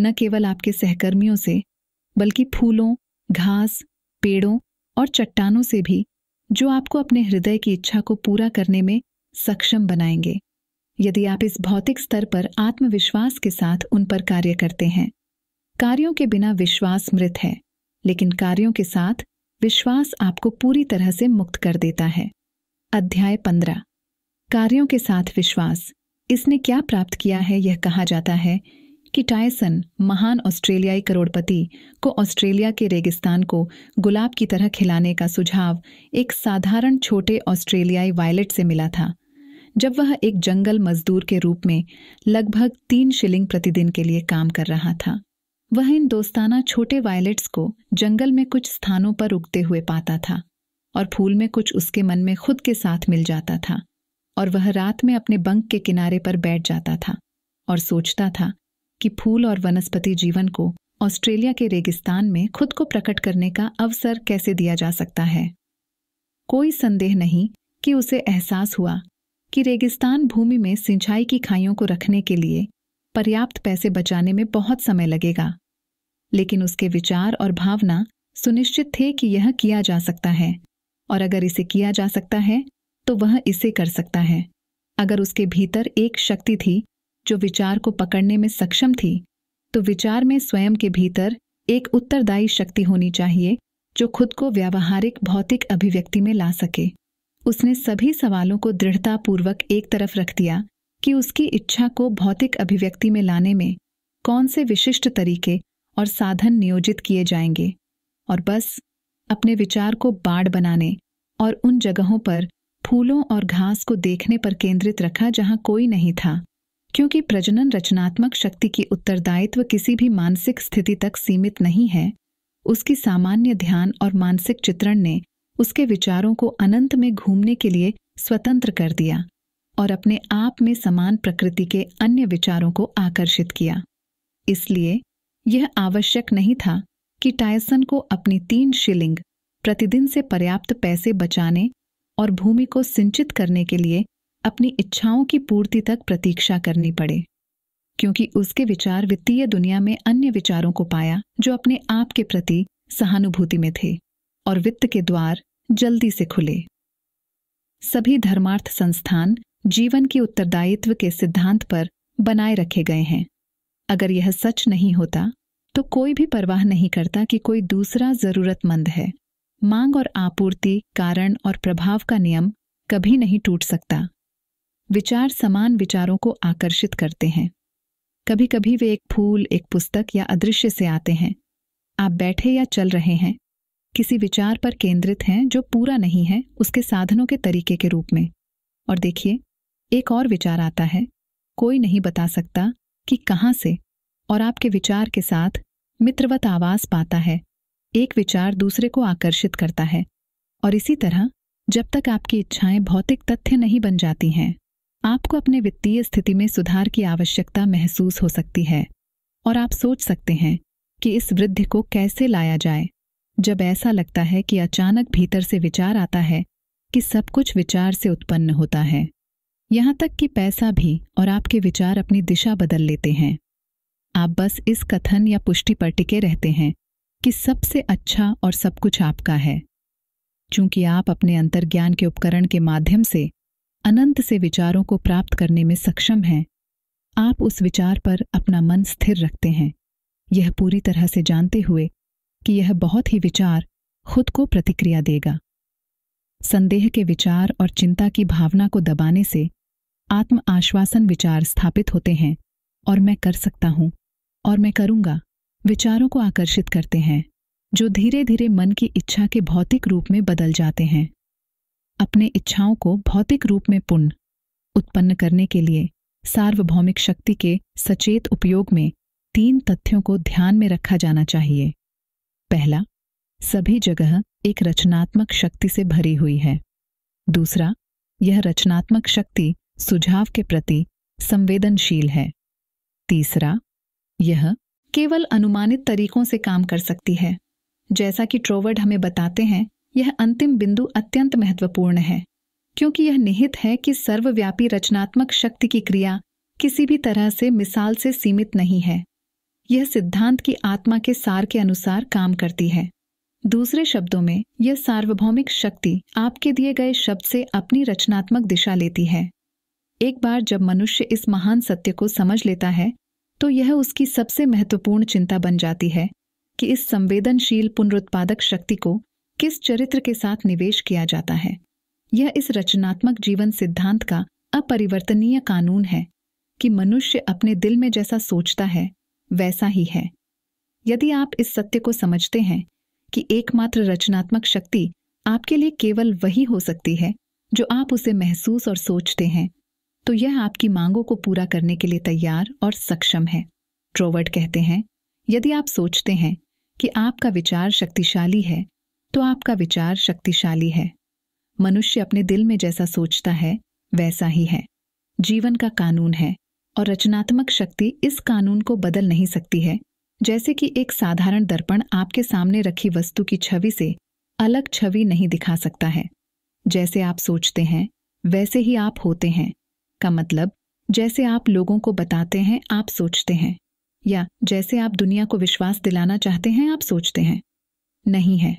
न केवल आपके सहकर्मियों से बल्कि फूलों घास पेड़ों और चट्टानों से भी जो आपको अपने हृदय की इच्छा को पूरा करने में सक्षम बनाएंगे यदि आप इस भौतिक स्तर पर आत्मविश्वास के साथ उन पर कार्य करते हैं कार्यों के बिना विश्वास मृत है लेकिन कार्यों के साथ विश्वास आपको पूरी तरह से मुक्त कर देता है अध्याय पंद्रह कार्यों के साथ विश्वास इसने क्या प्राप्त किया है यह कहा जाता है कि टायसन महान ऑस्ट्रेलियाई करोड़पति को ऑस्ट्रेलिया के रेगिस्तान को गुलाब की तरह खिलाने का सुझाव एक साधारण छोटे ऑस्ट्रेलियाई वायलेट से मिला था जब वह एक जंगल मजदूर के रूप में लगभग तीन शिलिंग प्रतिदिन के लिए काम कर रहा था वह इन दोस्ताना छोटे वायलेट्स को जंगल में कुछ स्थानों पर उगते हुए पाता था और फूल में कुछ उसके मन में खुद के साथ मिल जाता था और वह रात में अपने बंक के किनारे पर बैठ जाता था और सोचता था कि फूल और वनस्पति जीवन को ऑस्ट्रेलिया के रेगिस्तान में खुद को प्रकट करने का अवसर कैसे दिया जा सकता है कोई संदेह नहीं कि उसे एहसास हुआ कि रेगिस्तान भूमि में सिंचाई की खाइयों को रखने के लिए पर्याप्त पैसे बचाने में बहुत समय लगेगा लेकिन उसके विचार और भावना सुनिश्चित थे कि यह किया जा सकता है और अगर इसे किया जा सकता है तो वह इसे कर सकता है अगर उसके भीतर एक शक्ति थी जो विचार को पकड़ने में सक्षम थी तो विचार में स्वयं के भीतर एक उत्तरदायी शक्ति होनी चाहिए जो खुद को व्यावहारिक भौतिक अभिव्यक्ति में ला सके उसने सभी सवालों को दृढ़तापूर्वक एक तरफ रख दिया कि उसकी इच्छा को भौतिक अभिव्यक्ति में लाने में कौन से विशिष्ट तरीके और साधन नियोजित किए जाएंगे और बस अपने विचार को बाढ़ बनाने और उन जगहों पर फूलों और घास को देखने पर केंद्रित रखा जहां कोई नहीं था क्योंकि प्रजनन रचनात्मक शक्ति की उत्तरदायित्व किसी भी मानसिक स्थिति तक सीमित नहीं है उसकी सामान्य ध्यान और मानसिक चित्रण ने उसके विचारों को अनंत में घूमने के लिए स्वतंत्र कर दिया और अपने आप में समान प्रकृति के अन्य विचारों को आकर्षित किया इसलिए यह आवश्यक नहीं था कि टायसन को अपनी तीन शिलिंग प्रतिदिन से पर्याप्त पैसे बचाने और भूमि को सिंचित करने के लिए अपनी इच्छाओं की पूर्ति तक प्रतीक्षा करनी पड़े क्योंकि उसके विचार वित्तीय दुनिया में अन्य विचारों को पाया जो अपने आप के प्रति सहानुभूति में थे और वित्त के द्वार जल्दी से खुले सभी धर्मार्थ संस्थान जीवन के उत्तरदायित्व के सिद्धांत पर बनाए रखे गए हैं अगर यह सच नहीं होता तो कोई भी परवाह नहीं करता कि कोई दूसरा जरूरतमंद है मांग और आपूर्ति कारण और प्रभाव का नियम कभी नहीं टूट सकता विचार समान विचारों को आकर्षित करते हैं कभी कभी वे एक फूल एक पुस्तक या अदृश्य से आते हैं आप बैठे या चल रहे हैं किसी विचार पर केंद्रित हैं जो पूरा नहीं है उसके साधनों के तरीके के रूप में और देखिए एक और विचार आता है कोई नहीं बता सकता कि कहाँ से और आपके विचार के साथ मित्रवत आवाज पाता है एक विचार दूसरे को आकर्षित करता है और इसी तरह जब तक आपकी इच्छाएं भौतिक तथ्य नहीं बन जाती हैं आपको अपने वित्तीय स्थिति में सुधार की आवश्यकता महसूस हो सकती है और आप सोच सकते हैं कि इस वृद्धि को कैसे लाया जाए जब ऐसा लगता है कि अचानक भीतर से विचार आता है कि सब कुछ विचार से उत्पन्न होता है यहाँ तक कि पैसा भी और आपके विचार अपनी दिशा बदल लेते हैं आप बस इस कथन या पुष्टि पर टिके रहते हैं कि सबसे अच्छा और सब कुछ आपका है चूंकि आप अपने अंतर्ज्ञान के उपकरण के माध्यम से अनंत से विचारों को प्राप्त करने में सक्षम हैं आप उस विचार पर अपना मन स्थिर रखते हैं यह पूरी तरह से जानते हुए कि यह बहुत ही विचार खुद को प्रतिक्रिया देगा संदेह के विचार और चिंता की भावना को दबाने से आत्म आश्वासन विचार स्थापित होते हैं और मैं कर सकता हूं और मैं करूंगा विचारों को आकर्षित करते हैं जो धीरे धीरे मन की इच्छा के भौतिक रूप में बदल जाते हैं अपने इच्छाओं को भौतिक रूप में पुण्य उत्पन्न करने के लिए सार्वभौमिक शक्ति के सचेत उपयोग में तीन तथ्यों को ध्यान में रखा जाना चाहिए पहला सभी जगह एक रचनात्मक शक्ति से भरी हुई है दूसरा यह रचनात्मक शक्ति सुझाव के प्रति संवेदनशील है तीसरा यह केवल अनुमानित तरीकों से काम कर सकती है जैसा कि ट्रोवर्ड हमें बताते हैं यह अंतिम बिंदु अत्यंत महत्वपूर्ण है क्योंकि यह निहित है कि सर्वव्यापी रचनात्मक शक्ति की क्रिया किसी भी तरह से मिसाल से सीमित नहीं है यह सिद्धांत की आत्मा के सार के अनुसार काम करती है दूसरे शब्दों में यह सार्वभौमिक शक्ति आपके दिए गए शब्द से अपनी रचनात्मक दिशा लेती है एक बार जब मनुष्य इस महान सत्य को समझ लेता है तो यह उसकी सबसे महत्वपूर्ण चिंता बन जाती है कि इस संवेदनशील पुनरुत्पादक शक्ति को किस चरित्र के साथ निवेश किया जाता है यह इस रचनात्मक जीवन सिद्धांत का अपरिवर्तनीय कानून है कि मनुष्य अपने दिल में जैसा सोचता है वैसा ही है यदि आप इस सत्य को समझते हैं कि एकमात्र रचनात्मक शक्ति आपके लिए केवल वही हो सकती है जो आप उसे महसूस और सोचते हैं तो यह आपकी मांगों को पूरा करने के लिए तैयार और सक्षम है ट्रोवर्ड कहते हैं यदि आप सोचते हैं कि आपका विचार शक्तिशाली है तो आपका विचार शक्तिशाली है मनुष्य अपने दिल में जैसा सोचता है वैसा ही है जीवन का कानून है और रचनात्मक शक्ति इस कानून को बदल नहीं सकती है जैसे कि एक साधारण दर्पण आपके सामने रखी वस्तु की छवि से अलग छवि नहीं दिखा सकता है जैसे आप सोचते हैं वैसे ही आप होते हैं का मतलब जैसे आप लोगों को बताते हैं आप सोचते हैं या जैसे आप दुनिया को विश्वास दिलाना चाहते हैं आप सोचते हैं नहीं है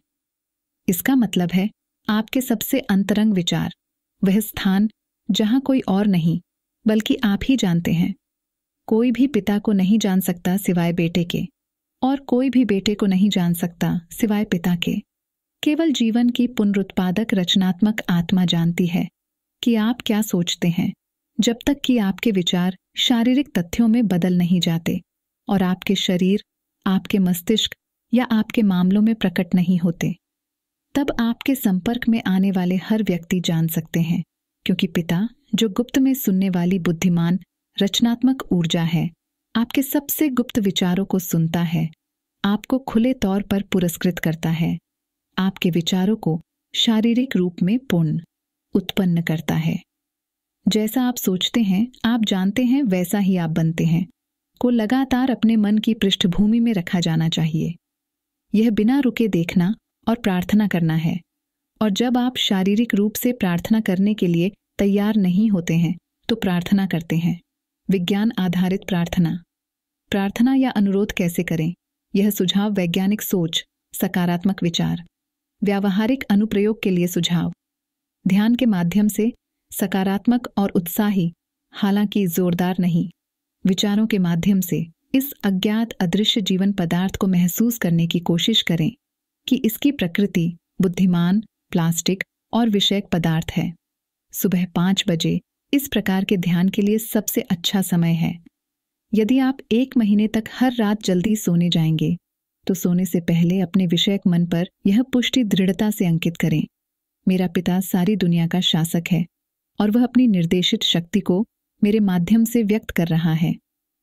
इसका मतलब है आपके सबसे अंतरंग विचार वह स्थान जहां कोई और नहीं बल्कि आप ही जानते हैं कोई भी पिता को नहीं जान सकता सिवाय बेटे के और कोई भी बेटे को नहीं जान सकता सिवाय पिता के केवल जीवन की पुनरुत्पादक रचनात्मक आत्मा जानती है कि आप क्या सोचते हैं जब तक कि आपके विचार शारीरिक तथ्यों में बदल नहीं जाते और आपके शरीर आपके मस्तिष्क या आपके मामलों में प्रकट नहीं होते तब आपके संपर्क में आने वाले हर व्यक्ति जान सकते हैं क्योंकि पिता जो गुप्त में सुनने वाली बुद्धिमान रचनात्मक ऊर्जा है आपके सबसे गुप्त विचारों को सुनता है आपको खुले तौर पर पुरस्कृत करता है आपके विचारों को शारीरिक रूप में पुण्य उत्पन्न करता है जैसा आप सोचते हैं आप जानते हैं वैसा ही आप बनते हैं को लगातार अपने मन की पृष्ठभूमि में रखा जाना चाहिए यह बिना रुके देखना और प्रार्थना करना है और जब आप शारीरिक रूप से प्रार्थना करने के लिए तैयार नहीं होते हैं तो प्रार्थना करते हैं विज्ञान आधारित प्रार्थना प्रार्थना या अनुरोध कैसे करें यह सुझाव वैज्ञानिक सोच सकारात्मक विचार व्यावहारिक अनुप्रयोग के लिए सुझाव ध्यान के माध्यम से सकारात्मक और उत्साही हालांकि जोरदार नहीं विचारों के माध्यम से इस अज्ञात अदृश्य जीवन पदार्थ को महसूस करने की कोशिश करें कि इसकी प्रकृति बुद्धिमान प्लास्टिक और विषयक पदार्थ है सुबह पाँच बजे इस प्रकार के ध्यान के लिए सबसे अच्छा समय है यदि आप एक महीने तक हर रात जल्दी सोने जाएंगे तो सोने से पहले अपने विषयक मन पर यह पुष्टि दृढ़ता से अंकित करें मेरा पिता सारी दुनिया का शासक है और वह अपनी निर्देशित शक्ति को मेरे माध्यम से व्यक्त कर रहा है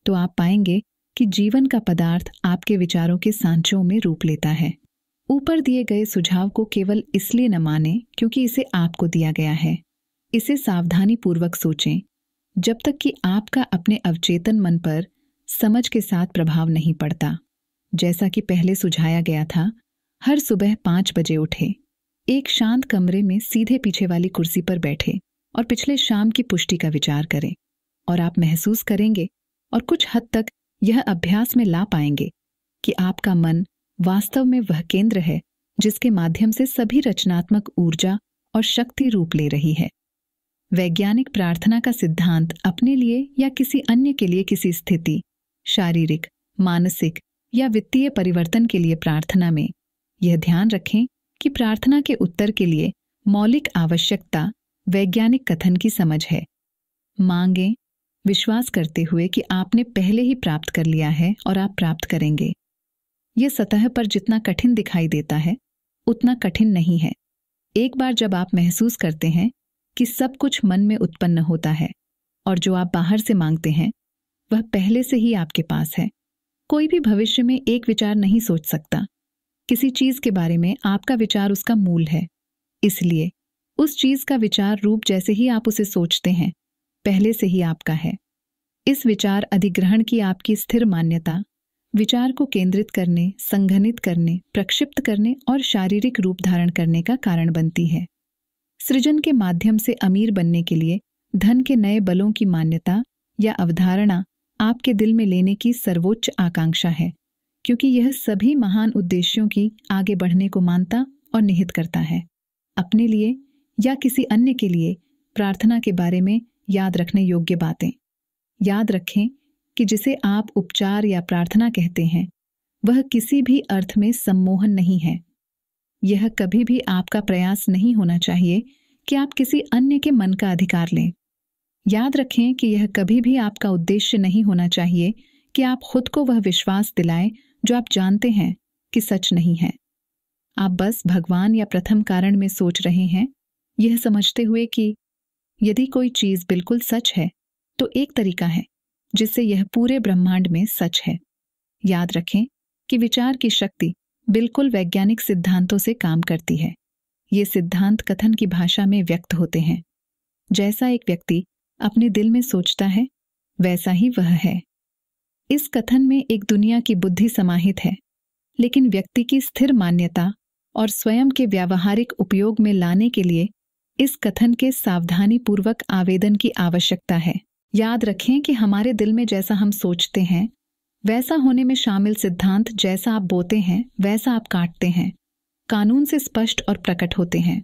तो आप पाएंगे कि जीवन का पदार्थ आपके विचारों के सांचों में रूप लेता है ऊपर दिए गए सुझाव को केवल इसलिए न माने क्योंकि इसे आपको दिया गया है इसे सावधानी पूर्वक सोचें जब तक कि आपका अपने अवचेतन मन पर समझ के साथ प्रभाव नहीं पड़ता जैसा कि पहले सुझाया गया था हर सुबह पाँच बजे उठे एक शांत कमरे में सीधे पीछे वाली कुर्सी पर बैठे और पिछले शाम की पुष्टि का विचार करें और आप महसूस करेंगे और कुछ हद तक यह अभ्यास में ला पाएंगे कि आपका मन वास्तव में वह केंद्र है जिसके माध्यम से सभी रचनात्मक ऊर्जा और शक्ति रूप ले रही है वैज्ञानिक प्रार्थना का सिद्धांत अपने लिए या किसी अन्य के लिए किसी स्थिति शारीरिक मानसिक या वित्तीय परिवर्तन के लिए प्रार्थना में यह ध्यान रखें कि प्रार्थना के उत्तर के लिए मौलिक आवश्यकता वैज्ञानिक कथन की समझ है मांगें विश्वास करते हुए कि आपने पहले ही प्राप्त कर लिया है और आप प्राप्त करेंगे यह सतह पर जितना कठिन दिखाई देता है उतना कठिन नहीं है एक बार जब आप महसूस करते हैं कि सब कुछ मन में उत्पन्न होता है और जो आप बाहर से मांगते हैं वह पहले से ही आपके पास है कोई भी भविष्य में एक विचार नहीं सोच सकता किसी चीज के बारे में आपका विचार उसका मूल है इसलिए उस चीज का विचार रूप जैसे ही आप उसे सोचते हैं पहले से ही आपका है इस विचार अधिग्रहण की आपकी स्थिर मान्यता विचार को केंद्रित करने संघनित करने प्रक्षिप्त करने और शारीरिक रूप धारण करने का कारण बनती है सृजन के माध्यम से अमीर बनने के लिए धन के नए बलों की मान्यता या अवधारणा आपके दिल में लेने की सर्वोच्च आकांक्षा है क्योंकि यह सभी महान उद्देश्यों की आगे बढ़ने को मानता और निहित करता है अपने लिए या किसी अन्य के लिए प्रार्थना के बारे में याद रखने योग्य बातें याद रखें कि जिसे आप उपचार या प्रार्थना कहते हैं वह किसी भी अर्थ में सम्मोहन नहीं है यह कभी भी आपका प्रयास नहीं होना चाहिए कि आप किसी अन्य के मन का अधिकार लें याद रखें कि यह कभी भी आपका उद्देश्य नहीं होना चाहिए कि आप खुद को वह विश्वास दिलाएं जो आप जानते हैं कि सच नहीं है आप बस भगवान या प्रथम कारण में सोच रहे हैं यह समझते हुए कि यदि कोई चीज बिल्कुल सच है तो एक तरीका है जिससे यह पूरे ब्रह्मांड में सच है याद रखें कि विचार की शक्ति बिल्कुल वैज्ञानिक सिद्धांतों से काम करती है ये सिद्धांत कथन की भाषा में व्यक्त होते हैं जैसा एक व्यक्ति अपने दिल में सोचता है वैसा ही वह है इस कथन में एक दुनिया की बुद्धि समाहित है लेकिन व्यक्ति की स्थिर मान्यता और स्वयं के व्यावहारिक उपयोग में लाने के लिए इस कथन के सावधानीपूर्वक आवेदन की आवश्यकता है याद रखें कि हमारे दिल में जैसा हम सोचते हैं वैसा होने में शामिल सिद्धांत जैसा आप बोते हैं वैसा आप काटते हैं कानून से स्पष्ट और प्रकट होते हैं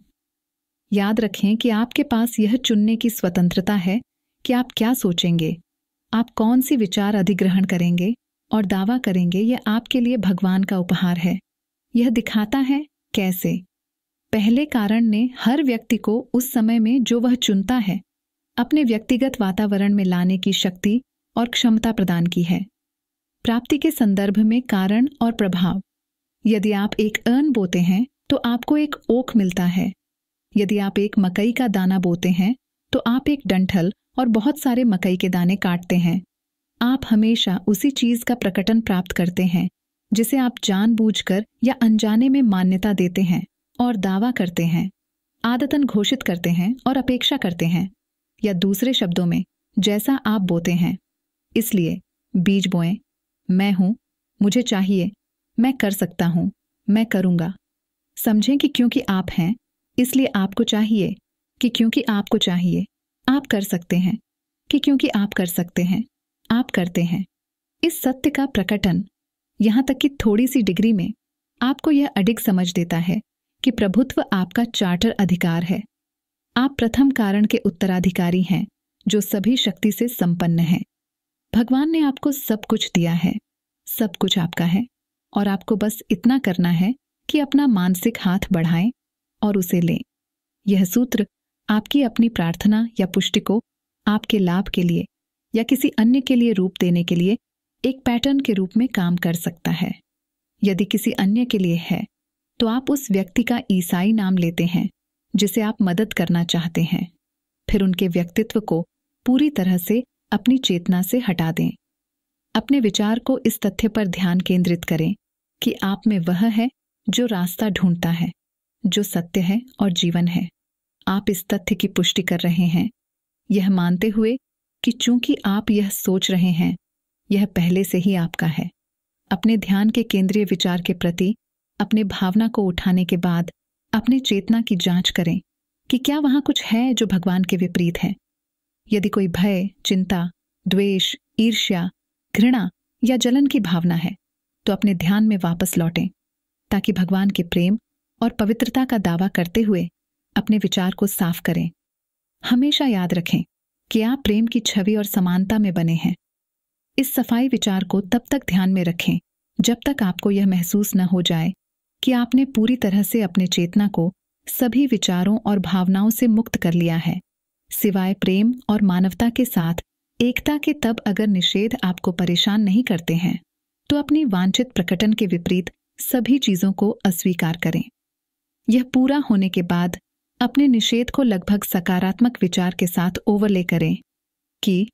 याद रखें कि आपके पास यह चुनने की स्वतंत्रता है कि आप क्या सोचेंगे आप कौन सी विचार अधिग्रहण करेंगे और दावा करेंगे यह आपके लिए भगवान का उपहार है यह दिखाता है कैसे पहले कारण ने हर व्यक्ति को उस समय में जो वह चुनता है अपने व्यक्तिगत वातावरण में लाने की शक्ति और क्षमता प्रदान की है प्राप्ति के संदर्भ में कारण और प्रभाव यदि आप एक अर्न बोते हैं तो आपको एक ओक मिलता है यदि आप एक मकई का दाना बोते हैं तो आप एक डंठल और बहुत सारे मकई के दाने काटते हैं आप हमेशा उसी चीज का प्रकटन प्राप्त करते हैं जिसे आप जानबूझकर या अनजाने में मान्यता देते हैं और दावा करते हैं आदतन घोषित करते हैं और अपेक्षा करते हैं या दूसरे शब्दों में जैसा आप बोते हैं इसलिए बीज बोएं मैं हूं मुझे चाहिए मैं कर सकता हूं मैं करूंगा समझें कि क्योंकि आप हैं इसलिए आपको चाहिए कि क्योंकि आपको चाहिए आप कर सकते हैं कि क्योंकि आप कर सकते हैं आप करते हैं इस सत्य का प्रकटन यहां तक कि थोड़ी सी डिग्री में आपको यह अडिग समझ देता है कि प्रभुत्व आपका चार्टर अधिकार है आप प्रथम कारण के उत्तराधिकारी हैं जो सभी शक्ति से संपन्न हैं भगवान ने आपको सब कुछ दिया है सब कुछ आपका है और आपको बस इतना करना है कि अपना मानसिक हाथ बढ़ाएं और उसे लें यह सूत्र आपकी अपनी प्रार्थना या पुष्टि को आपके लाभ के लिए या किसी अन्य के लिए रूप देने के लिए एक पैटर्न के रूप में काम कर सकता है यदि किसी अन्य के लिए है तो आप उस व्यक्ति का ईसाई नाम लेते हैं जिसे आप मदद करना चाहते हैं फिर उनके व्यक्तित्व को पूरी तरह से अपनी चेतना से हटा दें अपने विचार को इस तथ्य पर ध्यान केंद्रित करें कि आप में वह है जो रास्ता ढूंढता है जो सत्य है और जीवन है आप इस तथ्य की पुष्टि कर रहे हैं यह मानते हुए कि चूंकि आप यह सोच रहे हैं यह पहले से ही आपका है अपने ध्यान के केंद्रीय विचार के प्रति अपने भावना को उठाने के बाद अपने चेतना की जांच करें कि क्या वहां कुछ है जो भगवान के विपरीत है यदि कोई भय चिंता द्वेष ईर्ष्या घृणा या जलन की भावना है तो अपने ध्यान में वापस लौटें ताकि भगवान के प्रेम और पवित्रता का दावा करते हुए अपने विचार को साफ करें हमेशा याद रखें कि आप प्रेम की छवि और समानता में बने हैं इस सफाई विचार को तब तक ध्यान में रखें जब तक आपको यह महसूस न हो जाए कि आपने पूरी तरह से अपने चेतना को सभी विचारों और भावनाओं से मुक्त कर लिया है सिवाय प्रेम और मानवता के साथ एकता के तब अगर निषेध आपको परेशान नहीं करते हैं तो अपनी वांछित प्रकटन के विपरीत सभी चीजों को अस्वीकार करें यह पूरा होने के बाद अपने निषेध को लगभग सकारात्मक विचार के साथ ओवरले करें कि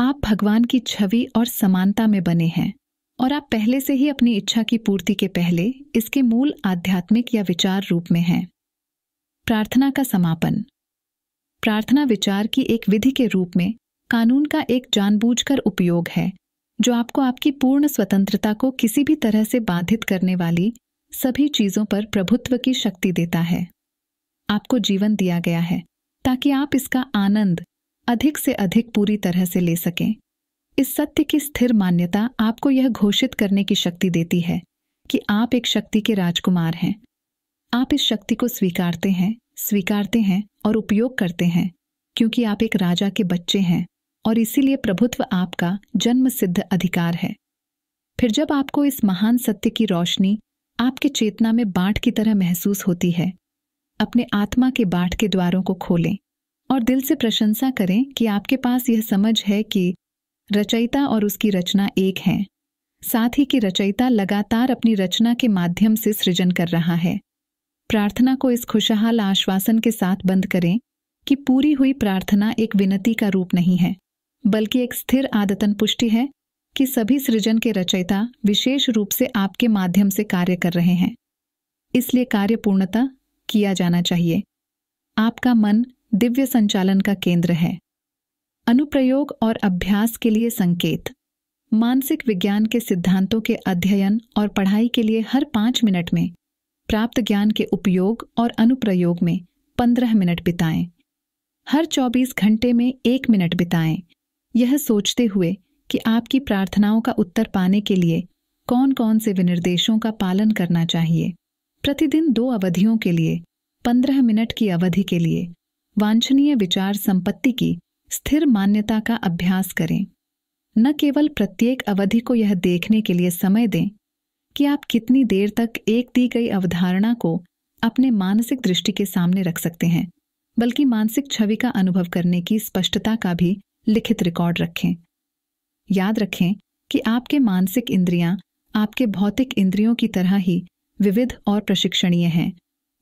आप भगवान की छवि और समानता में बने हैं और आप पहले से ही अपनी इच्छा की पूर्ति के पहले इसके मूल आध्यात्मिक या विचार रूप में हैं प्रार्थना का समापन प्रार्थना विचार की एक विधि के रूप में कानून का एक जानबूझकर उपयोग है जो आपको आपकी पूर्ण स्वतंत्रता को किसी भी तरह से बाधित करने वाली सभी चीजों पर प्रभुत्व की शक्ति देता है आपको जीवन दिया गया है ताकि आप इसका आनंद अधिक से अधिक पूरी तरह से ले सकें इस सत्य की स्थिर मान्यता आपको यह घोषित करने की शक्ति देती है कि आप एक शक्ति के राजकुमार हैं आप इस शक्ति को स्वीकारते हैं स्वीकारते हैं और उपयोग करते हैं क्योंकि आप एक राजा के बच्चे हैं और इसीलिए प्रभुत्व आपका जन्म सिद्ध अधिकार है फिर जब आपको इस महान सत्य की रोशनी आपके चेतना में बाट की तरह महसूस होती है अपने आत्मा के बाट के द्वारों को खोलें और दिल से प्रशंसा करें कि आपके पास यह समझ है कि रचयिता और उसकी रचना एक हैं साथ ही कि रचयिता लगातार अपनी रचना के माध्यम से सृजन कर रहा है प्रार्थना को इस खुशहाल आश्वासन के साथ बंद करें कि पूरी हुई प्रार्थना एक विनती का रूप नहीं है बल्कि एक स्थिर आदतन पुष्टि है कि सभी सृजन के रचयिता विशेष रूप से आपके माध्यम से कार्य कर रहे हैं इसलिए कार्य पूर्णता किया जाना चाहिए आपका मन दिव्य संचालन का केंद्र है अनुप्रयोग और अभ्यास के लिए संकेत मानसिक विज्ञान के सिद्धांतों के अध्ययन और पढ़ाई के लिए हर पाँच मिनट में प्राप्त ज्ञान के उपयोग और अनुप्रयोग में पंद्रह मिनट बिताएं हर चौबीस घंटे में एक मिनट बिताएं यह सोचते हुए कि आपकी प्रार्थनाओं का उत्तर पाने के लिए कौन कौन से विनिर्देशों का पालन करना चाहिए प्रतिदिन दो अवधियों के लिए पंद्रह मिनट की अवधि के लिए वांछनीय विचार संपत्ति की स्थिर मान्यता का अभ्यास करें न केवल प्रत्येक अवधि को यह देखने के लिए समय दें कि आप कितनी देर तक एक दी गई अवधारणा को अपने मानसिक दृष्टि के सामने रख सकते हैं बल्कि मानसिक छवि का अनुभव करने की स्पष्टता का भी लिखित रिकॉर्ड रखें याद रखें कि आपके मानसिक इंद्रियां आपके भौतिक इंद्रियों की तरह ही विविध और प्रशिक्षणीय हैं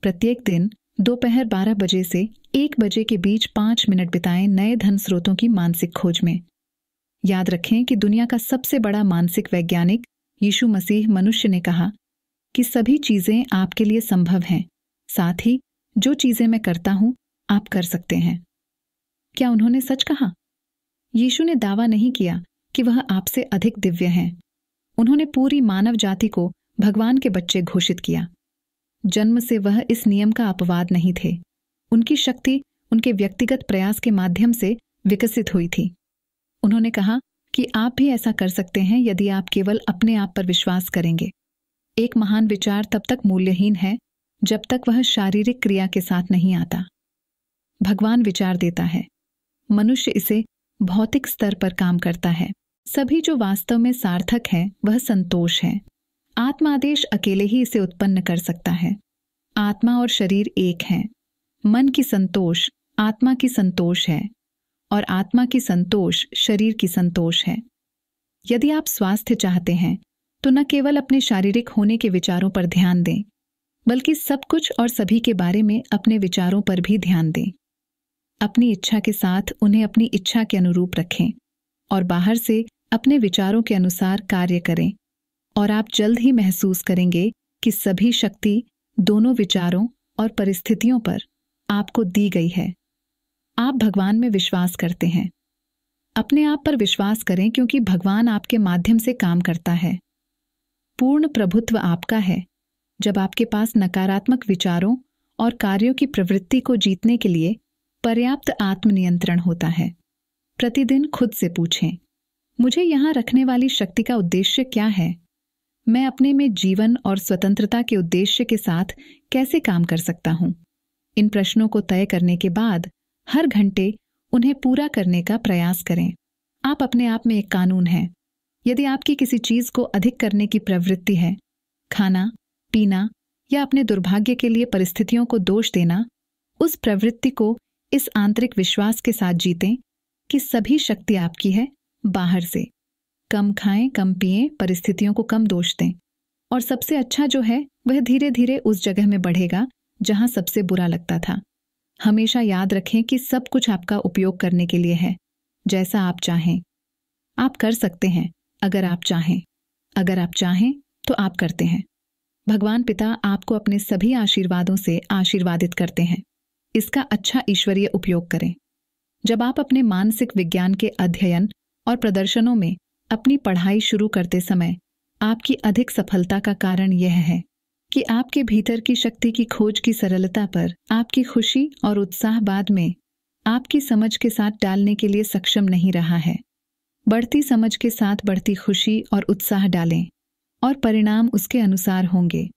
प्रत्येक दिन दोपहर 12 बजे से 1 बजे के बीच 5 मिनट बिताएं नए धन स्रोतों की मानसिक खोज में याद रखें कि दुनिया का सबसे बड़ा मानसिक वैज्ञानिक यीशु मसीह मनुष्य ने कहा कि सभी चीजें आपके लिए संभव हैं साथ ही जो चीजें मैं करता हूं आप कर सकते हैं क्या उन्होंने सच कहा यीशु ने दावा नहीं किया कि वह आपसे अधिक दिव्य हैं उन्होंने पूरी मानव जाति को भगवान के बच्चे घोषित किया जन्म से वह इस नियम का अपवाद नहीं थे उनकी शक्ति उनके व्यक्तिगत प्रयास के माध्यम से विकसित हुई थी उन्होंने कहा कि आप भी ऐसा कर सकते हैं यदि आप केवल अपने आप पर विश्वास करेंगे एक महान विचार तब तक मूल्यहीन है जब तक वह शारीरिक क्रिया के साथ नहीं आता भगवान विचार देता है मनुष्य इसे भौतिक स्तर पर काम करता है सभी जो वास्तव में सार्थक है वह संतोष है आत्मादेश अकेले ही इसे उत्पन्न कर सकता है आत्मा और शरीर एक हैं मन की संतोष आत्मा की संतोष है और आत्मा की संतोष शरीर की संतोष है यदि आप स्वास्थ्य चाहते हैं तो न केवल अपने शारीरिक होने के विचारों पर ध्यान दें बल्कि सब कुछ और सभी के बारे में अपने विचारों पर भी ध्यान दें अपनी इच्छा के साथ उन्हें अपनी इच्छा के अनुरूप रखें और बाहर से अपने विचारों के अनुसार कार्य करें और आप जल्द ही महसूस करेंगे कि सभी शक्ति दोनों विचारों और परिस्थितियों पर आपको दी गई है आप भगवान में विश्वास करते हैं अपने आप पर विश्वास करें क्योंकि भगवान आपके माध्यम से काम करता है पूर्ण प्रभुत्व आपका है जब आपके पास नकारात्मक विचारों और कार्यों की प्रवृत्ति को जीतने के लिए पर्याप्त आत्मनियंत्रण होता है प्रतिदिन खुद से पूछें मुझे यहाँ रखने वाली शक्ति का उद्देश्य क्या है मैं अपने में जीवन और स्वतंत्रता के उद्देश्य के साथ कैसे काम कर सकता हूँ इन प्रश्नों को तय करने के बाद हर घंटे उन्हें पूरा करने का प्रयास करें आप अपने आप में एक कानून हैं यदि आपकी किसी चीज को अधिक करने की प्रवृत्ति है खाना पीना या अपने दुर्भाग्य के लिए परिस्थितियों को दोष देना उस प्रवृत्ति को इस आंतरिक विश्वास के साथ जीतें कि सभी शक्ति आपकी है बाहर से कम खाएं कम पिए परिस्थितियों को कम दोष दें और सबसे अच्छा जो है वह धीरे धीरे उस जगह में बढ़ेगा जहां सबसे बुरा लगता था हमेशा याद रखें कि सब कुछ आपका उपयोग करने के लिए है जैसा आप चाहें आप कर सकते हैं अगर आप चाहें अगर आप चाहें तो आप करते हैं भगवान पिता आपको अपने सभी आशीर्वादों से आशीर्वादित करते हैं इसका अच्छा ईश्वरीय उपयोग करें जब आप अपने मानसिक विज्ञान के अध्ययन और प्रदर्शनों में अपनी पढ़ाई शुरू करते समय आपकी अधिक सफलता का कारण यह है कि आपके भीतर की शक्ति की खोज की सरलता पर आपकी खुशी और उत्साह बाद में आपकी समझ के साथ डालने के लिए सक्षम नहीं रहा है बढ़ती समझ के साथ बढ़ती खुशी और उत्साह डालें और परिणाम उसके अनुसार होंगे